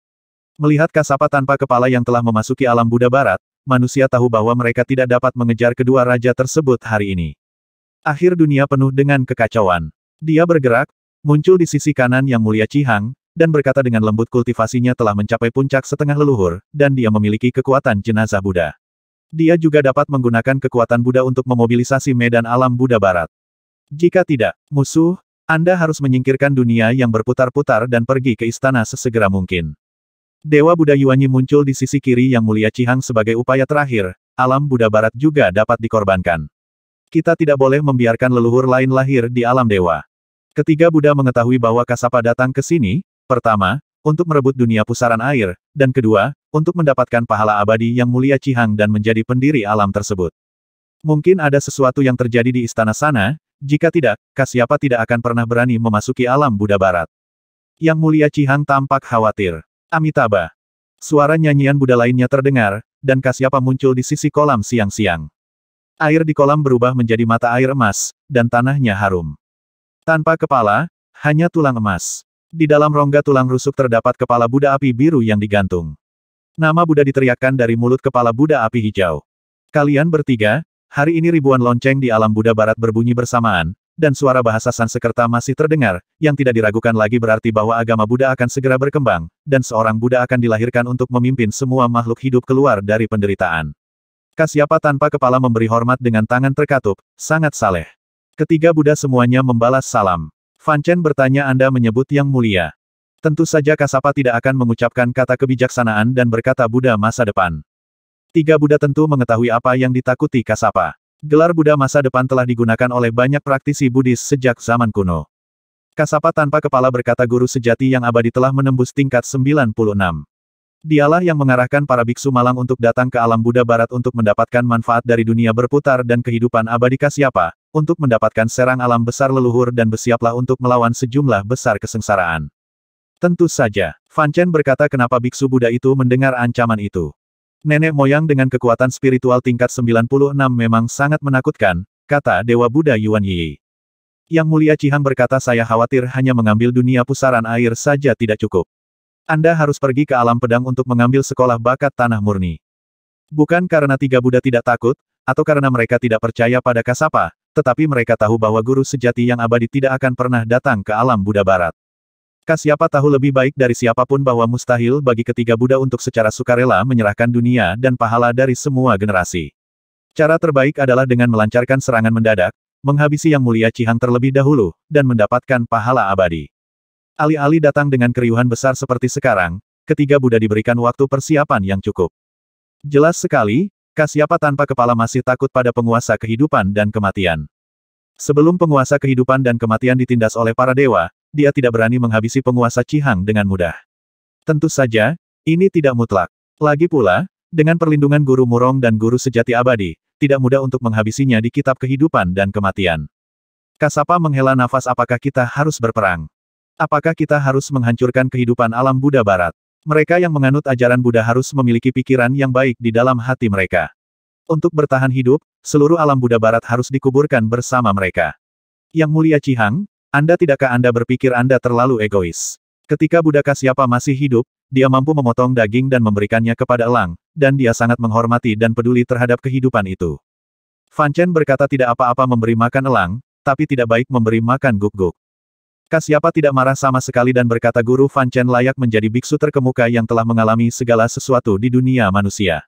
Melihat Kasapa tanpa kepala yang telah memasuki alam Buddha Barat, manusia tahu bahwa mereka tidak dapat mengejar kedua raja tersebut hari ini. Akhir dunia penuh dengan kekacauan. Dia bergerak, muncul di sisi kanan Yang Mulia Cihang, dan berkata dengan lembut kultivasinya telah mencapai puncak setengah leluhur, dan dia memiliki kekuatan jenazah Buddha. Dia juga dapat menggunakan kekuatan Buddha untuk memobilisasi medan alam Buddha Barat. Jika tidak, musuh, Anda harus menyingkirkan dunia yang berputar-putar dan pergi ke istana sesegera mungkin. Dewa Buddha Yuanyi muncul di sisi kiri yang mulia Cihang sebagai upaya terakhir, alam Buddha Barat juga dapat dikorbankan. Kita tidak boleh membiarkan leluhur lain lahir di alam dewa. Ketiga Buddha mengetahui bahwa Kasapa datang ke sini, pertama, untuk merebut dunia pusaran air, dan kedua, untuk mendapatkan pahala abadi yang mulia Cihang dan menjadi pendiri alam tersebut. Mungkin ada sesuatu yang terjadi di istana sana, jika tidak, Kasiapa tidak akan pernah berani memasuki alam Buddha Barat. Yang mulia Cihang tampak khawatir. Amitabha. Suara nyanyian Buddha lainnya terdengar, dan Kasyapa muncul di sisi kolam siang-siang. Air di kolam berubah menjadi mata air emas, dan tanahnya harum. Tanpa kepala, hanya tulang emas. Di dalam rongga tulang rusuk terdapat kepala Buddha api biru yang digantung. Nama Buddha diteriakkan dari mulut kepala Buddha api hijau. Kalian bertiga, hari ini ribuan lonceng di alam Buddha Barat berbunyi bersamaan, dan suara bahasa Sansekerta masih terdengar, yang tidak diragukan lagi berarti bahwa agama Buddha akan segera berkembang, dan seorang Buddha akan dilahirkan untuk memimpin semua makhluk hidup keluar dari penderitaan. Kasiapa tanpa kepala memberi hormat dengan tangan terkatup, sangat saleh. Ketiga Buddha semuanya membalas salam. Fan Chen bertanya Anda menyebut yang mulia. Tentu saja Kasapa tidak akan mengucapkan kata kebijaksanaan dan berkata Buddha masa depan. Tiga Buddha tentu mengetahui apa yang ditakuti Kasapa. Gelar Buddha masa depan telah digunakan oleh banyak praktisi Buddhis sejak zaman kuno. Kasapa tanpa kepala berkata guru sejati yang abadi telah menembus tingkat 96. Dialah yang mengarahkan para biksu malang untuk datang ke alam Buddha Barat untuk mendapatkan manfaat dari dunia berputar dan kehidupan abadi Kasyapa, untuk mendapatkan serang alam besar leluhur dan bersiaplah untuk melawan sejumlah besar kesengsaraan. Tentu saja, Fan Chen berkata kenapa biksu Buddha itu mendengar ancaman itu. Nenek moyang dengan kekuatan spiritual tingkat 96 memang sangat menakutkan, kata Dewa Buddha Yuan Yi. Yang Mulia Cihang berkata saya khawatir hanya mengambil dunia pusaran air saja tidak cukup. Anda harus pergi ke alam pedang untuk mengambil sekolah bakat tanah murni. Bukan karena tiga Buddha tidak takut, atau karena mereka tidak percaya pada Kasapa, tetapi mereka tahu bahwa guru sejati yang abadi tidak akan pernah datang ke alam Buddha Barat. Apakah siapa tahu lebih baik dari siapapun bahwa mustahil bagi ketiga Buddha untuk secara sukarela menyerahkan dunia dan pahala dari semua generasi. Cara terbaik adalah dengan melancarkan serangan mendadak, menghabisi Yang Mulia Cihang terlebih dahulu, dan mendapatkan pahala abadi. Alih-alih datang dengan keriuhan besar seperti sekarang, ketiga Buddha diberikan waktu persiapan yang cukup. Jelas sekali, Kasiapa tanpa kepala masih takut pada penguasa kehidupan dan kematian. Sebelum penguasa kehidupan dan kematian ditindas oleh para dewa, dia tidak berani menghabisi penguasa Cihang dengan mudah. Tentu saja, ini tidak mutlak. Lagi pula, dengan perlindungan guru murong dan guru sejati abadi, tidak mudah untuk menghabisinya di kitab kehidupan dan kematian. Kasapa menghela nafas apakah kita harus berperang? Apakah kita harus menghancurkan kehidupan alam Buddha Barat? Mereka yang menganut ajaran Buddha harus memiliki pikiran yang baik di dalam hati mereka. Untuk bertahan hidup, seluruh alam Buddha Barat harus dikuburkan bersama mereka. Yang Mulia Cihang, anda tidakkah Anda berpikir Anda terlalu egois? Ketika Budaka siapa masih hidup, dia mampu memotong daging dan memberikannya kepada elang, dan dia sangat menghormati dan peduli terhadap kehidupan itu. Fan Chen berkata tidak apa-apa memberi makan elang, tapi tidak baik memberi makan guk-guk. Kasiapa tidak marah sama sekali dan berkata guru Fan Chen layak menjadi biksu terkemuka yang telah mengalami segala sesuatu di dunia manusia.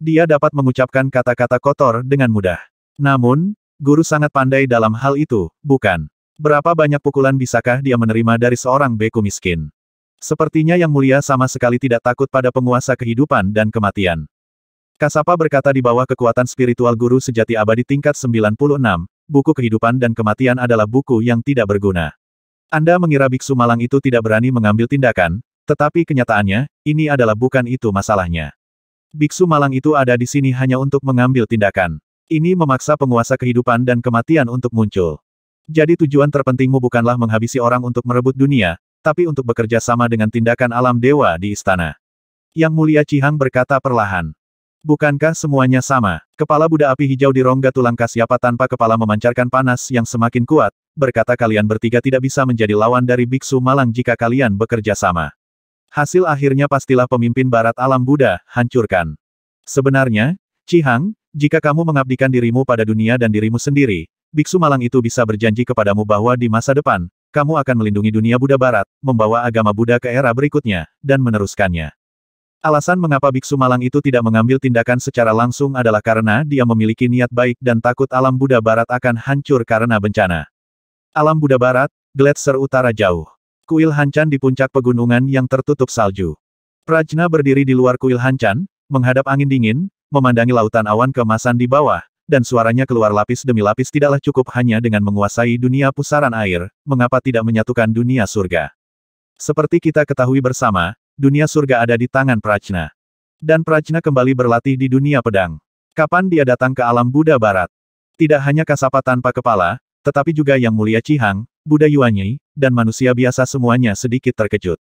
Dia dapat mengucapkan kata-kata kotor dengan mudah. Namun, guru sangat pandai dalam hal itu, bukan? Berapa banyak pukulan bisakah dia menerima dari seorang beku miskin? Sepertinya yang mulia sama sekali tidak takut pada penguasa kehidupan dan kematian. Kasapa berkata di bawah kekuatan spiritual guru sejati abadi tingkat 96, buku kehidupan dan kematian adalah buku yang tidak berguna. Anda mengira biksu malang itu tidak berani mengambil tindakan, tetapi kenyataannya, ini adalah bukan itu masalahnya. Biksu malang itu ada di sini hanya untuk mengambil tindakan. Ini memaksa penguasa kehidupan dan kematian untuk muncul. Jadi tujuan terpentingmu bukanlah menghabisi orang untuk merebut dunia, tapi untuk bekerja sama dengan tindakan alam dewa di istana. Yang mulia Cihang berkata perlahan. Bukankah semuanya sama? Kepala Buddha api hijau di rongga tulang kasiapa tanpa kepala memancarkan panas yang semakin kuat, berkata kalian bertiga tidak bisa menjadi lawan dari Biksu Malang jika kalian bekerja sama. Hasil akhirnya pastilah pemimpin barat alam Buddha, hancurkan. Sebenarnya, Cihang, jika kamu mengabdikan dirimu pada dunia dan dirimu sendiri, Biksu malang itu bisa berjanji kepadamu bahwa di masa depan, kamu akan melindungi dunia Buddha Barat, membawa agama Buddha ke era berikutnya, dan meneruskannya. Alasan mengapa biksu malang itu tidak mengambil tindakan secara langsung adalah karena dia memiliki niat baik dan takut alam Buddha Barat akan hancur karena bencana. Alam Buddha Barat, Gletser Utara jauh. Kuil Hancan di puncak pegunungan yang tertutup salju. Prajna berdiri di luar kuil Hancan, menghadap angin dingin, memandangi lautan awan kemasan di bawah, dan suaranya keluar lapis demi lapis tidaklah cukup hanya dengan menguasai dunia pusaran air, mengapa tidak menyatukan dunia surga? Seperti kita ketahui bersama, dunia surga ada di tangan Prajna. Dan Prajna kembali berlatih di dunia pedang. Kapan dia datang ke alam Buddha Barat? Tidak hanya Kasapa tanpa kepala, tetapi juga Yang Mulia Cihang, Buddha Yuanyi, dan manusia biasa semuanya sedikit terkejut.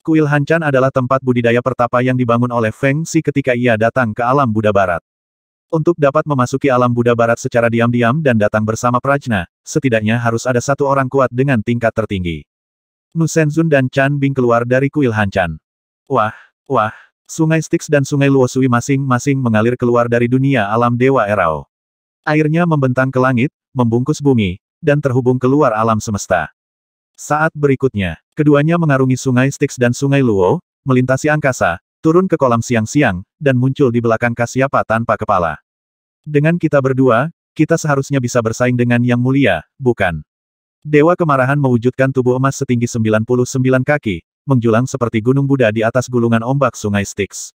Kuil Hancan adalah tempat budidaya pertapa yang dibangun oleh Feng Si ketika ia datang ke alam Buddha Barat. Untuk dapat memasuki alam Buddha Barat secara diam-diam dan datang bersama Prajna, setidaknya harus ada satu orang kuat dengan tingkat tertinggi. Nusenzun dan Chan Bing keluar dari kuil Hanchan. Wah, wah, sungai Styx dan sungai Luosui masing-masing mengalir keluar dari dunia alam Dewa Erao. Airnya membentang ke langit, membungkus bumi, dan terhubung keluar alam semesta. Saat berikutnya, keduanya mengarungi sungai Styx dan sungai Luo, melintasi angkasa, turun ke kolam siang-siang, dan muncul di belakang Kasiapa tanpa kepala. Dengan kita berdua, kita seharusnya bisa bersaing dengan yang mulia, bukan? Dewa kemarahan mewujudkan tubuh emas setinggi 99 kaki, menjulang seperti gunung Buddha di atas gulungan ombak sungai Styx.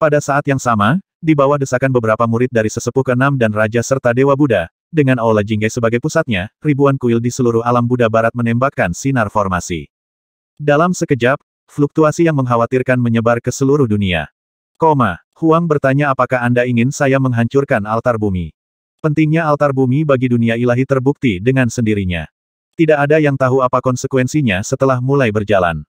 Pada saat yang sama, di bawah desakan beberapa murid dari sesepuh keenam dan raja serta Dewa Buddha, dengan Aula Jingge sebagai pusatnya, ribuan kuil di seluruh alam Buddha Barat menembakkan sinar formasi. Dalam sekejap, Fluktuasi yang mengkhawatirkan menyebar ke seluruh dunia. Koma, Huang bertanya apakah Anda ingin saya menghancurkan altar bumi. Pentingnya altar bumi bagi dunia ilahi terbukti dengan sendirinya. Tidak ada yang tahu apa konsekuensinya setelah mulai berjalan.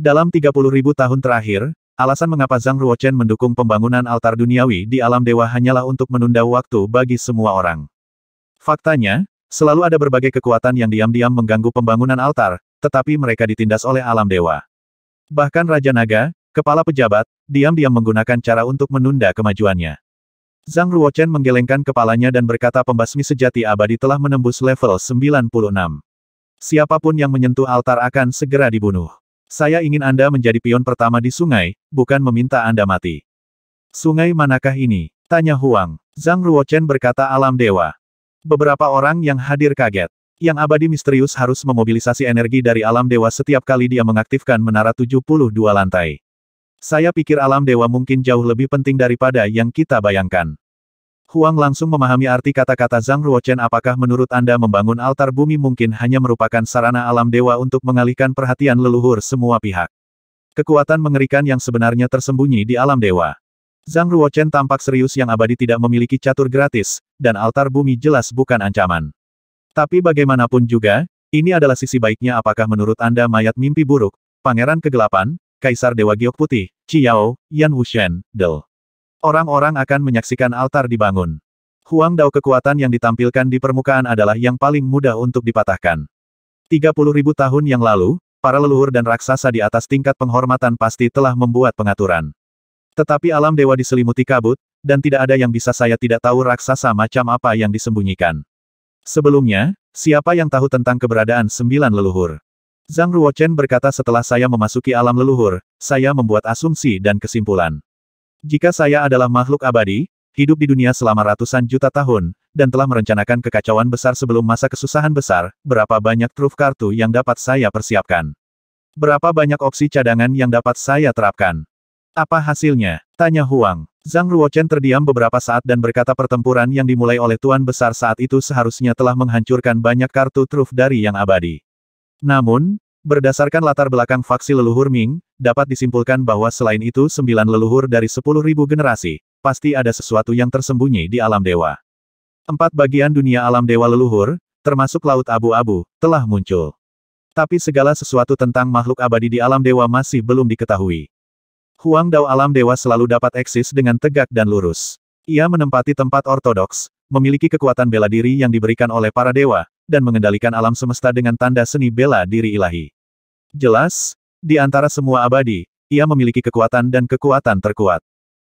Dalam 30.000 tahun terakhir, alasan mengapa Zhang Ruochen mendukung pembangunan altar duniawi di alam dewa hanyalah untuk menunda waktu bagi semua orang. Faktanya, selalu ada berbagai kekuatan yang diam-diam mengganggu pembangunan altar, tetapi mereka ditindas oleh alam dewa. Bahkan Raja Naga, kepala pejabat, diam-diam menggunakan cara untuk menunda kemajuannya. Zhang Ruochen menggelengkan kepalanya dan berkata pembasmi sejati abadi telah menembus level 96. Siapapun yang menyentuh altar akan segera dibunuh. Saya ingin Anda menjadi pion pertama di sungai, bukan meminta Anda mati. Sungai manakah ini? Tanya Huang. Zhang Ruochen berkata alam dewa. Beberapa orang yang hadir kaget. Yang abadi misterius harus memobilisasi energi dari alam dewa setiap kali dia mengaktifkan menara 72 lantai. Saya pikir alam dewa mungkin jauh lebih penting daripada yang kita bayangkan. Huang langsung memahami arti kata-kata Zhang Ruochen apakah menurut Anda membangun altar bumi mungkin hanya merupakan sarana alam dewa untuk mengalihkan perhatian leluhur semua pihak. Kekuatan mengerikan yang sebenarnya tersembunyi di alam dewa. Zhang Ruochen tampak serius yang abadi tidak memiliki catur gratis, dan altar bumi jelas bukan ancaman. Tapi bagaimanapun juga, ini adalah sisi baiknya apakah menurut Anda mayat mimpi buruk, Pangeran Kegelapan, Kaisar Dewa Giok Putih, Ciao, Yan Wushen, Del. Orang-orang akan menyaksikan altar dibangun. Huang Dao kekuatan yang ditampilkan di permukaan adalah yang paling mudah untuk dipatahkan. 30.000 tahun yang lalu, para leluhur dan raksasa di atas tingkat penghormatan pasti telah membuat pengaturan. Tetapi alam dewa diselimuti kabut, dan tidak ada yang bisa saya tidak tahu raksasa macam apa yang disembunyikan. Sebelumnya, siapa yang tahu tentang keberadaan sembilan leluhur? Zhang Ruochen berkata setelah saya memasuki alam leluhur, saya membuat asumsi dan kesimpulan. Jika saya adalah makhluk abadi, hidup di dunia selama ratusan juta tahun, dan telah merencanakan kekacauan besar sebelum masa kesusahan besar, berapa banyak truf kartu yang dapat saya persiapkan? Berapa banyak opsi cadangan yang dapat saya terapkan? Apa hasilnya? Tanya Huang. Zhang Ruochen terdiam beberapa saat dan berkata pertempuran yang dimulai oleh Tuan Besar saat itu seharusnya telah menghancurkan banyak kartu truf dari yang abadi. Namun, berdasarkan latar belakang faksi leluhur Ming, dapat disimpulkan bahwa selain itu sembilan leluhur dari sepuluh ribu generasi, pasti ada sesuatu yang tersembunyi di alam dewa. Empat bagian dunia alam dewa leluhur, termasuk Laut Abu-Abu, telah muncul. Tapi segala sesuatu tentang makhluk abadi di alam dewa masih belum diketahui. Huang Dao alam dewa selalu dapat eksis dengan tegak dan lurus. Ia menempati tempat ortodoks, memiliki kekuatan bela diri yang diberikan oleh para dewa, dan mengendalikan alam semesta dengan tanda seni bela diri ilahi. Jelas, di antara semua abadi, ia memiliki kekuatan dan kekuatan terkuat.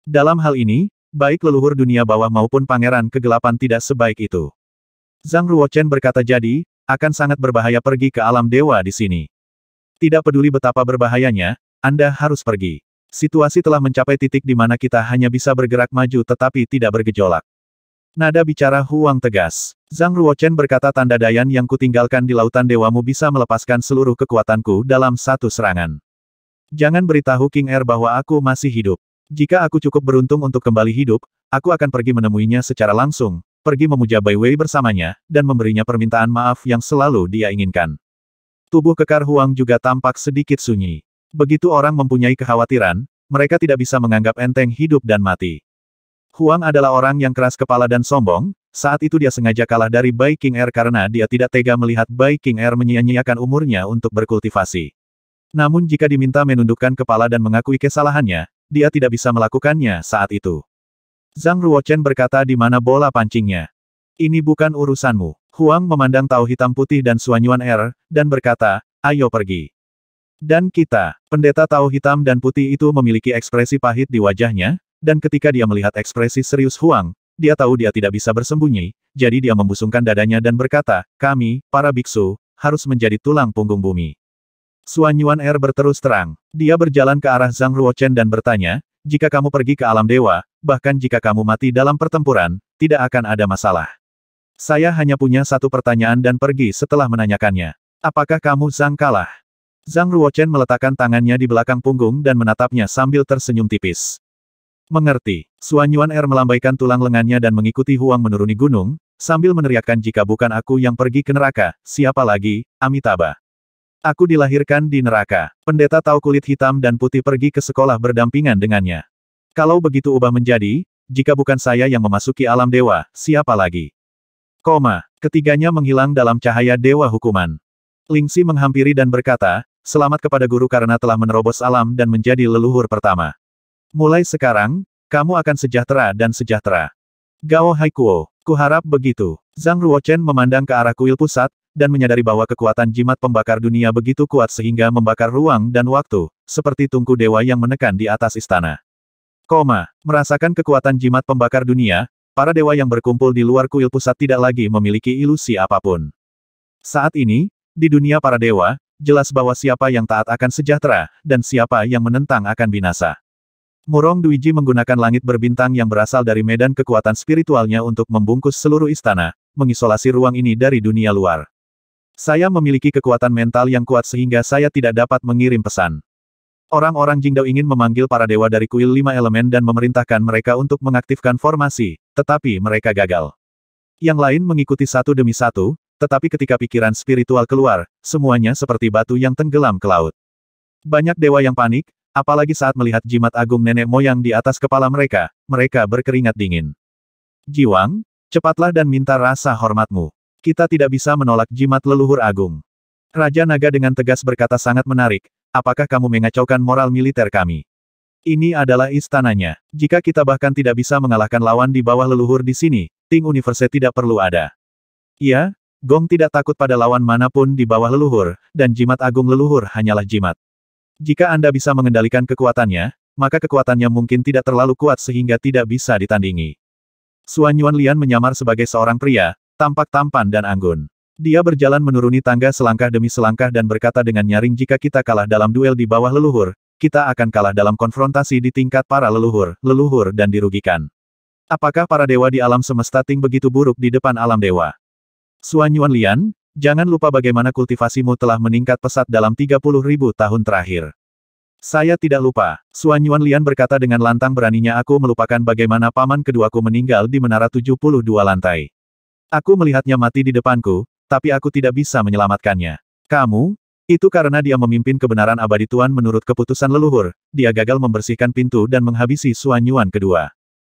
Dalam hal ini, baik leluhur dunia bawah maupun pangeran kegelapan tidak sebaik itu. Zhang Ruochen berkata jadi, akan sangat berbahaya pergi ke alam dewa di sini. Tidak peduli betapa berbahayanya, Anda harus pergi. Situasi telah mencapai titik di mana kita hanya bisa bergerak maju tetapi tidak bergejolak. Nada bicara Huang tegas. Zhang Ruochen berkata tanda Dayan yang kutinggalkan di lautan dewamu bisa melepaskan seluruh kekuatanku dalam satu serangan. Jangan beritahu King Er bahwa aku masih hidup. Jika aku cukup beruntung untuk kembali hidup, aku akan pergi menemuinya secara langsung, pergi memuja Bai Wei bersamanya, dan memberinya permintaan maaf yang selalu dia inginkan. Tubuh kekar Huang juga tampak sedikit sunyi. Begitu orang mempunyai kekhawatiran, mereka tidak bisa menganggap enteng hidup dan mati. Huang adalah orang yang keras kepala dan sombong, saat itu dia sengaja kalah dari Bai King Air er karena dia tidak tega melihat Bai King Air er menyia-nyiakan umurnya untuk berkultivasi. Namun jika diminta menundukkan kepala dan mengakui kesalahannya, dia tidak bisa melakukannya saat itu. Zhang Ruochen berkata di mana bola pancingnya. Ini bukan urusanmu. Huang memandang tahu hitam putih dan Suanyuan Er, dan berkata, ayo pergi. Dan kita, pendeta tahu hitam dan putih itu memiliki ekspresi pahit di wajahnya, dan ketika dia melihat ekspresi serius Huang, dia tahu dia tidak bisa bersembunyi, jadi dia membusungkan dadanya dan berkata, kami, para biksu, harus menjadi tulang punggung bumi. Suan Yuan Er berterus terang. Dia berjalan ke arah Zhang Ruochen dan bertanya, jika kamu pergi ke alam dewa, bahkan jika kamu mati dalam pertempuran, tidak akan ada masalah. Saya hanya punya satu pertanyaan dan pergi setelah menanyakannya. Apakah kamu Zhang kalah? Zhang Ruochen meletakkan tangannya di belakang punggung dan menatapnya sambil tersenyum tipis. Mengerti, Suanyuan Er melambaikan tulang lengannya dan mengikuti Huang menuruni gunung, sambil meneriakkan jika bukan aku yang pergi ke neraka, siapa lagi, Amitabha. Aku dilahirkan di neraka. Pendeta tahu kulit hitam dan putih pergi ke sekolah berdampingan dengannya. Kalau begitu ubah menjadi, jika bukan saya yang memasuki alam dewa, siapa lagi? Koma, ketiganya menghilang dalam cahaya dewa hukuman. Lingsi menghampiri dan berkata, selamat kepada guru karena telah menerobos alam dan menjadi leluhur pertama. Mulai sekarang, kamu akan sejahtera dan sejahtera. Gao Haikuo, kuharap begitu. Zhang Ruochen memandang ke arah kuil pusat, dan menyadari bahwa kekuatan jimat pembakar dunia begitu kuat sehingga membakar ruang dan waktu, seperti tungku dewa yang menekan di atas istana. Koma, merasakan kekuatan jimat pembakar dunia, para dewa yang berkumpul di luar kuil pusat tidak lagi memiliki ilusi apapun. Saat ini, di dunia para dewa, jelas bahwa siapa yang taat akan sejahtera, dan siapa yang menentang akan binasa. Murong Duiji menggunakan langit berbintang yang berasal dari medan kekuatan spiritualnya untuk membungkus seluruh istana, mengisolasi ruang ini dari dunia luar. Saya memiliki kekuatan mental yang kuat sehingga saya tidak dapat mengirim pesan. Orang-orang Jingdao ingin memanggil para dewa dari kuil lima elemen dan memerintahkan mereka untuk mengaktifkan formasi, tetapi mereka gagal. Yang lain mengikuti satu demi satu, tetapi ketika pikiran spiritual keluar, semuanya seperti batu yang tenggelam ke laut. Banyak dewa yang panik, apalagi saat melihat jimat agung nenek moyang di atas kepala mereka, mereka berkeringat dingin. Jiwang, cepatlah dan minta rasa hormatmu. Kita tidak bisa menolak jimat leluhur agung. Raja Naga dengan tegas berkata sangat menarik, apakah kamu mengacaukan moral militer kami? Ini adalah istananya. Jika kita bahkan tidak bisa mengalahkan lawan di bawah leluhur di sini, Ting Universe tidak perlu ada. Iya, Gong tidak takut pada lawan manapun di bawah leluhur, dan jimat agung leluhur hanyalah jimat. Jika Anda bisa mengendalikan kekuatannya, maka kekuatannya mungkin tidak terlalu kuat sehingga tidak bisa ditandingi. Suan Yuan Lian menyamar sebagai seorang pria, tampak tampan dan anggun. Dia berjalan menuruni tangga selangkah demi selangkah dan berkata dengan nyaring jika kita kalah dalam duel di bawah leluhur, kita akan kalah dalam konfrontasi di tingkat para leluhur, leluhur dan dirugikan. Apakah para dewa di alam semesta ting begitu buruk di depan alam dewa? Suan Yuan Lian, jangan lupa bagaimana kultivasimu telah meningkat pesat dalam 30 ribu tahun terakhir. Saya tidak lupa, Suan Yuan Lian berkata dengan lantang beraninya aku melupakan bagaimana paman keduaku meninggal di menara 72 lantai. Aku melihatnya mati di depanku, tapi aku tidak bisa menyelamatkannya. Kamu? Itu karena dia memimpin kebenaran abadi Tuan menurut keputusan leluhur, dia gagal membersihkan pintu dan menghabisi Suan Yuan kedua.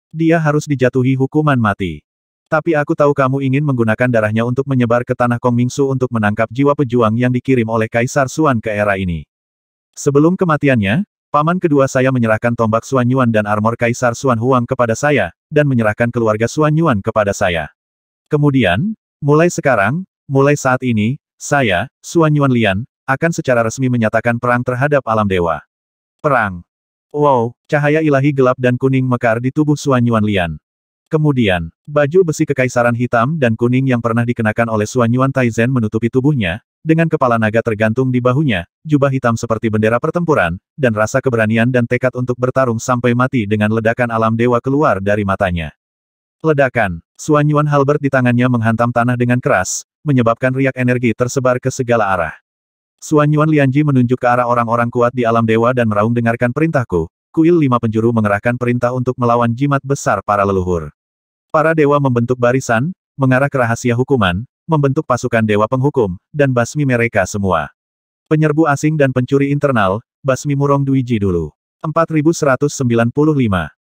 Dia harus dijatuhi hukuman mati. Tapi aku tahu kamu ingin menggunakan darahnya untuk menyebar ke tanah Kongmingsu untuk menangkap jiwa pejuang yang dikirim oleh Kaisar Suan ke era ini. Sebelum kematiannya, paman kedua saya menyerahkan tombak Suan Yuan dan armor Kaisar Suan Huang kepada saya, dan menyerahkan keluarga Suan Yuan kepada saya. Kemudian, mulai sekarang, mulai saat ini, saya, Suan Yuan Lian, akan secara resmi menyatakan perang terhadap alam dewa. Perang. Wow, cahaya ilahi gelap dan kuning mekar di tubuh Suan Yuan Lian. Kemudian, baju besi kekaisaran hitam dan kuning yang pernah dikenakan oleh Suan Yuan Taizen menutupi tubuhnya, dengan kepala naga tergantung di bahunya, jubah hitam seperti bendera pertempuran, dan rasa keberanian dan tekad untuk bertarung sampai mati dengan ledakan alam dewa keluar dari matanya. Ledakan, Suan Yuan Halbert di tangannya menghantam tanah dengan keras, menyebabkan riak energi tersebar ke segala arah. Suan Yuan Lianji menunjuk ke arah orang-orang kuat di alam dewa dan meraung dengarkan perintahku, kuil lima penjuru mengerahkan perintah untuk melawan jimat besar para leluhur. Para dewa membentuk barisan, mengarah ke rahasia hukuman, membentuk pasukan dewa penghukum, dan basmi mereka semua. Penyerbu asing dan pencuri internal, basmi murong Duiji dulu. 4195